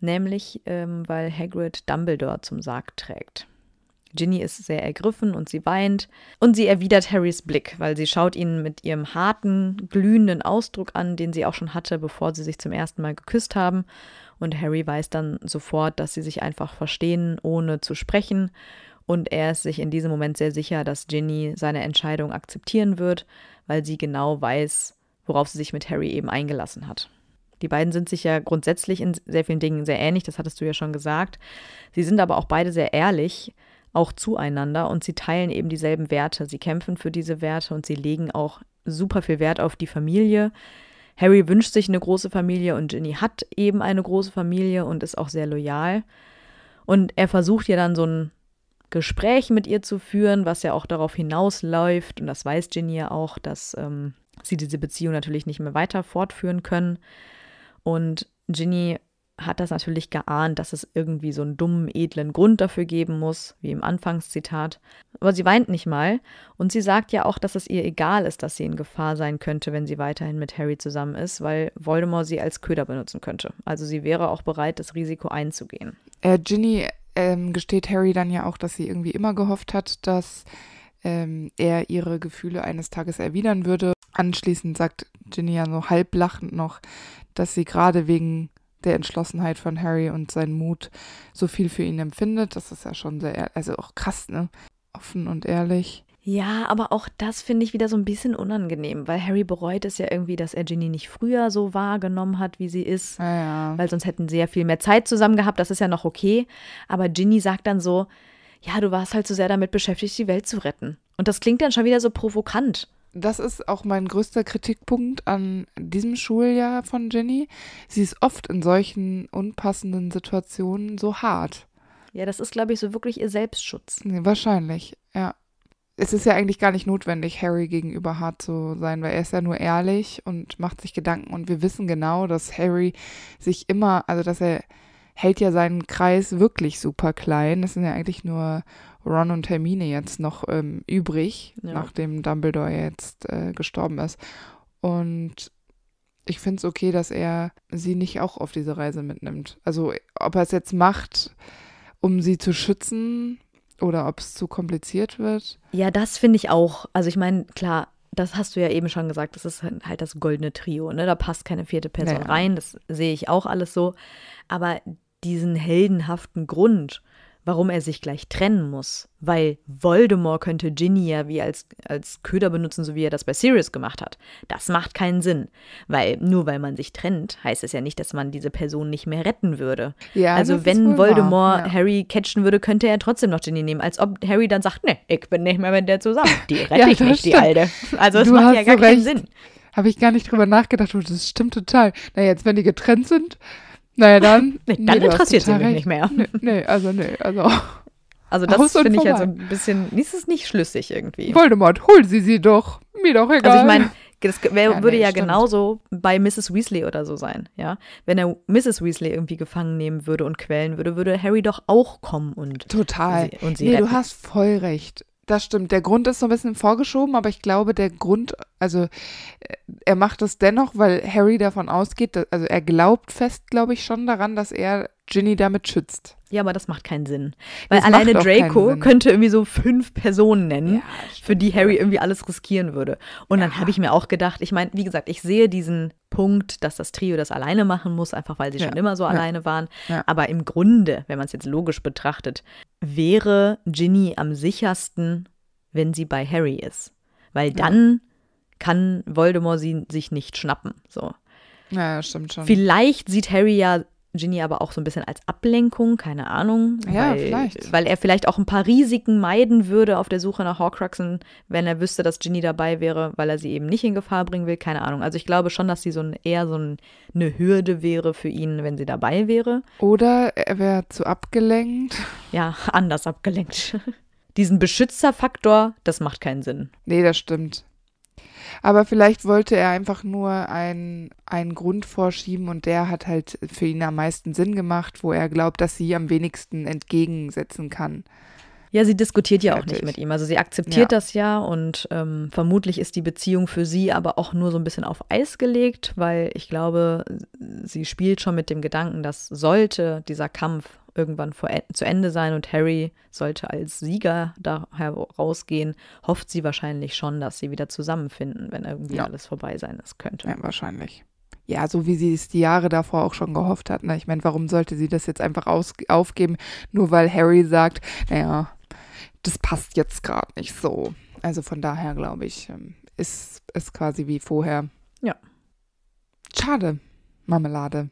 nämlich ähm, weil Hagrid Dumbledore zum Sarg trägt. Ginny ist sehr ergriffen und sie weint und sie erwidert Harrys Blick, weil sie schaut ihn mit ihrem harten, glühenden Ausdruck an, den sie auch schon hatte, bevor sie sich zum ersten Mal geküsst haben und Harry weiß dann sofort, dass sie sich einfach verstehen, ohne zu sprechen. Und er ist sich in diesem Moment sehr sicher, dass Ginny seine Entscheidung akzeptieren wird, weil sie genau weiß, worauf sie sich mit Harry eben eingelassen hat. Die beiden sind sich ja grundsätzlich in sehr vielen Dingen sehr ähnlich, das hattest du ja schon gesagt. Sie sind aber auch beide sehr ehrlich, auch zueinander und sie teilen eben dieselben Werte. Sie kämpfen für diese Werte und sie legen auch super viel Wert auf die Familie. Harry wünscht sich eine große Familie und Ginny hat eben eine große Familie und ist auch sehr loyal. Und er versucht ja dann so ein Gespräch mit ihr zu führen, was ja auch darauf hinausläuft. Und das weiß Ginny ja auch, dass ähm, sie diese Beziehung natürlich nicht mehr weiter fortführen können. Und Ginny hat das natürlich geahnt, dass es irgendwie so einen dummen, edlen Grund dafür geben muss, wie im Anfangszitat. Aber sie weint nicht mal und sie sagt ja auch, dass es ihr egal ist, dass sie in Gefahr sein könnte, wenn sie weiterhin mit Harry zusammen ist, weil Voldemort sie als Köder benutzen könnte. Also sie wäre auch bereit, das Risiko einzugehen. Äh, Ginny ähm, gesteht Harry dann ja auch, dass sie irgendwie immer gehofft hat, dass ähm, er ihre Gefühle eines Tages erwidern würde. Anschließend sagt Ginny ja so halblachend noch, dass sie gerade wegen der Entschlossenheit von Harry und sein Mut so viel für ihn empfindet. Das ist ja schon sehr, also auch krass, ne? Offen und ehrlich. Ja, aber auch das finde ich wieder so ein bisschen unangenehm, weil Harry bereut es ja irgendwie, dass er Ginny nicht früher so wahrgenommen hat, wie sie ist. Ja, ja. Weil sonst hätten sie ja viel mehr Zeit zusammen gehabt, das ist ja noch okay. Aber Ginny sagt dann so, ja, du warst halt so sehr damit beschäftigt, die Welt zu retten. Und das klingt dann schon wieder so provokant das ist auch mein größter Kritikpunkt an diesem Schuljahr von Jenny. Sie ist oft in solchen unpassenden Situationen so hart. Ja, das ist, glaube ich, so wirklich ihr Selbstschutz. Nee, wahrscheinlich, ja. Es ist ja eigentlich gar nicht notwendig, Harry gegenüber hart zu sein, weil er ist ja nur ehrlich und macht sich Gedanken. Und wir wissen genau, dass Harry sich immer, also dass er hält ja seinen Kreis wirklich super klein. Das sind ja eigentlich nur Ron und Hermine jetzt noch ähm, übrig, ja. nachdem Dumbledore jetzt äh, gestorben ist. Und ich finde es okay, dass er sie nicht auch auf diese Reise mitnimmt. Also ob er es jetzt macht, um sie zu schützen oder ob es zu kompliziert wird. Ja, das finde ich auch. Also ich meine, klar, das hast du ja eben schon gesagt, das ist halt, halt das goldene Trio, ne? Da passt keine vierte Person naja. rein, das sehe ich auch alles so. Aber diesen heldenhaften Grund, warum er sich gleich trennen muss. Weil Voldemort könnte Ginny ja wie als, als Köder benutzen, so wie er das bei Sirius gemacht hat. Das macht keinen Sinn. Weil nur weil man sich trennt, heißt es ja nicht, dass man diese Person nicht mehr retten würde. Ja, also wenn Voldemort ja. Harry catchen würde, könnte er trotzdem noch Ginny nehmen. Als ob Harry dann sagt, ne, ich bin nicht mehr mit der zusammen. Die rette ja, ich nicht, stimmt. die Alte. Also es macht ja gar so keinen recht. Sinn. Habe ich gar nicht drüber nachgedacht, das stimmt total. Na, jetzt, wenn die getrennt sind, naja, dann. Nee, dann nee, interessiert sie mich recht. nicht mehr. Nee, nee, also nee, also. Also das finde ich vorbei. also ein bisschen, ist es nicht schlüssig irgendwie. Voldemort, hol sie sie doch. Mir doch egal. Also ich meine, das wär, ja, würde nee, ja stimmt. genauso bei Mrs. Weasley oder so sein, ja. Wenn er Mrs. Weasley irgendwie gefangen nehmen würde und quälen würde, würde Harry doch auch kommen und total. Sie, und sie nee, retten. du hast voll recht. Das stimmt. Der Grund ist so ein bisschen vorgeschoben, aber ich glaube, der Grund, also äh, er macht es dennoch, weil Harry davon ausgeht, dass, also er glaubt fest, glaube ich, schon daran, dass er Ginny damit schützt. Ja, aber das macht keinen Sinn. Weil das alleine Draco könnte irgendwie so fünf Personen nennen, ja, für die Harry irgendwie alles riskieren würde. Und ja. dann habe ich mir auch gedacht, ich meine, wie gesagt, ich sehe diesen Punkt, dass das Trio das alleine machen muss, einfach weil sie ja. schon immer so alleine waren. Aber im Grunde, wenn man es jetzt logisch betrachtet, wäre Ginny am sichersten, wenn sie bei Harry ist. Weil dann ja. kann Voldemort sie sich nicht schnappen. So. Ja, stimmt schon. Vielleicht sieht Harry ja Genie aber auch so ein bisschen als Ablenkung, keine Ahnung. Ja, weil, vielleicht. Weil er vielleicht auch ein paar Risiken meiden würde auf der Suche nach Horcruxen, wenn er wüsste, dass Genie dabei wäre, weil er sie eben nicht in Gefahr bringen will, keine Ahnung. Also ich glaube schon, dass sie so ein, eher so ein, eine Hürde wäre für ihn, wenn sie dabei wäre. Oder er wäre zu abgelenkt. Ja, anders abgelenkt. Diesen Beschützerfaktor, das macht keinen Sinn. Nee, das stimmt. Aber vielleicht wollte er einfach nur einen, einen Grund vorschieben und der hat halt für ihn am meisten Sinn gemacht, wo er glaubt, dass sie am wenigsten entgegensetzen kann. Ja, sie diskutiert ja auch Fertig. nicht mit ihm. Also sie akzeptiert ja. das ja und ähm, vermutlich ist die Beziehung für sie aber auch nur so ein bisschen auf Eis gelegt, weil ich glaube, sie spielt schon mit dem Gedanken, dass sollte dieser Kampf irgendwann vor, e-, zu Ende sein und Harry sollte als Sieger da rausgehen, hofft sie wahrscheinlich schon, dass sie wieder zusammenfinden, wenn irgendwie ja. alles vorbei sein ist könnte. Ja, wahrscheinlich. Ja, so wie sie es die Jahre davor auch schon gehofft hat. Ne? Ich meine, warum sollte sie das jetzt einfach aufgeben, nur weil Harry sagt, naja, das passt jetzt gerade nicht so. Also von daher glaube ich, ähm, ist es quasi wie vorher. Ja. Schade, Marmelade.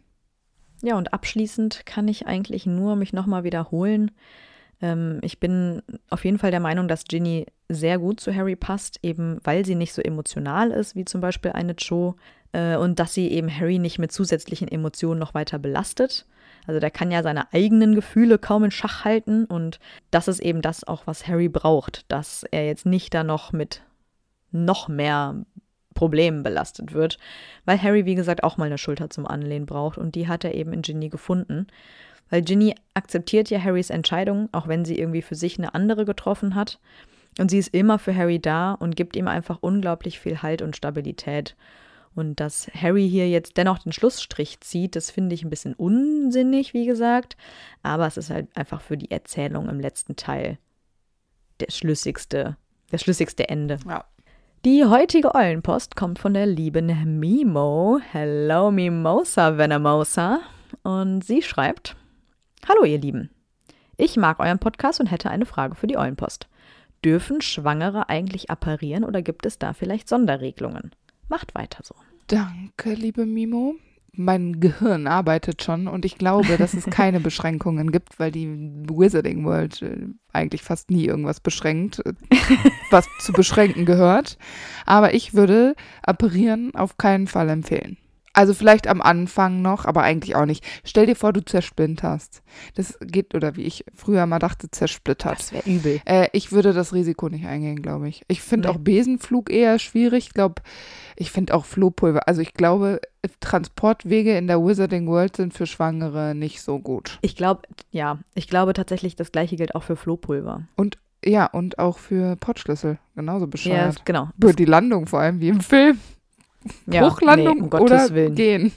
Ja, und abschließend kann ich eigentlich nur mich nochmal wiederholen. Ähm, ich bin auf jeden Fall der Meinung, dass Ginny sehr gut zu Harry passt, eben weil sie nicht so emotional ist wie zum Beispiel eine Cho äh, und dass sie eben Harry nicht mit zusätzlichen Emotionen noch weiter belastet. Also der kann ja seine eigenen Gefühle kaum in Schach halten und das ist eben das auch, was Harry braucht, dass er jetzt nicht da noch mit noch mehr Problemen belastet wird, weil Harry, wie gesagt, auch mal eine Schulter zum Anlehnen braucht und die hat er eben in Ginny gefunden. Weil Ginny akzeptiert ja Harrys Entscheidung, auch wenn sie irgendwie für sich eine andere getroffen hat. Und sie ist immer für Harry da und gibt ihm einfach unglaublich viel Halt und Stabilität. Und dass Harry hier jetzt dennoch den Schlussstrich zieht, das finde ich ein bisschen unsinnig, wie gesagt. Aber es ist halt einfach für die Erzählung im letzten Teil der schlüssigste, das schlüssigste Ende. Ja, die heutige Eulenpost kommt von der lieben Mimo. Hello Mimosa Venomosa. Und sie schreibt: Hallo, ihr Lieben. Ich mag euren Podcast und hätte eine Frage für die Eulenpost. Dürfen Schwangere eigentlich apparieren oder gibt es da vielleicht Sonderregelungen? Macht weiter so. Danke, liebe Mimo mein Gehirn arbeitet schon und ich glaube, dass es keine Beschränkungen gibt, weil die Wizarding World äh, eigentlich fast nie irgendwas beschränkt, äh, was zu beschränken gehört. Aber ich würde apparieren auf keinen Fall empfehlen. Also vielleicht am Anfang noch, aber eigentlich auch nicht. Stell dir vor, du zersplinterst. Das geht, oder wie ich früher mal dachte, zersplittert. Das wäre übel. Äh, ich würde das Risiko nicht eingehen, glaube ich. Ich finde nee. auch Besenflug eher schwierig. Ich glaube, ich finde auch Flohpulver. Also ich glaube, Transportwege in der Wizarding World sind für Schwangere nicht so gut. Ich glaube, ja. Ich glaube tatsächlich, das gleiche gilt auch für Flohpulver. Und ja, und auch für Pottschlüssel. Genauso bescheuert. Ja, genau. Über die Landung vor allem, wie im Film ja, Hochlandung nee, um oder Willen. gehen.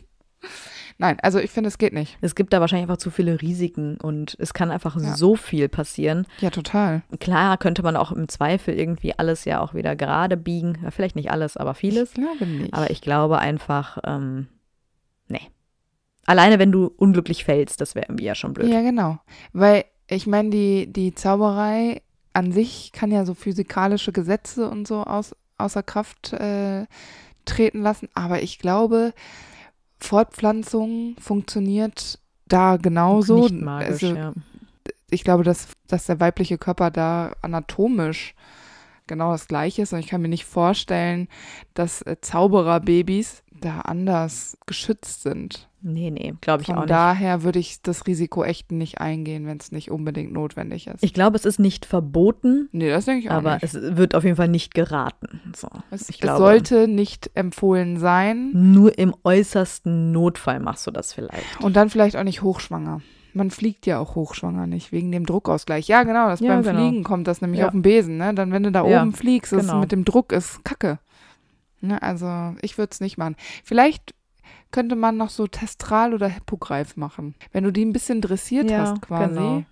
Nein, also ich finde, es geht nicht. Es gibt da wahrscheinlich einfach zu viele Risiken und es kann einfach ja. so viel passieren. Ja, total. Klar könnte man auch im Zweifel irgendwie alles ja auch wieder gerade biegen. Ja, vielleicht nicht alles, aber vieles. Ich glaube nicht. Aber ich glaube einfach, ähm, nee. Alleine wenn du unglücklich fällst, das wäre irgendwie ja schon blöd. Ja, genau. Weil ich meine, die, die Zauberei an sich kann ja so physikalische Gesetze und so aus, außer Kraft äh, treten lassen. Aber ich glaube, Fortpflanzung funktioniert da genauso. Nicht magisch, also, ja. Ich glaube, dass, dass der weibliche Körper da anatomisch genau das gleiche ist. Und ich kann mir nicht vorstellen, dass äh, Zaubererbabys da anders geschützt sind. Nee, nee, glaube ich Von auch nicht. Von daher würde ich das Risiko echt nicht eingehen, wenn es nicht unbedingt notwendig ist. Ich glaube, es ist nicht verboten. Nee, das denke ich auch aber nicht. Aber es wird auf jeden Fall nicht geraten. So, es, es glaube, sollte nicht empfohlen sein. Nur im äußersten Notfall machst du das vielleicht. Und dann vielleicht auch nicht hochschwanger. Man fliegt ja auch hochschwanger nicht, wegen dem Druckausgleich. Ja, genau, das ja, beim genau. Fliegen kommt das nämlich ja. auf den Besen. Ne? Dann, wenn du da ja, oben fliegst, genau. mit dem Druck ist Kacke. Ne? Also, ich würde es nicht machen. Vielleicht könnte man noch so Testral oder Hippogreif machen. Wenn du die ein bisschen dressiert ja, hast quasi. Genau.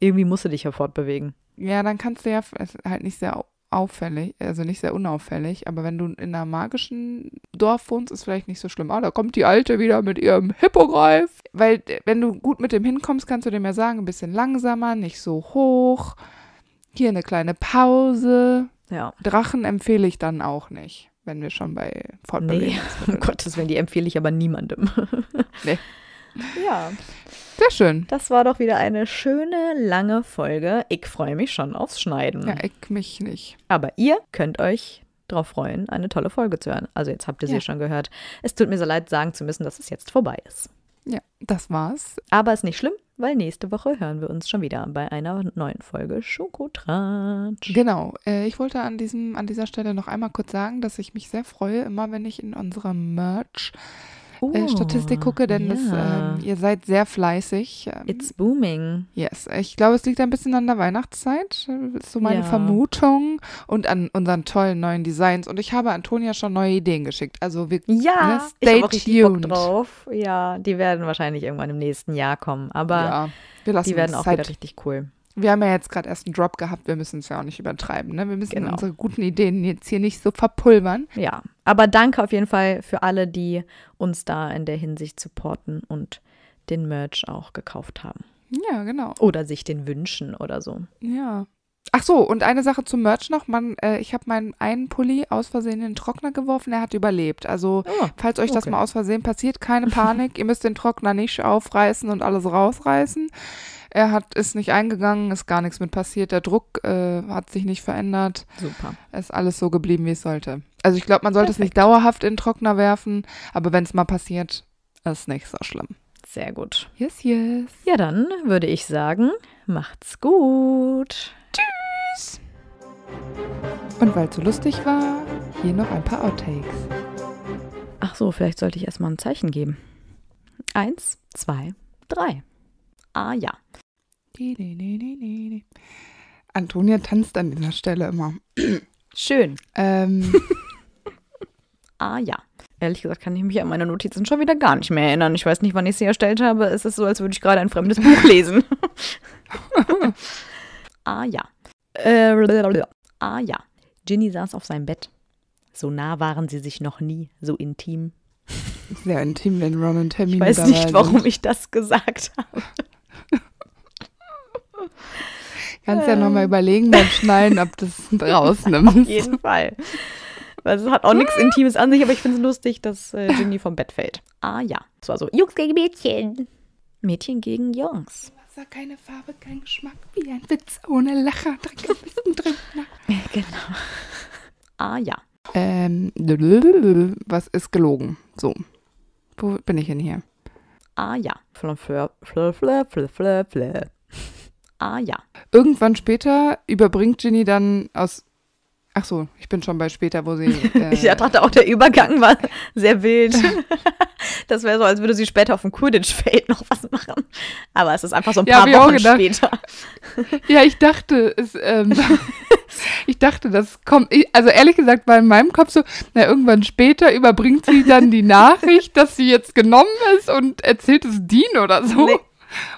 Irgendwie musst du dich ja fortbewegen. Ja, dann kannst du ja halt nicht sehr auffällig, also nicht sehr unauffällig, aber wenn du in einem magischen Dorf wohnst, ist vielleicht nicht so schlimm. Ah, da kommt die Alte wieder mit ihrem Hippogreif. Weil wenn du gut mit dem hinkommst, kannst du dem ja sagen, ein bisschen langsamer, nicht so hoch. Hier eine kleine Pause. Ja. Drachen empfehle ich dann auch nicht wenn wir schon bei Fortbewegungsmitteln nee. sind. Gottes Willen, die empfehle ich aber niemandem. nee. Ja. Sehr schön. Das war doch wieder eine schöne, lange Folge. Ich freue mich schon aufs Schneiden. Ja, ich mich nicht. Aber ihr könnt euch darauf freuen, eine tolle Folge zu hören. Also jetzt habt ihr ja. sie schon gehört. Es tut mir so leid, sagen zu müssen, dass es jetzt vorbei ist. Ja, das war's. Aber ist nicht schlimm weil nächste Woche hören wir uns schon wieder bei einer neuen Folge Schokotratsch. Genau. Äh, ich wollte an, diesem, an dieser Stelle noch einmal kurz sagen, dass ich mich sehr freue, immer wenn ich in unserem Merch äh, oh, Statistik gucke, denn yeah. das, äh, ihr seid sehr fleißig. Ähm, It's booming. Yes, ich glaube, es liegt ein bisschen an der Weihnachtszeit, äh, so meine ja. Vermutung und an unseren tollen neuen Designs. Und ich habe Antonia schon neue Ideen geschickt. Also wir ja, ne, stay ich tuned. Bock drauf. Ja, die werden wahrscheinlich irgendwann im nächsten Jahr kommen, aber ja, die werden auch wieder richtig cool wir haben ja jetzt gerade erst einen Drop gehabt, wir müssen es ja auch nicht übertreiben. Ne? Wir müssen genau. unsere guten Ideen jetzt hier nicht so verpulvern. Ja, aber danke auf jeden Fall für alle, die uns da in der Hinsicht supporten und den Merch auch gekauft haben. Ja, genau. Oder sich den wünschen oder so. Ja. Ach so, und eine Sache zum Merch noch. Man, äh, ich habe meinen einen Pulli aus Versehen in den Trockner geworfen, er hat überlebt. Also, oh, falls euch okay. das mal aus Versehen passiert, keine Panik. ihr müsst den Trockner nicht aufreißen und alles rausreißen. Er hat ist nicht eingegangen, ist gar nichts mit passiert. Der Druck äh, hat sich nicht verändert. Super. Ist alles so geblieben, wie es sollte. Also ich glaube, man sollte Perfekt. es nicht dauerhaft in den Trockner werfen, aber wenn es mal passiert, ist nicht so schlimm. Sehr gut. Yes, yes. Ja, dann würde ich sagen, macht's gut. Tschüss. Und weil es so lustig war, hier noch ein paar Outtakes. Ach so, vielleicht sollte ich erstmal ein Zeichen geben. Eins, zwei, drei. Ah ja. Antonia tanzt an dieser Stelle immer. Schön. Ähm. ah ja. Ehrlich gesagt kann ich mich an meine Notizen schon wieder gar nicht mehr erinnern. Ich weiß nicht, wann ich sie erstellt habe. Es ist so, als würde ich gerade ein fremdes Buch lesen. ah ja. Äh, ah ja. Ginny saß auf seinem Bett. So nah waren sie sich noch nie, so intim. Sehr intim, wenn Ron und Hermine Ich weiß nicht, warum ich das gesagt habe. Kannst ja nochmal ähm. überlegen beim Schneiden, ob das rausnimmst. Auf jeden Fall. Weil es hat auch nichts ah. Intimes an sich, aber ich finde es lustig, dass äh, Ginny vom Bett fällt. Ah ja. Es war so also, Jungs gegen Mädchen. Mädchen gegen Jungs. Wasser, keine Farbe, kein Geschmack, wie ein Witz ohne Lacher. Dreck ein bisschen drin. Genau. Ah ja. Ähm, was ist gelogen? So. Wo bin ich denn hier? Ah ja. Flö, flö, flö, flö, flö, flö. Ah ja. Irgendwann später überbringt Ginny dann aus. Ach so, ich bin schon bei später, wo sie. Äh ich dachte auch, der Übergang war sehr wild. das wäre so, als würde sie später auf dem Kurditsch-Feld noch was machen. Aber es ist einfach so ein ja, paar Wochen gedacht, später. ja, ich dachte, es. Ähm, ich dachte, das kommt. Also ehrlich gesagt war in meinem Kopf so, na, irgendwann später überbringt sie dann die Nachricht, dass sie jetzt genommen ist und erzählt es Dean oder so. Nee,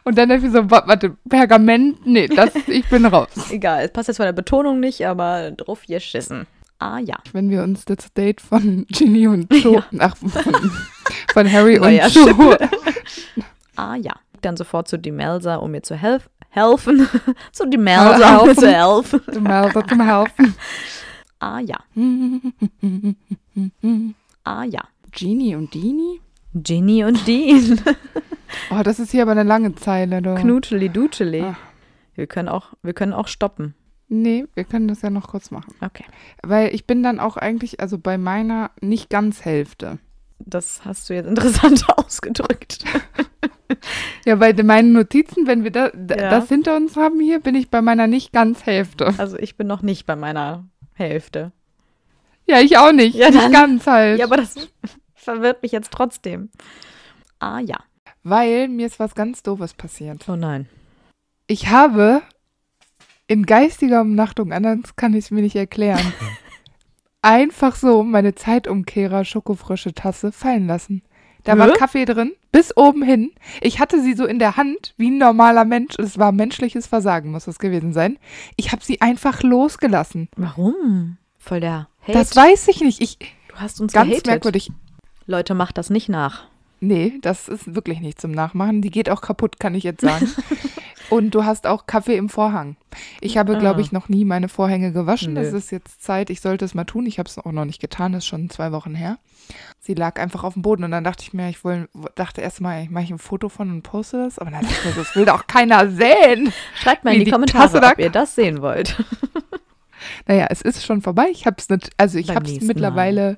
und dann irgendwie so, warte, Pergament? Nee, das, ich bin raus. Egal, es passt jetzt von der Betonung nicht, aber drauf ihr Schissen. Ah ja. Wenn wir uns das Date von Ginny und Joe, ja. ach, von, von Harry und ja, Joe. ah ja. Dann sofort zu Demelza, um mir zu helfen. Helfen. zu Demelza, um mir zu helfen. Demelza zum Helfen. Ah ja. ah ja. Genie und Dini? Ginny und Dean. oh, das ist hier aber eine lange Zeile, Knutschli, Dutschli. Ah. Wir können auch, wir können auch stoppen. Nee, wir können das ja noch kurz machen. Okay. Weil ich bin dann auch eigentlich, also bei meiner nicht ganz Hälfte. Das hast du jetzt interessant ausgedrückt. ja, bei meinen Notizen, wenn wir da, ja. das hinter uns haben hier, bin ich bei meiner nicht ganz Hälfte. Also ich bin noch nicht bei meiner Hälfte. Ja, ich auch nicht. Ja, nicht dann, ganz halt. Ja, aber das verwirrt mich jetzt trotzdem. Ah ja. Weil mir ist was ganz Doofes passiert. Oh nein. Ich habe in geistiger Umnachtung, anders kann ich es mir nicht erklären, einfach so meine Zeitumkehrer Schokofrische Tasse fallen lassen. Da war Kaffee drin, bis oben hin. Ich hatte sie so in der Hand, wie ein normaler Mensch. Es war menschliches Versagen, muss das gewesen sein. Ich habe sie einfach losgelassen. Warum? Voll der Hate. Das weiß ich nicht. Ich, du hast uns ganz gehatet. merkwürdig. Leute, macht das nicht nach. Nee, das ist wirklich nicht zum Nachmachen. Die geht auch kaputt, kann ich jetzt sagen. Und du hast auch Kaffee im Vorhang. Ich habe, glaube ah. ich, noch nie meine Vorhänge gewaschen. Nö. Es ist jetzt Zeit, ich sollte es mal tun. Ich habe es auch noch nicht getan, das ist schon zwei Wochen her. Sie lag einfach auf dem Boden und dann dachte ich mir, ich will, dachte mal, ich mache ein Foto von und poste das. Aber dann dachte ich mir, das will doch keiner sehen. Schreibt mal in die, die Kommentare, ob ihr das sehen wollt. naja, es ist schon vorbei. Ich habe es also ich habe es mittlerweile. Mal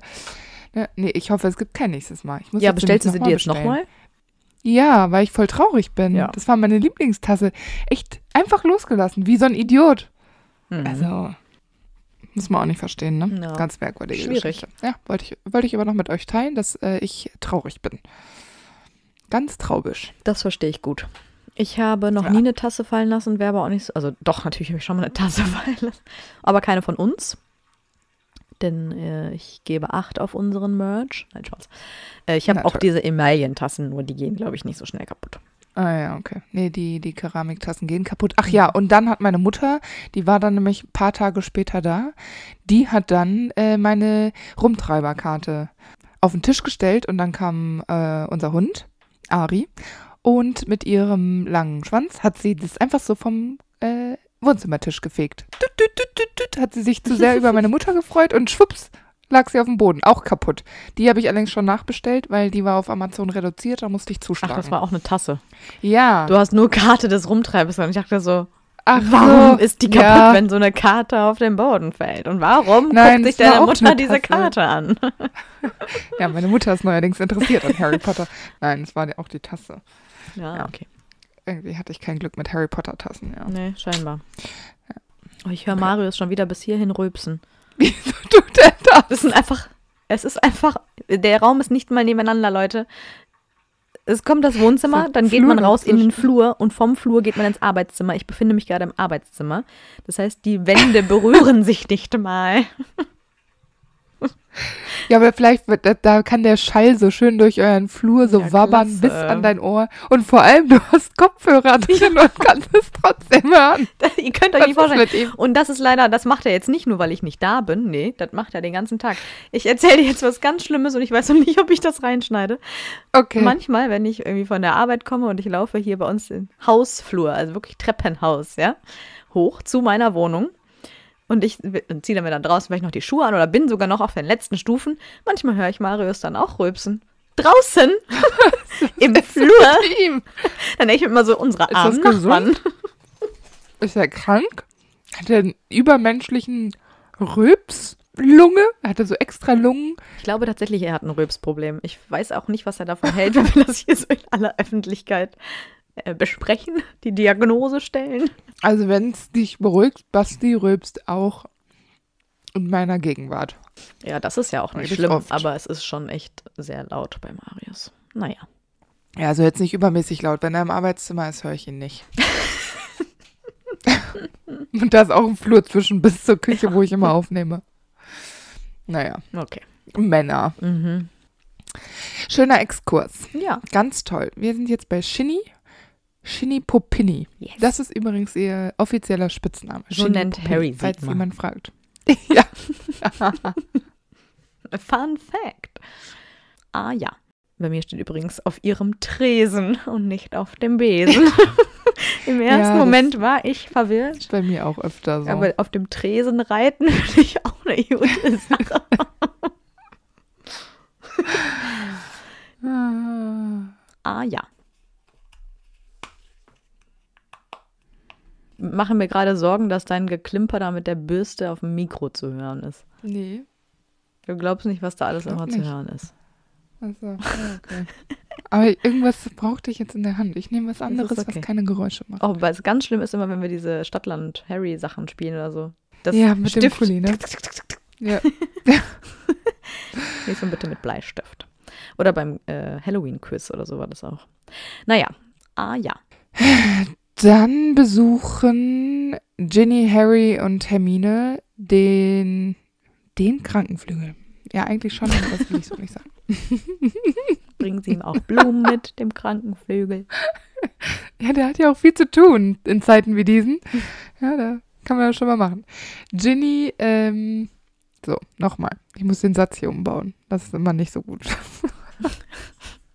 Ne? Nee, ich hoffe, es gibt kein nächstes Mal. ja, bestellst du sie dir jetzt nochmal? Ja, weil ich voll traurig bin. Ja. Das war meine Lieblingstasse. Echt einfach losgelassen, wie so ein Idiot. Mhm. Also, muss man auch nicht verstehen, ne? No. Ganz merkwürdig. Schwierig. Geschichte. Ja, wollte ich, wollte ich aber noch mit euch teilen, dass äh, ich traurig bin. Ganz traubisch. Das verstehe ich gut. Ich habe noch ja. nie eine Tasse fallen lassen, wäre aber auch nicht so. Also, doch, natürlich habe ich schon mal eine Tasse fallen lassen. Aber keine von uns denn äh, ich gebe Acht auf unseren Merch. Nein, Spaß. Äh, ich habe auch diese Emaillentassen, nur die gehen, glaube ich, nicht so schnell kaputt. Ah ja, okay. Nee, die, die Keramiktassen gehen kaputt. Ach ja, und dann hat meine Mutter, die war dann nämlich ein paar Tage später da, die hat dann äh, meine Rumtreiberkarte auf den Tisch gestellt und dann kam äh, unser Hund, Ari, und mit ihrem langen Schwanz hat sie das einfach so vom äh, Wohnzimmertisch gefegt. Tut, tut, tut, hat sie sich zu sehr über meine Mutter gefreut und schwupps lag sie auf dem Boden, auch kaputt. Die habe ich allerdings schon nachbestellt, weil die war auf Amazon reduziert, da musste ich zuschlagen. Ach, das war auch eine Tasse. Ja. Du hast nur Karte des Rumtreibens und ich dachte so, Ach, warum so. ist die kaputt, ja. wenn so eine Karte auf den Boden fällt? Und warum Nein, guckt sich deine Mutter diese Karte an? ja, meine Mutter ist neuerdings interessiert an Harry Potter. Nein, es war auch die Tasse. Ja, ja. okay irgendwie hatte ich kein Glück mit Harry Potter Tassen, ja. Nee, scheinbar. Ja. ich höre okay. Marius schon wieder bis hierhin rülpsen. Wieso tut er das? Das sind einfach, es ist einfach, der Raum ist nicht mal nebeneinander, Leute. Es kommt das Wohnzimmer, dann geht man raus in den Flur und vom Flur geht man ins Arbeitszimmer. Ich befinde mich gerade im Arbeitszimmer. Das heißt, die Wände berühren sich nicht mal. Ja, aber vielleicht wird, da kann der Schall so schön durch euren Flur so ja, wabbern klasse. bis an dein Ohr. Und vor allem, du hast Kopfhörer drin und kannst es trotzdem hören. Das, ihr könnt euch das nicht vorstellen. Und das ist leider, das macht er jetzt nicht nur, weil ich nicht da bin. Nee, das macht er den ganzen Tag. Ich erzähle dir jetzt was ganz Schlimmes und ich weiß noch nicht, ob ich das reinschneide. Okay. Manchmal, wenn ich irgendwie von der Arbeit komme und ich laufe hier bei uns im Hausflur, also wirklich Treppenhaus, ja, hoch zu meiner Wohnung und ich ziehe dann dann draußen vielleicht noch die Schuhe an oder bin sogar noch auf den letzten Stufen. Manchmal höre ich Marius dann auch rülpsen. Draußen! Im Flur! Dann denke ich mir immer so, unsere Arme Ist Nachbarn. Ist er krank? Hat er einen übermenschlichen Rülps? Lunge? Hat er so extra Lungen? Ich glaube tatsächlich, er hat ein Rülpsproblem. Ich weiß auch nicht, was er davon hält, wenn wir das hier so in aller Öffentlichkeit äh, besprechen, die Diagnose stellen. Also wenn es dich beruhigt, Basti rülpst auch in meiner Gegenwart. Ja, das ist ja auch nicht, nicht schlimm, oft. aber es ist schon echt sehr laut bei Marius. Naja. Ja, also jetzt nicht übermäßig laut. Wenn er im Arbeitszimmer ist, höre ich ihn nicht. Und da ist auch ein Flur zwischen bis zur Küche, ja. wo ich immer aufnehme. Naja. Okay. Männer. Mhm. Schöner Exkurs. Ja. Ganz toll. Wir sind jetzt bei Shinny Shinny Popini. Yes. Das ist übrigens ihr offizieller Spitzname. So Shinny nennt Popini, Harry Falls Sigma. jemand fragt. ja. Fun Fact. Ah ja. Bei mir steht übrigens auf ihrem Tresen und nicht auf dem Besen. Im ersten ja, Moment war ich verwirrt. Ist bei mir auch öfter so. Aber auf dem Tresen reiten würde ich auch eine gute Sache. ah, ah ja. mache mir gerade Sorgen, dass dein Geklimper da mit der Bürste auf dem Mikro zu hören ist. Nee. Du glaubst nicht, was da alles immer nicht. zu hören ist. Achso, okay. Aber irgendwas brauchte ich jetzt in der Hand. Ich nehme was anderes, okay. was keine Geräusche macht. Oh, weil es ganz schlimm ist immer, wenn wir diese Stadtland-Harry-Sachen spielen oder so. Das ja, mit Stift. dem Pulli, ne? ja. Nächstes Mal bitte mit Bleistift. Oder beim äh, Halloween-Quiz oder so war das auch. Naja, ah ja. Dann besuchen Ginny, Harry und Hermine den, den Krankenflügel. Ja, eigentlich schon, aber das will ich so nicht sagen. Bringen sie ihm auch Blumen mit, dem Krankenflügel. Ja, der hat ja auch viel zu tun in Zeiten wie diesen. Ja, da kann man ja schon mal machen. Ginny, ähm, so, nochmal. Ich muss den Satz hier umbauen. Das ist immer nicht so gut.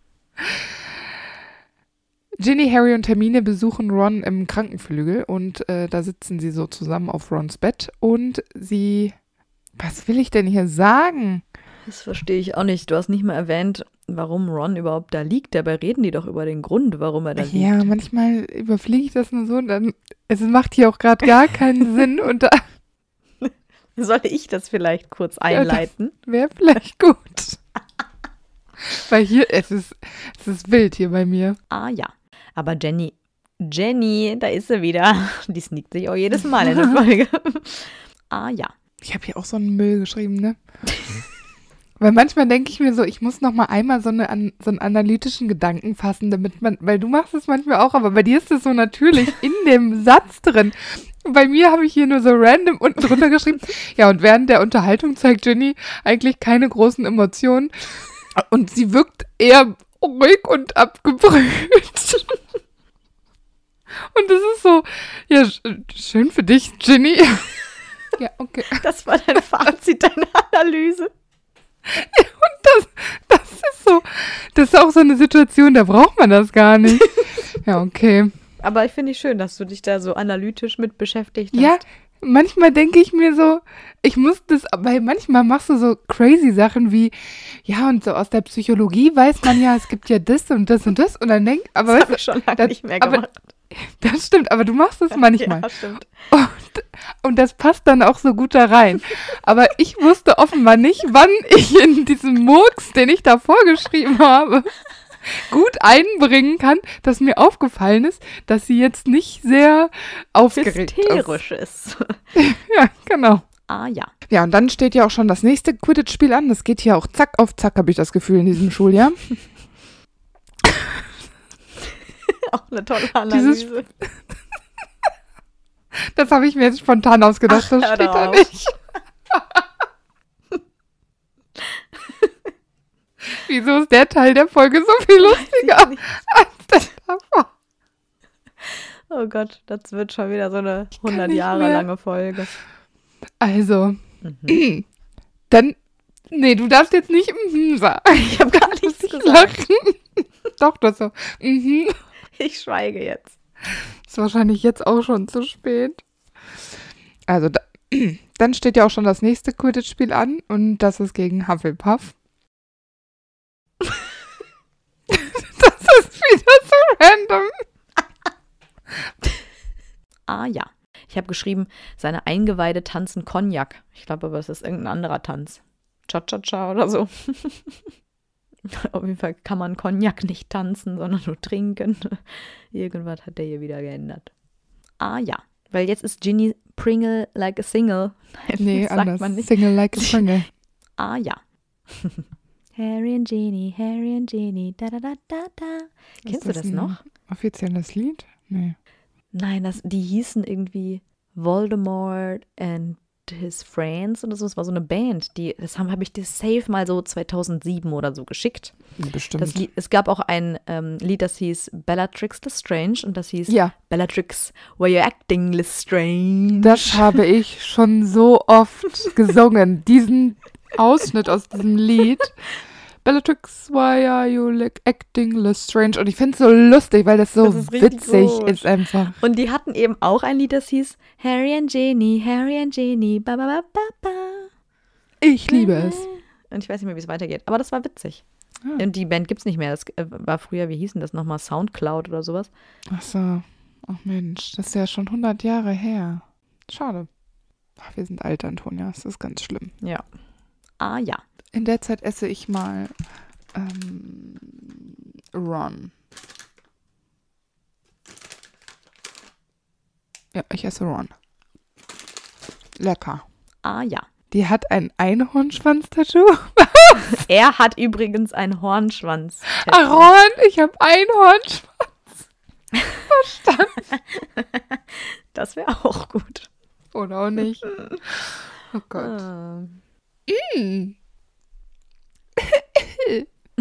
Ginny, Harry und Hermine besuchen Ron im Krankenflügel und äh, da sitzen sie so zusammen auf Rons Bett und sie. Was will ich denn hier sagen? Das verstehe ich auch nicht. Du hast nicht mal erwähnt, warum Ron überhaupt da liegt. Dabei reden die doch über den Grund, warum er da liegt. Ja, manchmal überfliege ich das nur so und dann. Es macht hier auch gerade gar keinen Sinn und da. Sollte ich das vielleicht kurz einleiten? Ja, Wäre vielleicht gut. Weil hier, es ist, es ist wild hier bei mir. Ah ja. Aber Jenny, Jenny, da ist sie wieder. Die sneakt sich auch jedes Mal in der Folge. ah ja. Ich habe hier auch so einen Müll geschrieben, ne? Weil manchmal denke ich mir so, ich muss noch mal einmal so, eine, an, so einen analytischen Gedanken fassen, damit man, weil du machst es manchmal auch, aber bei dir ist es so natürlich in dem Satz drin. Bei mir habe ich hier nur so random unten drunter geschrieben. Ja, und während der Unterhaltung zeigt Jenny eigentlich keine großen Emotionen und sie wirkt eher ruhig und abgebrüht. Und das ist so, ja, schön für dich, Ginny. Ja, okay. Das war dein Fazit, deine Analyse. Ja, und das, das ist so, das ist auch so eine Situation, da braucht man das gar nicht. Ja, okay. Aber ich finde es schön, dass du dich da so analytisch mit beschäftigt hast. Ja, manchmal denke ich mir so, ich muss das, weil manchmal machst du so crazy Sachen wie, ja, und so aus der Psychologie weiß man ja, es gibt ja das und das und das und dann denkt, aber das weißt du, schon lange das, nicht mehr gemacht. Aber, Das stimmt, aber du machst es manchmal. Ja, stimmt. Und, und, das passt dann auch so gut da rein. Aber ich wusste offenbar nicht, wann ich in diesem Murks, den ich da vorgeschrieben habe, gut einbringen kann, dass mir aufgefallen ist, dass sie jetzt nicht sehr aufgeregt Hysterisch ist. ist. ja, genau. Ah ja. Ja, und dann steht ja auch schon das nächste Quidditch-Spiel an. Das geht hier auch zack auf zack, habe ich das Gefühl, in diesem Schuljahr. Auch eine tolle Analyse. das habe ich mir jetzt spontan ausgedacht, Ach, das steht da auf. nicht. Wieso ist der Teil der Folge so viel lustiger als der davor? Oh Gott, das wird schon wieder so eine 100 Jahre mehr. lange Folge. Also, mhm. dann, nee, du darfst jetzt nicht mhm sagen. Ich habe gar nichts gesagt. Lachen. Doch, das so, mhm. Ich schweige jetzt. Ist wahrscheinlich jetzt auch schon zu spät. Also, da, dann steht ja auch schon das nächste Quidditch-Spiel an und das ist gegen Hufflepuff. das ist wieder so random. ah ja. Ich habe geschrieben, seine Eingeweide tanzen Cognac. Ich glaube aber, es ist irgendein anderer Tanz. Cha-cha-cha oder so. Auf jeden Fall kann man Cognac nicht tanzen, sondern nur trinken. Irgendwas hat der hier wieder geändert. Ah ja, weil jetzt ist Ginny Pringle like a Single. Nein, nee, anders. Single like a Pringle. ah ja. Harry and Ginny, Harry and Ginny, da da da da da. Kennst das du das noch? Offizielles Lied? Nee. Nein, das, die hießen irgendwie Voldemort and His Friends und so. Es war so eine Band, die, das habe hab ich dir safe mal so 2007 oder so geschickt. Bestimmt. Das, es gab auch ein ähm, Lied, das hieß Bellatrix Lestrange und das hieß ja. Bellatrix, where you acting Lestrange. Das habe ich schon so oft gesungen, diesen Ausschnitt aus diesem Lied. Bellatrix, why are you like acting less strange? Und ich finde es so lustig, weil das so das ist witzig gut. ist einfach. Und die hatten eben auch ein Lied, das hieß Harry and Jenny, Harry and Jenny, ba ba ba ba ba. Ich liebe es. Und ich weiß nicht mehr, wie es weitergeht, aber das war witzig. Ah. Und die Band gibt es nicht mehr. Das äh, war früher, wie hießen das nochmal? Soundcloud oder sowas. Ach so. Ach Mensch, das ist ja schon 100 Jahre her. Schade. Ach, wir sind alt, Antonia. Das ist ganz schlimm. Ja. Ah ja. In der Zeit esse ich mal ähm, Ron. Ja, ich esse Ron. Lecker. Ah ja. Die hat ein Einhornschwanz-Tattoo. er hat übrigens einen Hornschwanz. -Tattoo. Ah, Ron, ich habe Einhornschwanz. Verstanden. Das wäre auch gut. Oder auch nicht. Oh Gott. Ah. Mmh.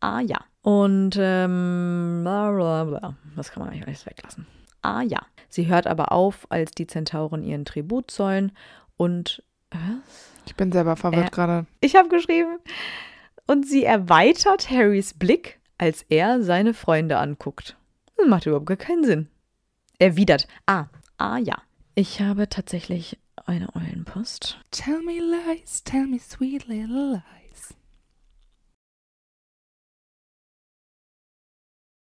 ah ja. Und ähm, bla bla bla. Das kann man eigentlich alles weglassen. Ah ja. Sie hört aber auf, als die Zentauren ihren Tribut zollen und was? Ich bin selber verwirrt er, äh, gerade. Ich habe geschrieben. Und sie erweitert Harrys Blick, als er seine Freunde anguckt. Das macht überhaupt gar keinen Sinn. Erwidert. Ah, ah ja. Ich habe tatsächlich I know I didn't post. Tell me lies, tell me sweet little lies.